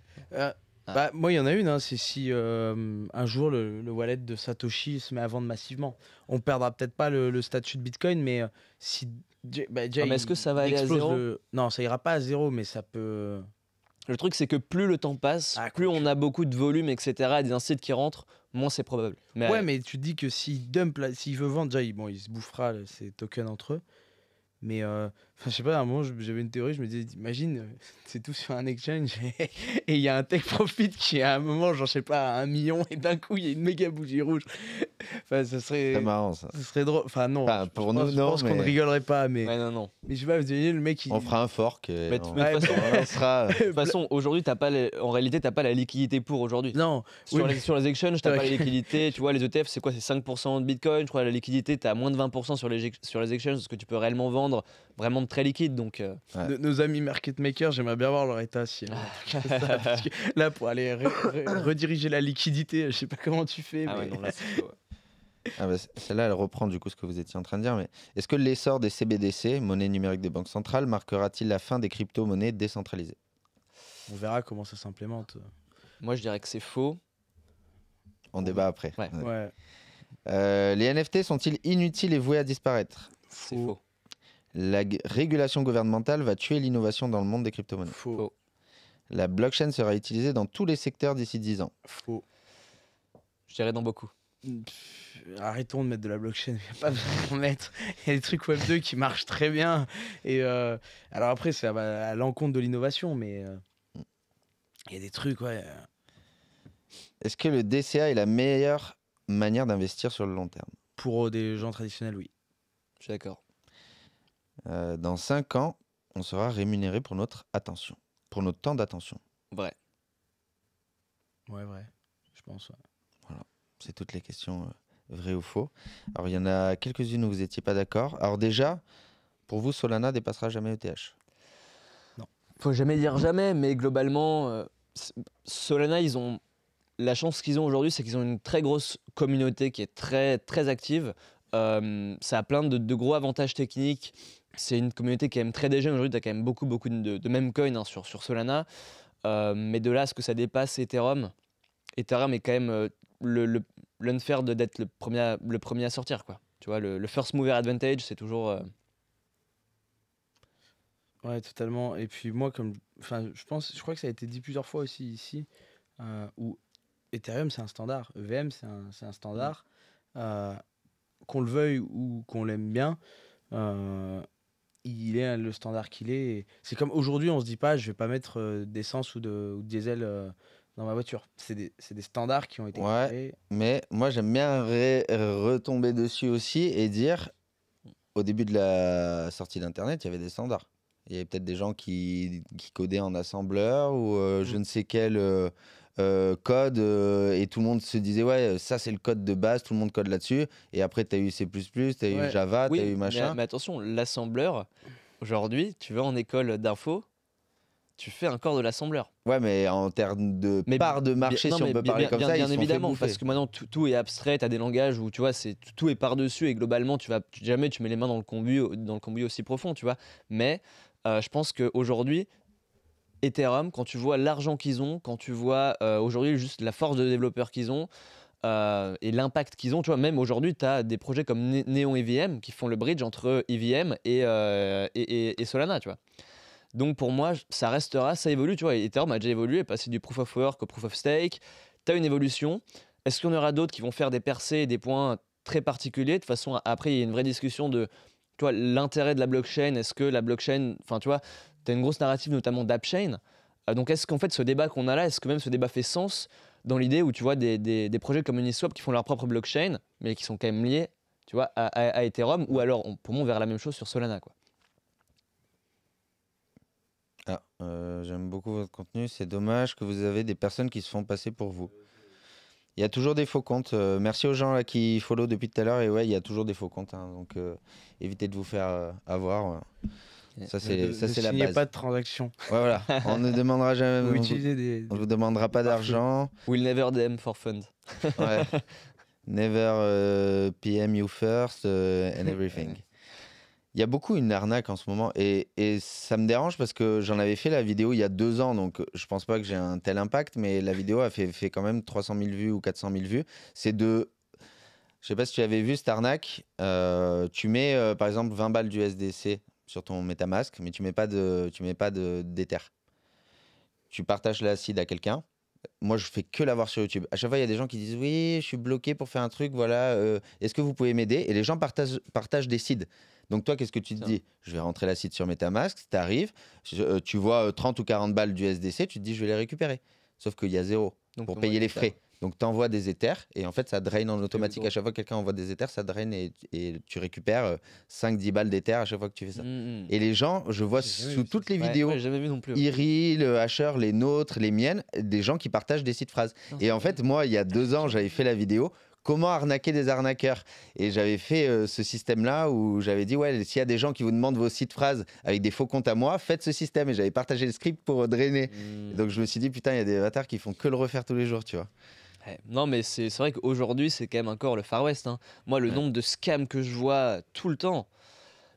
Ah. Bah, moi, il y en a une, hein, c'est si euh, un jour le, wallet de Satoshi se met à vendre massivement. On perdra peut-être pas le, statut de Bitcoin, mais euh, si. Bah, ah, est-ce que ça va aller à zéro Non, ça ira pas à zéro, mais ça peut. Le truc, c'est que plus le temps passe, ah, plus on a beaucoup de volume, etc., et des incites qui rentrent, moins c'est probable. ouais, mais tu te dis que s'il dump, s'il veut vendre, déjà, bon, il se bouffera ses tokens entre eux. Mais euh, Enfin, je sais pas, à un moment, j'avais une théorie, je me disais, imagine, c'est tout sur un exchange et il y a un tech profit qui, à un moment, genre, je sais pas, un million et d'un coup, il y a une méga bougie rouge. Enfin, ce serait. C'est marrant, ça. Ce serait drôle. Enfin, non. pour nous, Je pense qu'on ne rigolerait pas, mais. Ouais, non, non. Mais je sais pas, vous le mec qui. On fera un fork. de toute façon, aujourd'hui, pas en réalité, tu n'as pas la liquidité pour aujourd'hui. Non. Sur, les... sur les exchanges, pas la liquidité. tu vois, les ETF, c'est quoi C'est 5% de bitcoin. Je crois la liquidité, tu as moins de 20% sur les... sur les exchanges, ce que tu peux réellement vendre, vraiment très liquide. Donc, euh, nos, amis market makers, j'aimerais bien voir leur état. Si, euh, ah. là, pour aller rediriger la liquidité, je sais pas comment tu fais. Celle-là, elle reprend du coup ce que vous étiez en train de dire. Mais est-ce que l'essor des CBDC, monnaie numérique des banques centrales, marquera-t-il la fin des crypto-monnaies décentralisées On verra comment ça s'implémente. Moi, je dirais que c'est faux. On débat après. Euh, les NFT sont-ils inutiles et voués à disparaître C'est faux. La régulation gouvernementale va tuer l'innovation dans le monde des crypto-monnaies. Faux. La blockchain sera utilisée dans tous les secteurs d'ici 10 ans. Faux. Je dirais dans beaucoup. arrêtons de mettre de la blockchain, il n'y a pas besoin d'en mettre. Il y a des trucs Web 2 qui marchent très bien. Et euh, alors après, c'est à, à l'encontre de l'innovation, mais euh, il y a des trucs, ouais. Euh. Est-ce que le DCA est la meilleure manière d'investir sur le long terme Pour des gens traditionnels, oui. Je suis d'accord. Euh, dans 5 ans, on sera rémunéré pour notre attention, pour notre temps d'attention. Vrai. Ouais, vrai. Je pense. Voilà. C'est toutes les questions euh, vraies ou faux. Alors, il y en a quelques-unes où vous n'étiez pas d'accord. Alors, déjà, pour vous, Solana dépassera jamais ETH Non. Faut jamais dire jamais, mais globalement, euh, Solana, ils ont. La chance qu'ils ont aujourd'hui, c'est qu'ils ont une très grosse communauté qui est très, très active. ça a plein de, gros avantages techniques c'est une communauté qui est très déjà. Aujourd'hui, tu as quand même beaucoup, beaucoup de, même coins hein, sur, sur Solana. Euh, mais de là ce que ça dépasse Ethereum, Ethereum est quand même euh, le le de d'être le premier, à, le premier à sortir. Quoi. Tu vois, le, first mover advantage, c'est toujours. Euh, ouais, totalement. Et puis moi, comme. Enfin, je pense, je crois que ça a été dit plusieurs fois aussi ici, où Ethereum, c'est un standard. EVM, c'est un, standard. qu'on le veuille ou qu'on l'aime bien, il est hein, le standard qu'il est. C'est comme aujourd'hui, on se dit pas, je vais pas mettre euh, d'essence ou de, diesel euh, dans ma voiture. C'est des, c'est des standards qui ont été créés. Mais moi, j'aime bien retomber dessus aussi et dire, au début de la sortie d'Internet, il y avait des standards. Il y avait peut-être des gens qui, qui codaient en assembleur ou euh, je mm. ne sais quel euh, code euh, et tout le monde se disait ouais ça c'est le code de base tout le monde code là-dessus et après tu as eu C++ tu as eu Java tu as eu machin mais, mais attention l'assembleur aujourd'hui tu vas en école d'info tu fais un corps de l'assembleur ouais mais en termes de part de marché si on peut parler comme ça bien évidemment parce que maintenant tout, est abstrait tu as des langages où tu vois c'est tout est par dessus et globalement tu vas jamais tu mets les mains dans le combi dans le aussi profond tu vois mais euh, je pense qu'aujourd'hui, Ethereum, quand tu vois l'argent qu'ils ont, quand tu vois euh, aujourd'hui juste la force de développeurs qu'ils ont euh, et l'impact qu'ils ont, tu vois, même aujourd'hui, tu as des projets comme Neon EVM qui font le bridge entre EVM euh, et, Solana, tu vois. Donc pour moi, ça restera, ça évolue, tu vois. Ethereum a déjà évolué, passé du proof of work au proof of stake. Tu as une évolution. Est-ce qu'il y en aura d'autres qui vont faire des percées, des points très particuliers De façon, après, il y a une vraie discussion de l'intérêt de la blockchain, est-ce que la blockchain, enfin, tu vois, tu as une grosse narrative notamment d'Appchain, euh, donc est-ce qu'en fait ce débat qu'on a là, est-ce que même ce débat fait sens dans l'idée où tu vois des, projets comme Uniswap qui font leur propre blockchain, mais qui sont quand même liés tu vois, à, Ethereum, ou alors on, pour moi on verra la même chose sur Solana. Quoi. Ah, euh, j'aime beaucoup votre contenu, c'est dommage que vous avez des personnes qui se font passer pour vous. Il y a toujours des faux comptes. Euh, merci aux gens qui follow depuis tout à l'heure. Et ouais, il y a toujours des faux comptes. Hein. donc évitez de vous faire avoir. Ça, c'est ça la pas de transaction. On ne demandera jamais. Vous vous demandera pas d'argent. We'll never DM for fund. Never euh, PM you first euh, and everything. Il y a beaucoup une arnaque en ce moment et, ça me dérange parce que j'en avais fait la vidéo il y a deux ans, donc je pense pas que j'ai un tel impact, mais la vidéo a fait, fait quand même 300 000 vues ou 400 000 vues. C'est de je sais pas si tu avais vu cette arnaque. Euh, tu mets par exemple 20 balles du SDC sur ton MetaMask, mais tu mets pas de, tu mets pas de Tu partages l'acide à quelqu'un. Moi, je fais que l'avoir sur YouTube. À chaque fois, il y a des gens qui disent oui, je suis bloqué pour faire un truc. Voilà, euh, est-ce que vous pouvez m'aider Et les gens partagent, partagent des seeds. Donc toi, qu'est-ce que tu te dis Je vais rentrer l'acide sur MetaMask. Tu arrives, euh, tu vois 30 euh, ou 40 balles du SDC, tu te dis je vais les récupérer. Sauf qu'il y a zéro pour payer les frais. Donc, tu des éthers et en fait, ça draine en automatique. À chaque fois que quelqu'un envoie des éthers, ça draine et, tu récupères 5-10 euh, balles d'éthers à chaque fois que tu fais ça. Mm, mm. Et les gens, je vois sous toutes les vidéos, Iri, le hacheur les nôtres, les miennes, des gens qui partagent des sites phrases. et en fait, moi, il y a deux ans, j'avais fait la vidéo comment arnaquer des arnaqueurs. Et j'avais fait euh, ce système-là où j'avais dit, ouais, s'il y a des gens qui vous demandent vos sites phrases avec des faux comptes à moi, faites ce système. Et j'avais partagé le script pour drainer. Mm. Donc je me suis dit, putain, il y a des avatars qui font que le refaire tous les jours, tu vois. Non, mais c'est vrai qu'aujourd'hui, c'est quand même encore le Far West. Hein. Moi, le nombre de scams que je vois tout le temps,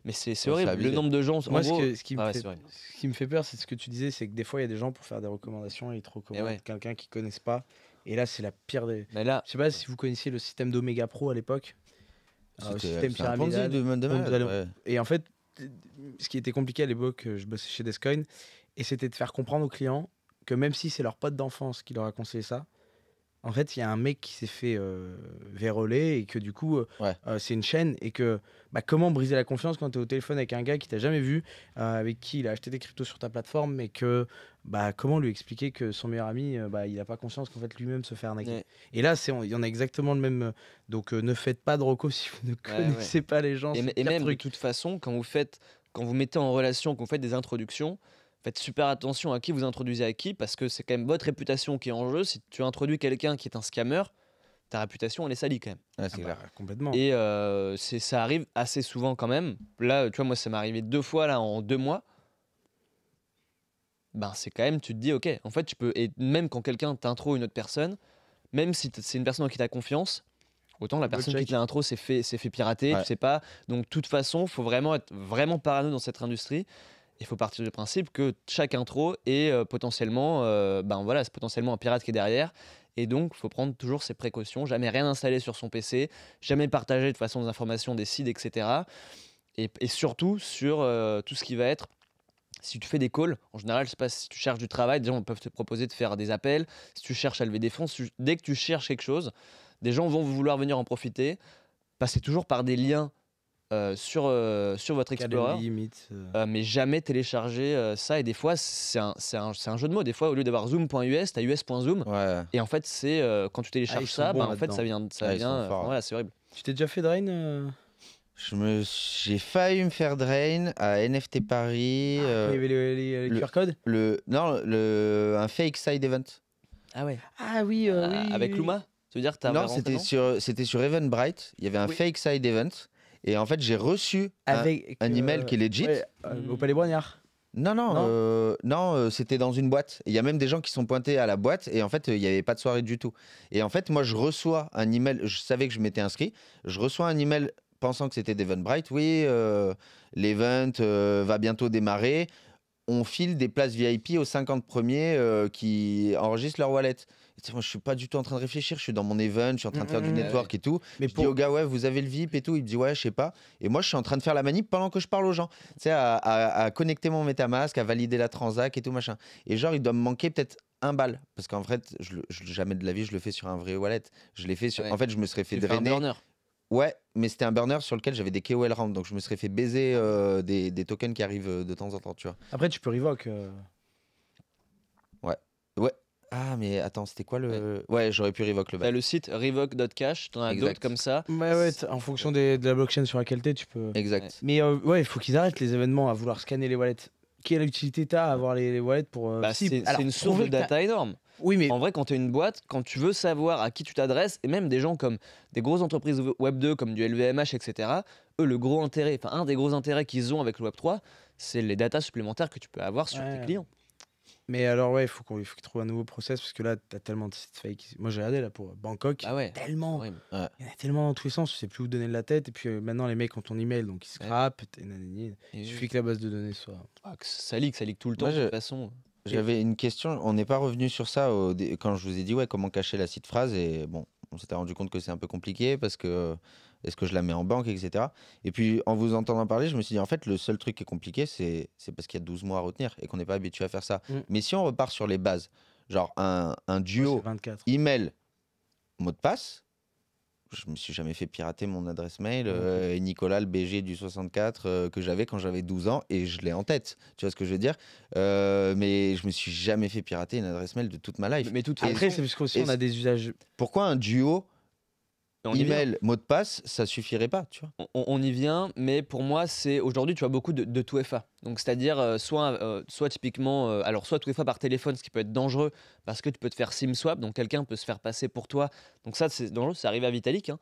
mais c'est horrible. Le nombre de gens. Moi, ah ce, qui me fait peur, c'est ce que tu disais c'est que des fois, il y a des gens pour faire des recommandations, Et ils te eh recommandent quelqu'un qu'ils connaissent pas. Et là, c'est la pire des. Je là... Je sais pas si vous connaissiez le système d'Omega Pro à l'époque. Le euh, système pyramidal. et en fait, ce qui était compliqué à l'époque, euh, je bossais chez Descoin, et c'était de faire comprendre aux clients que même si c'est leur pote d'enfance qui leur a conseillé ça, en fait, il y a un mec qui s'est fait euh, et que du coup, euh, euh, c'est une chaîne et que bah, comment briser la confiance quand tu es au téléphone avec un gars qui t'a jamais vu, euh, avec qui il a acheté des cryptos sur ta plateforme, mais que bah, comment lui expliquer que son meilleur ami, bah, il n'a pas conscience qu'en fait lui-même se faire arnaquer. Et là, il y en a exactement le même. Donc ne faites pas de roco si vous ne connaissez pas les gens. Et, même de toute façon, quand vous faites, quand vous mettez en relation, quand vous faites des introductions, Faites super attention à qui vous introduisez à qui, parce que c'est quand même votre réputation qui est en jeu. Si tu introduis quelqu'un qui est un scammer, ta réputation, elle est salie quand même. Ah bah, complètement. Et euh, ça arrive assez souvent quand même. Là, tu vois, moi, ça m'est arrivé deux fois là en deux mois. Ben, c'est quand même, tu te dis, ok, en fait, tu peux. Et même quand quelqu'un t'intro une autre personne, même si c'est une personne en qui t'as confiance, autant la personne qui t'a intro s'est fait, fait pirater, ouais. tu sais pas. Donc, de toute façon, faut vraiment être vraiment parano dans cette industrie il faut partir du principe que chaque intro est euh, potentiellement, euh, ben voilà, c'est potentiellement un pirate qui est derrière. Et donc, il faut prendre toujours ses précautions, jamais rien installer sur son PC, jamais partager de façon des informations des sites, etc. Et, surtout sur euh, tout ce qui va être si tu fais des calls, en général, si tu cherches du travail, des gens peuvent te proposer de faire des appels. Si tu cherches à lever des fonds, dès que tu cherches quelque chose, des gens vont vouloir venir en profiter. Passer toujours par des liens euh, sur, euh, sur votre Explorer. Euh. mais jamais télécharger ça. Et des fois, c'est un, un, jeu de mots. Des fois, au lieu d'avoir zoom.us, t'as us.zoom. Et en fait, c'est quand tu ah, télécharges ça, bah, en fait, ça vient. Ça ah, vient c'est horrible. Tu t'es déjà fait drain je me, j'ai failli me faire drain à NFT Paris. Ah, le, QR code. Le non, le un fake side event. Ah ouais. Ah oui. Ah, avec Luma. Tu veux dire Non, c'était sur c'était sur Eventbrite. Il y avait un fake side event et en fait, j'ai reçu un, email euh, qui est legit. Euh, au Palais Boignard. Non, non, non, euh, c'était dans une boîte. Il y a même des gens qui sont pointés à la boîte et en fait, il n'y avait pas de soirée du tout. Et en fait, moi, je reçois un email, je savais que je m'étais inscrit, je reçois un email pensant que c'était Bright. Oui, l'event va bientôt démarrer. On file des places VIP aux 50 premiers qui enregistrent leur wallet moi, je suis pas du tout en train de réfléchir. Je suis dans mon event, je suis en train de faire du mmh, mmh. network et tout. Mais je pour... dis au gars, ouais, vous avez le VIP et tout. Il me dit, ouais, je sais pas. Et moi, je suis en train de faire la manip pendant que je parle aux gens. Tu sais, à, à, connecter mon MetaMask, à valider la transac et tout machin. Et genre, il doit me manquer peut-être un bal parce qu'en fait, je, jamais de la vie, je le fais sur un vrai wallet. Je l'ai fait sur. En fait, je me serais fait tu drainer. Un burner. Ouais, mais c'était un burner sur lequel j'avais des KOL rounds. donc je me serais fait baiser euh, des, des, tokens qui arrivent euh, de temps en temps, tu vois. Après, tu peux revoke. Euh, ah, mais attends, c'était quoi le. Ouais, j'aurais pu revoke le T'as le site revoke.cash, t'en as d'autres comme ça. mais ouais, en fonction des, de la blockchain sur laquelle t'es, tu peux. Exact. Mais euh, ouais, il faut qu'ils arrêtent les événements à vouloir scanner les wallets. Quelle utilité t'as à avoir les, wallets pour. Euh, bah, si- c'est une source de data énorme. Oui, mais. En vrai, quand tu une boîte, quand tu veux savoir à qui tu t'adresses, et même des gens comme des grosses entreprises Web 2, comme du LVMH, etc., eux, le gros intérêt, enfin, un des gros intérêts qu'ils ont avec le Web 3, c'est les datas supplémentaires que tu peux avoir sur tes clients. Mais alors, ouais, il faut qu'on trouve un nouveau process parce que là, t'as tellement de sites fake. Moi, j'ai regardé là pour euh, Bangkok, ah ouais, tellement. Il y en a tellement dans tous les sens, tu sais plus où donner de la tête. Et puis euh, maintenant, les mecs ont ton email, donc ils scrapent. Et il suffit que la base de données soit. Ah, ça ligue, ça lit tout le temps, de toute façon. J'avais une question, on n'est pas revenu sur ça quand je vous ai dit ouais, comment cacher la site phrase. Et bon, on s'était rendu compte que c'est un peu compliqué parce que est-ce que je la mets en banque, etc. Et puis, en vous entendant parler, je me suis dit, en fait, le seul truc qui est compliqué, c'est parce qu'il y a 12 mois à retenir et qu'on n'est pas habitué à faire ça. Mm. Mais si on repart sur les bases, genre un, duo, email, mot de passe, je me suis jamais fait pirater mon adresse mail. Euh, Nicolas, le BG du 64 euh, que j'avais quand j'avais 12 ans et je l'ai en tête. Tu vois ce que je veux dire euh, Mais je me suis jamais fait pirater une adresse mail de toute ma life. Mais, tout après, c'est parce qu'on a des usages. Pourquoi un duo Email, mot de passe, ça suffirait pas, tu vois. On, y vient, mais pour moi, c'est aujourd'hui, tu vois beaucoup de, de FA. Donc, c'est-à-dire euh, soit, euh, soit typiquement, euh, alors soit tout FA par téléphone, ce qui peut être dangereux parce que tu peux te faire sim swap, donc quelqu'un peut se faire passer pour toi. Donc ça, c'est dangereux, ça arrive à Vitalik. Hein.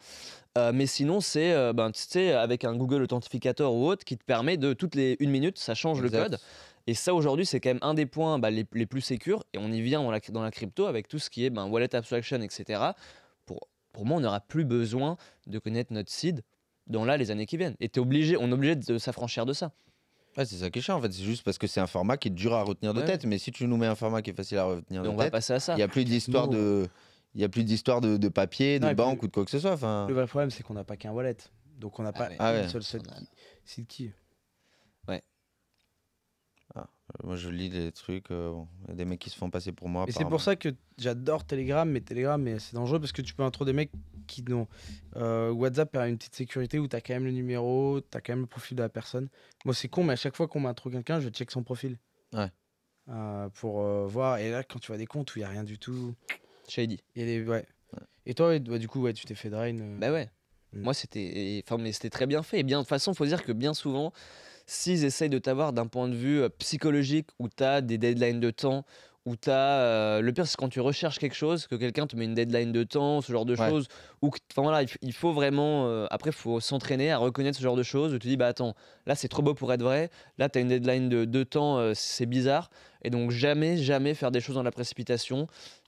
mais sinon, c'est ben, avec un Google Authentificator ou autre qui te permet de toutes les une minute, ça change le code. Et ça, aujourd'hui, c'est quand même un des points bah, les, plus sécurs. Et on y vient dans la, crypto avec tout ce qui est ben, wallet abstraction, etc pour moi, on n'aura plus besoin de connaître notre CID dans là les années qui viennent. Et obligé, on est obligé de s'affranchir de ça. c'est ça qui est chiant en fait, c'est juste parce que c'est un format qui est dur à retenir de tête, mais si tu nous mets un format qui est facile à retenir de tête, ça. il n'y a plus d'histoire de il y a plus d'histoire de, papier, de banque ou de quoi que ce soit. Le vrai problème, c'est qu'on n'a pas qu'un wallet. Donc on n'a ah pas seul ah qui. Ah. Euh, moi, je lis des trucs, euh, il y a des mecs qui se font passer pour moi. Et c'est pour ça que j'adore Telegram, mais Telegram, c'est dangereux parce que tu peux intro des mecs qui n'ont. Euh, WhatsApp a une petite sécurité où tu as quand même le numéro, tu as quand même le profil de la personne. Moi, c'est con, mais à chaque fois qu'on m'intro quelqu'un, je check son profil. Ouais. pour voir. Et là, quand tu vois des comptes où il n'y a rien du tout. Shady. Et, ouais. Et toi, du coup, ouais, tu t'es fait drain. Bah ouais. Mm. Moi, c'était. Enfin, mais c'était très bien fait. Et bien, de toute façon, faut dire que bien souvent s'ils essayent de t'avoir d'un point de vue euh, psychologique où t'as des deadlines de temps, où tu euh, le pire, c'est quand tu recherches quelque chose, que quelqu'un te met une deadline de temps, ce genre de choses. Ou enfin voilà, il faut vraiment. Euh, après, il faut s'entraîner à reconnaître ce genre de choses. Où tu dis, bah attends, là, c'est trop beau pour être vrai. Là, tu une deadline de, de temps, c'est bizarre. Et donc, jamais, jamais faire des choses dans la précipitation.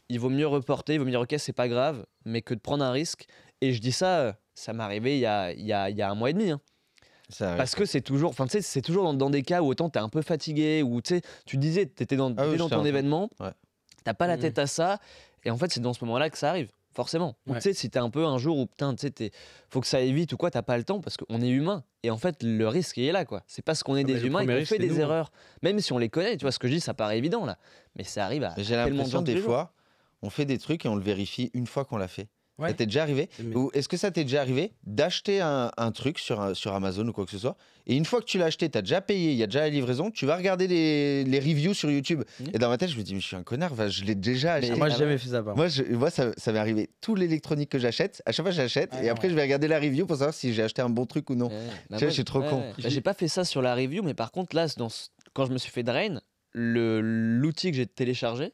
Il vaut mieux reporter, il vaut mieux dire, ok, c'est pas grave, mais que de prendre un risque. Et je dis ça, ça m'est arrivé il y a, y, a, un mois et demi. Hein. Parce que c'est toujours, enfin tu sais, c'est toujours dans, des cas où autant t'es un peu fatigué, ou tu sais, tu disais, t'étais dans, ah ton événement, t'as pas la mmh. tête à ça, et en fait c'est dans ce moment-là que ça arrive forcément. tu sais, si t'es un peu un jour où putain, tu faut que ça évite ou quoi, t'as pas le temps parce qu'on est humain. Et en fait, le risque il est là, quoi. C'est parce qu'on est ah bah, des humains et qu'on fait des hein. erreurs. Même si on les connaît, tu vois, ce que je dis, ça paraît évident là. Mais ça arrive à. J'ai l'impression des fois, on fait des trucs et on le vérifie une fois qu'on l'a fait. Ça t'est déjà arrivé Ou est-ce que ça t'est déjà arrivé d'acheter un, truc sur, sur Amazon ou quoi que ce soit Et une fois que tu l'as acheté, tu as déjà payé, il y a déjà la livraison, tu vas regarder les, les reviews sur YouTube. Mmh. Et dans ma tête, je me dis, je suis un connard, je l'ai déjà acheté. moi, ah jamais fait ça. moi, je, moi, ça, ça m'est arrivé. Tout l'électronique que j'achète, à chaque fois, j'achète. Ah et après, je vais regarder la review pour savoir si j'ai acheté un bon truc ou non. Tu Bah, je suis trop con. Bah, j'ai pas fait ça sur la review, mais par contre, là, dans quand je me suis fait drain, l'outil que j'ai téléchargé,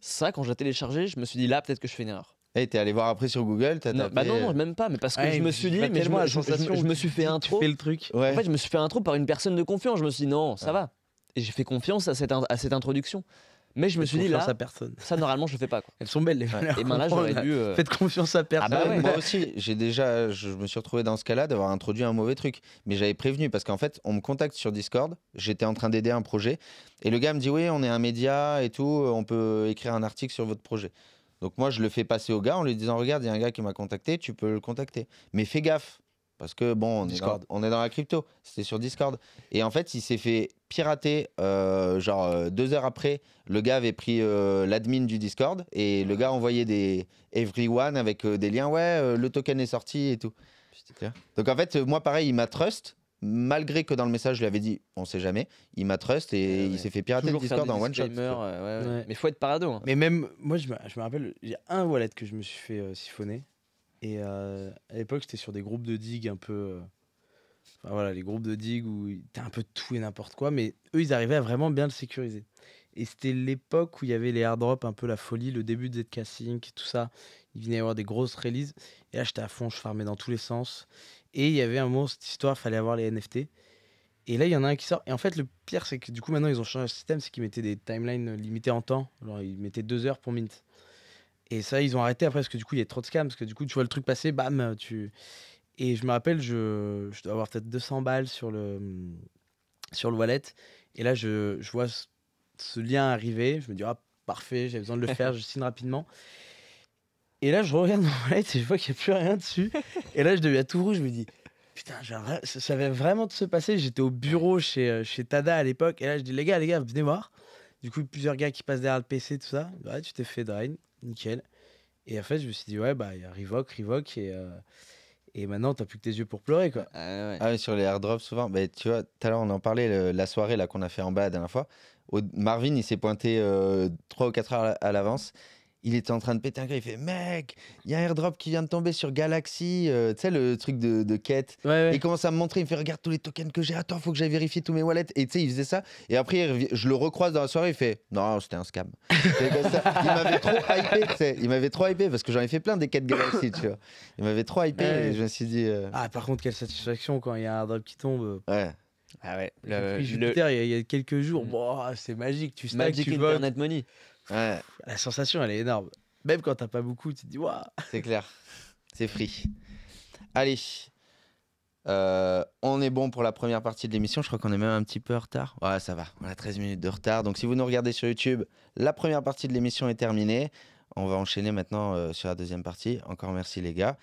ça, quand je l'ai téléchargé, je me suis dit, là, peut-être que je fais une erreur. Hey, eh, t'es allé voir après sur Google as non, Bah non, euh, même pas, mais parce que je me suis dit, mais je me, je, je, je me, suis fait le truc. Ouais. En fait, je me suis fait un trou par une personne de confiance. Je me suis dit, non, ça va. Et j'ai fait confiance à cette, à cette introduction. Mais je me suis dit là, à personne. ça normalement je le fais pas. Quoi. Elles sont belles les femmes. Et maintenant j'aurais dû. Euh, Faites confiance à ah bah personne. Moi aussi, j'ai déjà, je me suis retrouvé dans ce cas-là d'avoir introduit un mauvais truc, mais j'avais prévenu parce qu'en fait on me contacte sur Discord. J'étais en train d'aider un projet et le gars me dit oui, on est un média et tout, on peut écrire un article sur votre projet. Donc moi, je le fais passer au gars en lui disant Regarde, il y a un gars qui m'a contacté, tu peux le contacter. Mais fais gaffe, parce que bon, on, est dans, la crypto, c'était sur Discord. Et en fait, il s'est fait pirater, euh, genre euh, deux heures après, le gars avait pris euh, l'admin du Discord et le gars envoyait des everyone avec des liens Ouais, le token est sorti et tout. Donc en fait, moi, pareil, il m'a trust malgré que dans le message je lui avais dit on sait jamais, il m'a trust et ah il s'est fait pirater le Discord en one shot. Euh, mais faut être parado. Hein. Mais même moi je me, rappelle, il y a un wallet que je me suis fait euh, siphonner et euh, à l'époque j'étais sur des groupes de digues un peu voilà, les groupes de digues où t'as un peu tout et n'importe quoi mais eux ils arrivaient à vraiment bien le sécuriser. Et c'était l'époque où il y avait les hard drops un peu la folie, le début de et tout ça. Il venait y avoir des grosses releases. Et là, j'étais à fond, je farmais dans tous les sens. Et il y avait un moment, cette histoire, fallait avoir les NFT. Et là, il y en a un qui sort. Et en fait, le pire, c'est que du coup, maintenant, ils ont changé le système, c'est qu'ils mettaient des timelines limitées en temps. ils mettaient deux heures pour mint. Et ça, ils ont arrêté après, parce que du coup, il y a trop de scams. Parce que du coup, tu vois le truc passer, bam, tu. Et je me rappelle, je, je dois avoir peut-être 200 balles sur le, sur le wallet. Et là, je, je vois ce lien arriver. Je me dis, ah, parfait, j'ai besoin de le faire, je signe rapidement. Et là, je regarde mon light et je vois qu'il n'y a plus rien dessus. Et là, je deviens tout rouge. Je me dis, putain, ça, va vraiment de se passer. J'étais au bureau chez, euh, chez Tada à l'époque. Et là, je dis, les gars, les gars, venez voir. Du coup, plusieurs gars qui passent derrière le PC, tout ça. Ouais, tu t'es fait drain. Nickel. Et en fait, je me suis dit, ouais, bah, il y a Revoke, Revoke. Et, euh, et maintenant, t'as plus que tes yeux pour pleurer, quoi. Ah, ouais. Ah sur les airdrops, souvent, tu vois, tout à l'heure, on en parlait, la soirée là qu'on a fait en bas la dernière fois. Marvin, il s'est pointé 3 euh, ou 4 heures à l'avance il était en train de péter un il fait Mec, il y a un airdrop qui vient de tomber sur Galaxy, euh, tu sais, le truc de, de quête. il commence à me montrer, il me fait Regarde tous les tokens que j'ai, attends, faut que j'aille vérifier tous mes wallets. Et tu sais, il faisait ça. Et après, je le recroise dans la soirée, il fait Non, c'était un scam. Il m'avait trop hypé, tu sais. Il m'avait trop parce que j'en ai fait plein des quêtes Galaxy, tu vois. Il m'avait trop hypé et je me suis dit. Euh, ah, par contre, quelle satisfaction quand il y a un airdrop qui tombe. Ouais. Ah ouais, le, Jupiter, il, y a, quelques jours, mm. Bon, c'est magique, tu stacks, Magic tu Internet Money. La sensation, elle est énorme. Même quand t'as pas beaucoup, tu te dis, waouh. C'est clair. C'est free. Allez. Euh, on est bon pour la première partie de l'émission. Je crois qu'on est même un petit peu en retard. Ouais, ça va. On a 13 minutes de retard. Donc, si vous nous regardez sur YouTube, la première partie de l'émission est terminée. On va enchaîner maintenant euh, sur la deuxième partie. Encore merci, les gars.